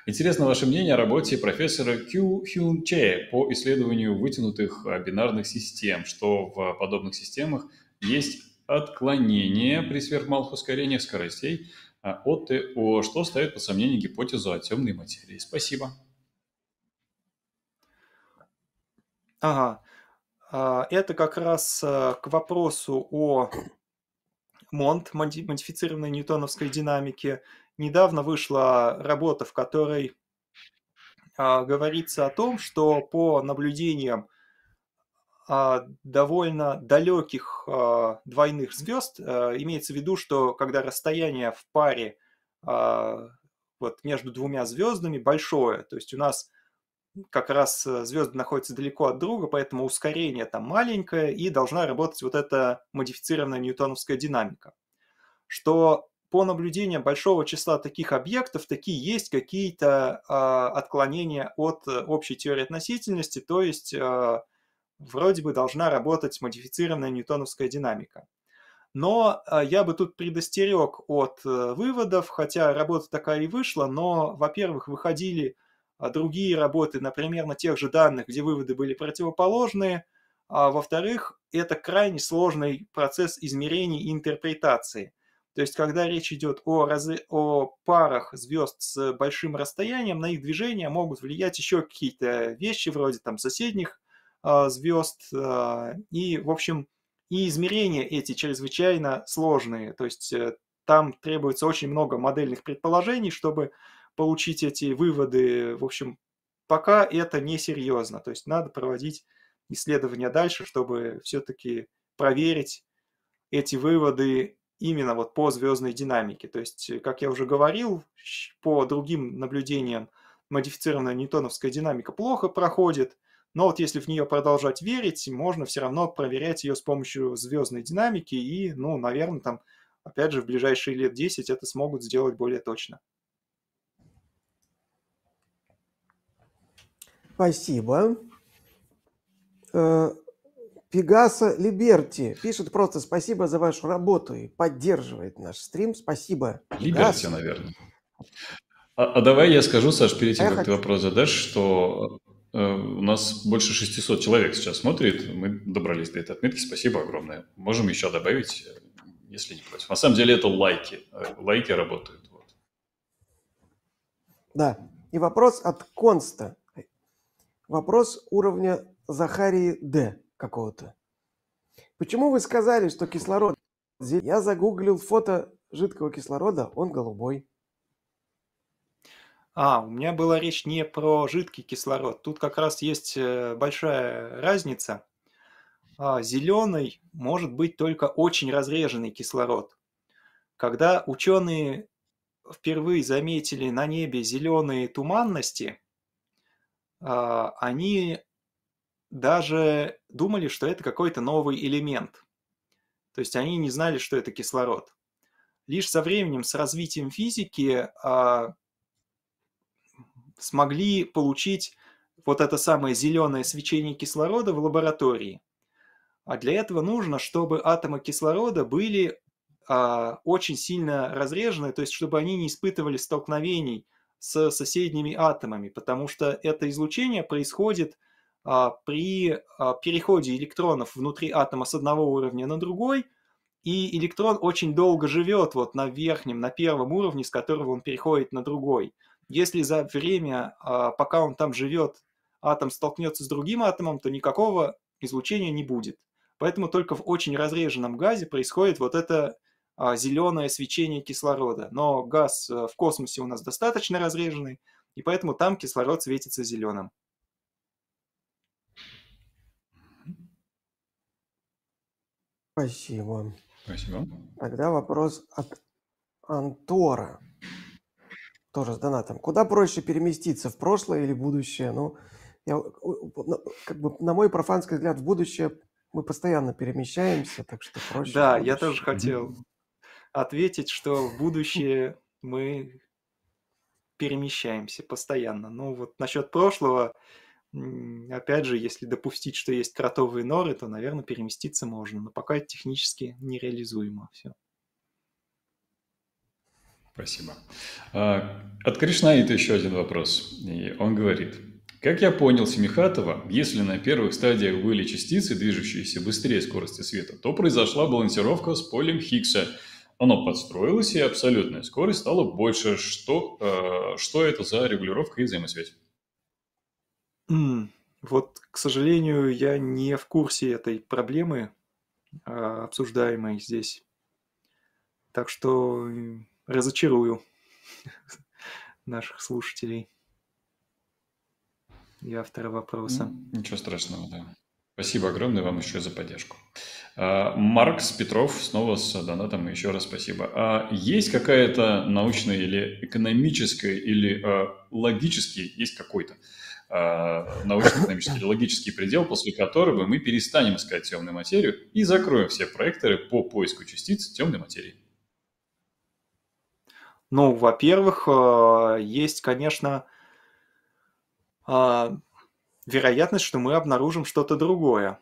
Интересно ваше мнение о работе профессора Кю Хюн Че по исследованию вытянутых бинарных систем, что в подобных системах есть отклонение при сверхмалых ускорениях скоростей, а, от ОТО, что ставит под сомнение гипотезу о темной материи. Спасибо.
Ага. А, это как раз э, к вопросу о монт модифицированной ньютоновской динамике. Недавно вышла работа, в которой а, говорится о том, что по наблюдениям а, довольно далеких а, двойных звезд. Э, имеется в виду, что когда расстояние в паре а, вот между двумя звездами большое, то есть у нас как раз э, звезды находятся далеко от друга, поэтому ускорение там маленькое, и должна работать вот эта модифицированная ньютоновская динамика. Что по наблюдениям большого числа таких объектов, такие есть какие-то э, отклонения от э, общей теории относительности, то есть вроде бы должна работать модифицированная ньютоновская динамика. Но э, я бы тут предостерег от э, выводов, хотя работа такая и вышла, но, во-первых, выходили э, другие работы, например, на тех же данных, где выводы были противоположные, а во-вторых, это крайне сложный процесс измерений и интерпретации. То есть, когда речь идет о, разы, о парах звезд с большим расстоянием, на их движение могут влиять еще какие-то вещи вроде там соседних Э, звезд. Э, и, в общем, и измерения эти чрезвычайно сложные. То есть э, там требуется очень много модельных предположений, чтобы получить эти выводы. В общем, пока это не серьезно. То есть надо проводить исследования дальше, чтобы все-таки проверить эти выводы именно вот по звездной динамике. То есть, как я уже говорил, по другим наблюдениям модифицированная ньютоновская динамика плохо проходит – но вот если в нее продолжать верить, можно все равно проверять ее с помощью звездной динамики, и, ну, наверное, там, опять же, в ближайшие лет 10 это смогут сделать более точно.
Спасибо. Э, Пегаса Либерти пишет просто спасибо за вашу работу и поддерживает наш стрим. Спасибо. Либерти, наверное.
А, а давай я скажу, Саш, перед тем, а как хочу... ты вопрос задашь, что Э, у нас больше 600 человек сейчас смотрит. Мы добрались до этой отметки. Спасибо огромное. Можем еще добавить, э, если не против. На самом деле это лайки. Э, лайки работают. Вот.
Да. И вопрос от Конста. Вопрос уровня Захарии Д какого-то. Почему вы сказали, что кислород... Я загуглил фото жидкого кислорода, он голубой.
А, у меня была речь не про жидкий кислород. Тут как раз есть э, большая разница. А, Зеленый может быть только очень разреженный кислород. Когда ученые впервые заметили на небе зеленые туманности, а, они даже думали, что это какой-то новый элемент. То есть они не знали, что это кислород. Лишь со временем, с развитием физики, а, смогли получить вот это самое зеленое свечение кислорода в лаборатории. А для этого нужно, чтобы атомы кислорода были а, очень сильно разрежены, то есть чтобы они не испытывали столкновений с соседними атомами, потому что это излучение происходит а, при а, переходе электронов внутри атома с одного уровня на другой, и электрон очень долго живет вот на верхнем, на первом уровне, с которого он переходит на другой. Если за время, а, пока он там живет, атом столкнется с другим атомом, то никакого излучения не будет. Поэтому только в очень разреженном газе происходит вот это а, зеленое свечение кислорода. Но газ э, в космосе у нас достаточно разреженный, и поэтому там кислород светится зеленым.
Спасибо. Спасибо. Тогда вопрос от Антора тоже с донатом. Куда проще переместиться, в прошлое или будущее? Ну, я, как бы, на мой профанский взгляд, в будущее мы постоянно перемещаемся, так что проще. Да, я тоже хотел
ответить, что в будущее мы перемещаемся постоянно. Ну вот насчет прошлого, опять же, если допустить, что есть кротовые норы, то, наверное, переместиться можно, но пока это технически нереализуемо все.
Спасибо. А, от Кришнаита еще один вопрос. И он говорит, как я понял Семихатова, если на первых стадиях были частицы, движущиеся быстрее скорости света, то произошла балансировка с полем Хиггса. Оно подстроилось, и абсолютная скорость стала больше. Что, э, что это за регулировка и взаимосвязь?
Mm. Вот, к сожалению, я не в курсе этой проблемы, а, обсуждаемой здесь. Так что разочарую наших слушателей и автора вопроса.
Ну, ничего страшного, да. Спасибо огромное вам еще за поддержку. А, Маркс Петров снова с донатом, еще раз спасибо. А есть какая-то научная или экономическая, или а, логический, есть какой-то а, научно-экономический или логический предел, после которого мы перестанем искать темную материю и закроем все проекторы по поиску частиц темной материи?
Ну, во-первых, э, есть, конечно, а, вероятность, что мы обнаружим что-то другое.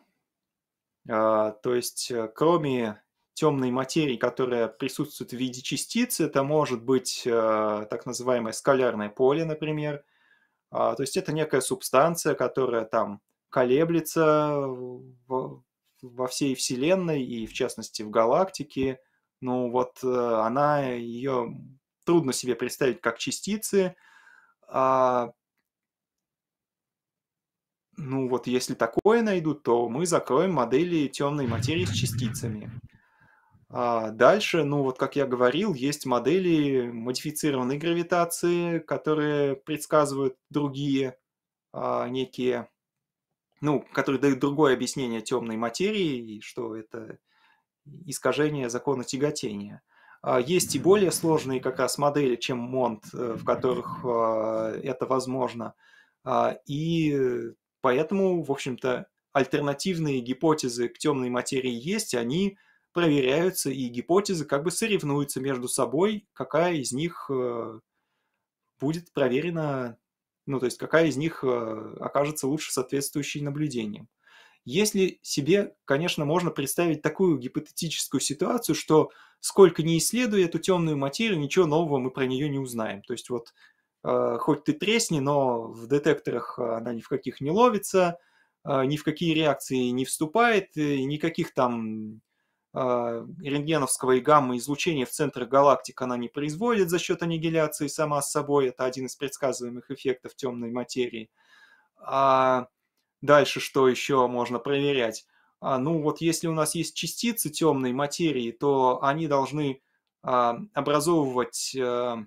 А, то есть, э, кроме темной материи, которая присутствует в виде частицы, это может быть э, так называемое скалярное поле, например. А, то есть это некая субстанция, которая там колеблется во всей Вселенной и, в частности, в галактике. Ну вот она, ее трудно себе представить как частицы. А, ну вот если такое найдут, то мы закроем модели темной материи с частицами. А дальше, ну вот как я говорил, есть модели модифицированной гравитации, которые предсказывают другие а, некие, ну, которые дают другое объяснение темной материи, что это искажение закона тяготения. А, есть и более сложные как раз модели, чем Монт, э, в которых а, это возможно. А, и поэтому, в общем-то, альтернативные гипотезы к темной материи есть, они проверяются, и гипотезы как бы соревнуются между собой, какая из них э, будет проверена, ну, то есть какая из них э, окажется лучше соответствующей наблюдениям. Если себе, конечно, можно представить такую гипотетическую ситуацию, что сколько не исследуя эту темную материю, ничего нового мы про нее не узнаем. То есть вот э, хоть ты тресни, но в детекторах э, она ни в каких не ловится, э, ни в какие реакции не вступает, и никаких там э, рентгеновского и гамма излучения в центрах галактик она не производит за счет аннигиляции сама с собой. Это один из предсказываемых эффектов темной материи. А Дальше что еще можно проверять? А, ну вот если у нас есть частицы темной материи, то они должны а, образовывать а,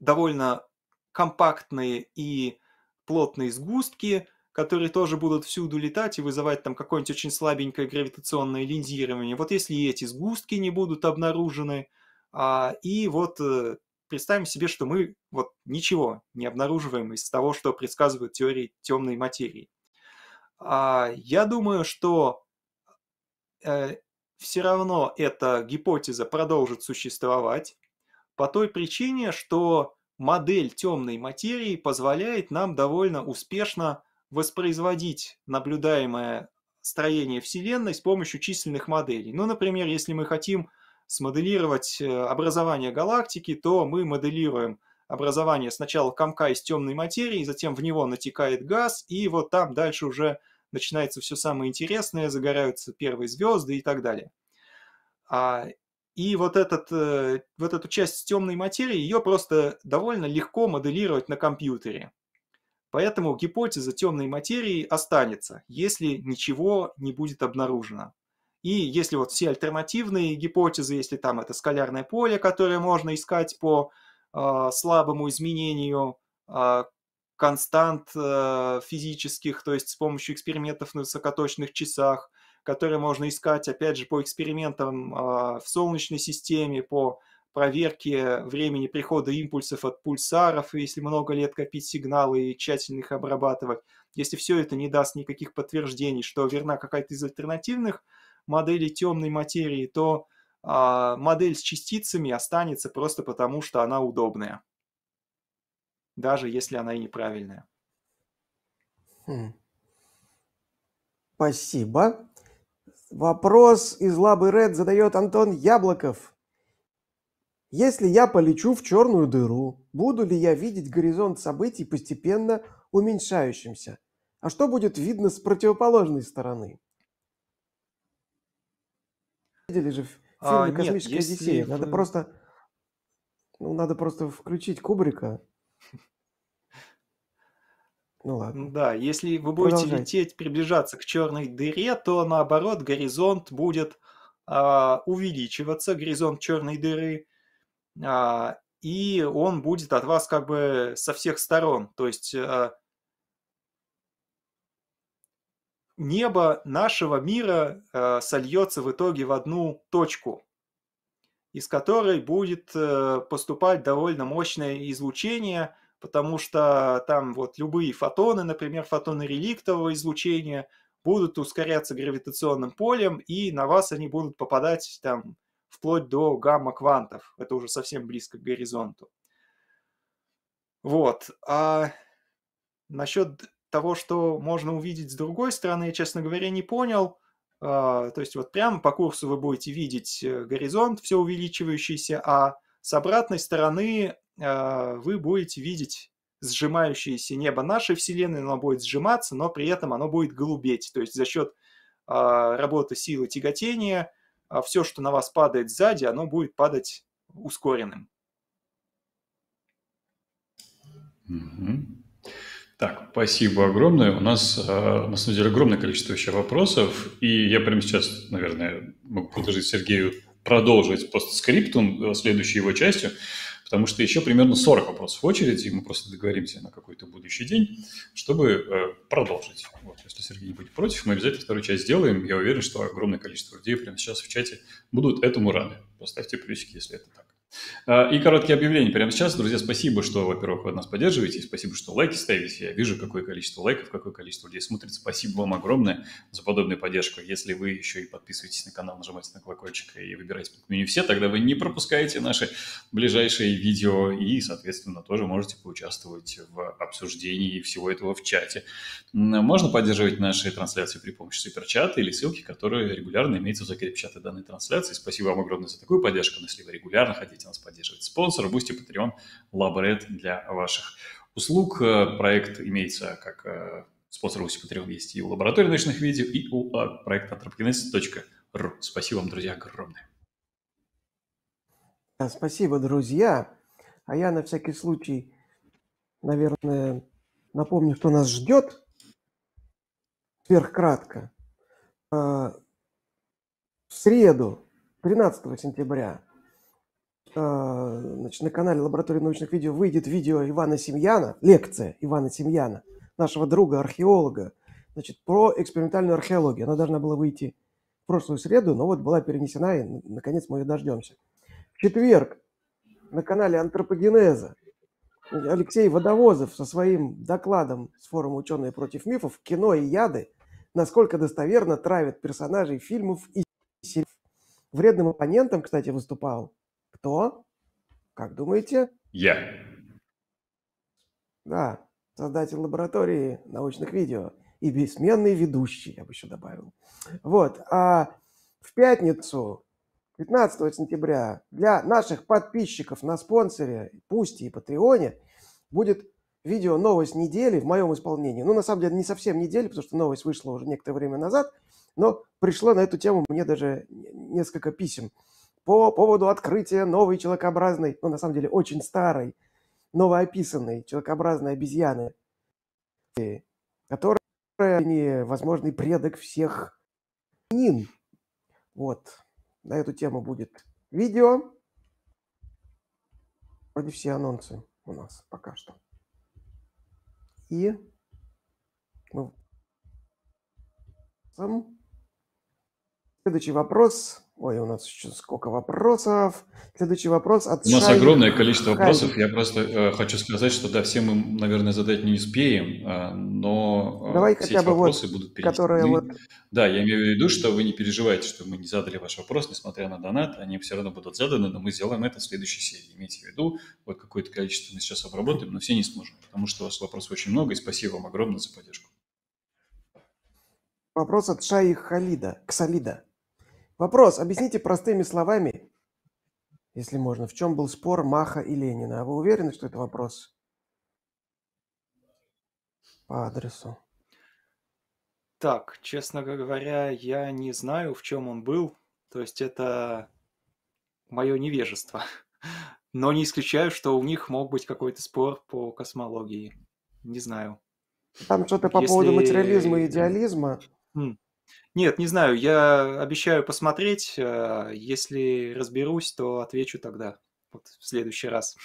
довольно компактные и плотные сгустки, которые тоже будут всюду летать и вызывать там какое-нибудь очень слабенькое гравитационное линзирование. Вот если эти сгустки не будут обнаружены, а, и вот э, представим себе, что мы вот ничего не обнаруживаем из того, что предсказывают теории темной материи. А я думаю, что э, все равно эта гипотеза продолжит существовать по той причине, что модель темной материи позволяет нам довольно успешно воспроизводить наблюдаемое строение Вселенной с помощью численных моделей. Ну, например, если мы хотим смоделировать э, образование галактики, то мы моделируем образование сначала комка из темной материи, затем в него натекает газ, и вот там дальше уже начинается все самое интересное, загораются первые звезды и так далее. А, и вот, этот, э, вот эту часть темной материи, ее просто довольно легко моделировать на компьютере. Поэтому гипотеза темной материи останется, если ничего не будет обнаружено. И если вот все альтернативные гипотезы, если там это скалярное поле, которое можно искать по а, слабому изменению а, констант э, физических, то есть с помощью экспериментов на высокоточных часах, которые можно искать, опять же, по экспериментам а, в Солнечной системе, по проверке времени прихода импульсов от пульсаров, если много лет копить сигналы и тщательно их обрабатывать. Если все это не даст никаких подтверждений, что верна какая-то из альтернативных моделей темной материи, то а, модель с частицами останется просто потому, что она удобная, даже если она и неправильная.
Хм. Спасибо. Вопрос из Лабы Ред задает Антон Яблоков. Если я полечу в черную дыру, буду ли я видеть горизонт событий постепенно уменьшающимся? А что будет видно с противоположной стороны? Видели же Фильм а, «Космическая нет, Одиссея». Надо вы... просто... Ну, надо просто включить Кубрика. Ну ладно.
Да, если вы будете лететь, приближаться к черной дыре, то наоборот горизонт будет а, увеличиваться, горизонт черной дыры, а, и он будет от вас как бы со всех сторон. То есть э, небо нашего мира э, сольется в итоге в одну точку, из которой будет э, поступать довольно мощное излучение, потому что там вот любые фотоны, например, фотоны реликтового излучения, будут ускоряться гравитационным полем, и на вас они будут попадать там вплоть до гамма-квантов. Это уже совсем близко к горизонту. Вот. А насчет того, что можно увидеть с другой стороны, я, честно говоря, не понял. А, то есть вот прямо по курсу вы будете видеть э, горизонт все увеличивающийся, а с обратной стороны а, вы будете видеть сжимающееся небо нашей Вселенной, оно будет сжиматься, но при этом оно будет голубеть. То есть за счет а, работы силы тяготения все, что на вас падает сзади, оно будет падать ускоренным.
Mm-hmm. Так, спасибо огромное. У нас, э, на самом деле, огромное количество еще вопросов, и я прямо сейчас, наверное, могу предложить Сергею продолжить постскриптум, э, следующей его частью, потому что еще примерно 40 вопросов в очереди, и мы просто договоримся на какой-то будущий день, чтобы э, продолжить. Вот, если Сергей не будет против, мы обязательно вторую часть сделаем. Я уверен, что огромное количество людей прямо сейчас в чате будут этому рады. Поставьте плюсики, если это так. Э, и короткие объявления прямо сейчас. Друзья, спасибо, что, во-первых, вы нас поддерживаете, спасибо, что лайки ставите. Я вижу, какое количество лайков, какое количество людей смотрит. Спасибо вам огромное за подобную поддержку. Если вы еще и подписываетесь на канал, нажимаете на колокольчик и выбираете меню все, тогда вы не пропускаете наши ближайшие видео и, соответственно, тоже можете поучаствовать в обсуждении всего этого в чате. Можно поддерживать наши трансляции при помощи суперчата или ссылки, которые регулярно имеются в закрепе чата данной трансляции. Спасибо вам огромное за такую поддержку, если вы регулярно хотите хотите нас поддерживать. Спонсор, Boosty, Patreon, Лабред для ваших услуг. Э, проект имеется как э, спонсор Boosty, Patreon есть и у лаборатории научных видео, и у а, проекта anthropogenesis.ru. Спасибо вам, друзья, огромное.
Спасибо, друзья. А я на всякий случай, наверное, напомню, что нас ждет сверхкратко. Э, в среду, 13 сентября, а, значит, на канале Лаборатории научных видео выйдет видео Ивана Семьяна, лекция Ивана Семьяна, нашего друга, археолога, значит, про экспериментальную археологию. Она должна была выйти в прошлую среду, но вот была перенесена, и, наконец, мы ее дождемся. В четверг на канале Антропогенеза Алексей Водовозов со своим докладом с форума «Ученые против мифов. Кино и яды. Насколько достоверно травят персонажей фильмов и сериалов». Вредным оппонентом, кстати, выступал кто? Как думаете? Я. Да, создатель лаборатории научных видео и бессменный ведущий, я бы еще добавил. Вот, а в пятницу, 15 сентября, для наших подписчиков на спонсоре, пусть и Патреоне, будет видео «Новость недели» в моем исполнении. Ну, на самом деле, не совсем недели, потому что новость вышла уже некоторое время назад, но пришло на эту тему мне даже несколько писем по поводу открытия новой человекообразной, ну, на самом деле, очень старой, новоописанной человекообразной обезьяны, которая не возможный предок всех нин. Вот. На эту тему будет видео. Вроде все анонсы у нас пока что. И ну, следующий вопрос Ой, у нас еще сколько вопросов. Следующий вопрос от У нас Шай... огромное количество вопросов.
Я просто э, хочу сказать, что да, все мы, наверное, задать не успеем, а, э, но Давай все хотя эти бы вопросы вот, будут перенесены. Ну вот... Да, я имею в виду, что вы не переживайте, что мы не задали ваш вопрос, несмотря на донат, они все равно будут заданы, но мы сделаем это в следующей серии. Имейте в виду, вот какое-то количество мы сейчас обработаем, но все не сможем, потому что у вас вопросов очень много, и спасибо вам огромное
за поддержку. Вопрос от Шаи Халида, Ксалида. Вопрос объясните простыми словами, если можно. В чем был спор Маха и Ленина? А вы уверены, что это вопрос по адресу?
Так, честно говоря, я не знаю, в чем он был. То есть это мое невежество. Но не исключаю, что у них мог быть какой-то спор по космологии. Не знаю. Там что-то по Если... поводу материализма и
э, идеализма. Mm.
Нет, не знаю, я обещаю посмотреть. Э, если разберусь, то отвечу тогда вот, в следующий раз.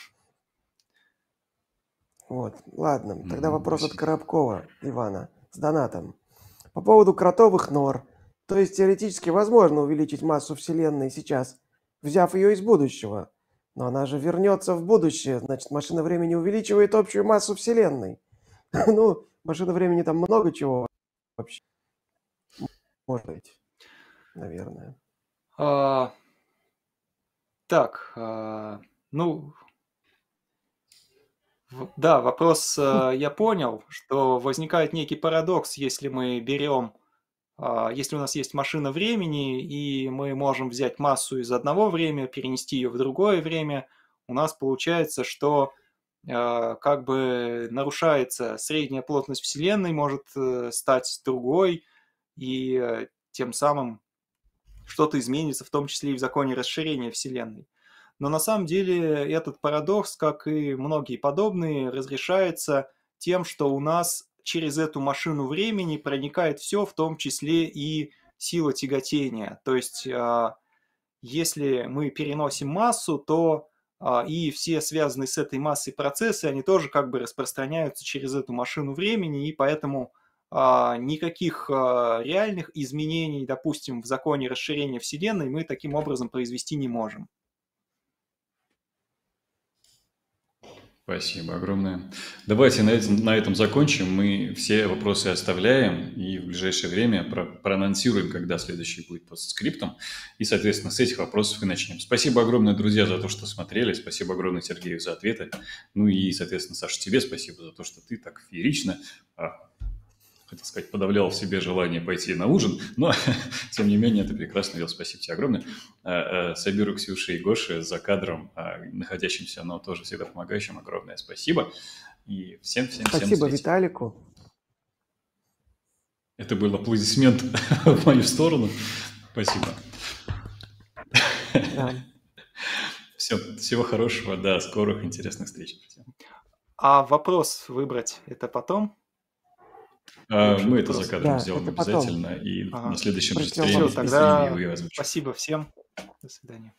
Вот, ладно. Тогда mm-hmm. вопрос от Коробкова Ивана с донатом. По поводу кротовых нор. То есть теоретически возможно увеличить массу Вселенной сейчас, взяв ее из будущего. Но она же вернется в будущее, значит, машина времени увеличивает общую массу Вселенной. ну, машина времени там много чего вообще. Может быть, наверное.
А, так, а, ну, в, да, вопрос а, я понял, что возникает некий парадокс, если мы берем, а, если у нас есть машина времени, и мы можем взять массу из одного времени, перенести ее в другое время, у нас получается, что а, как бы нарушается средняя плотность Вселенной, может э, стать другой, и э, тем самым что-то изменится, в том числе и в законе расширения Вселенной. Но на самом деле этот парадокс, как и многие подобные, разрешается тем, что у нас через эту машину времени проникает все, в том числе и сила тяготения. То есть, э, если мы переносим массу, то э, и все связанные с этой массой процессы, они тоже как бы распространяются через эту машину времени, и поэтому а, никаких а, реальных изменений, допустим, в законе расширения Вселенной мы таким образом произвести не можем.
Спасибо огромное. Давайте на этом, на этом закончим. Мы все вопросы оставляем и в ближайшее время про, проанонсируем, когда следующий будет по скриптом. И, соответственно, с этих вопросов и начнем. Спасибо огромное, друзья, за то, что смотрели. Спасибо огромное Сергею за ответы. Ну и, соответственно, Саша, тебе спасибо за то, что ты так феерично а, хотел сказать, подавлял в себе желание пойти на ужин, но, тем не менее, это прекрасно, Вил, спасибо тебе огромное. Э, э, Сабиру, Ксюше и Гоше за кадром, э, находящимся, но тоже всегда помогающим, огромное спасибо. И всем, всем, спасибо, всем. Спасибо
Виталику.
Это был аплодисмент в мою сторону. Спасибо. Да. Все, всего хорошего, до скорых интересных встреч.
А вопрос выбрать это потом?
А, мы это за кадром да, сделаем обязательно. Потом. И ага. на следующем встрече. тогда
спасибо всем. До свидания.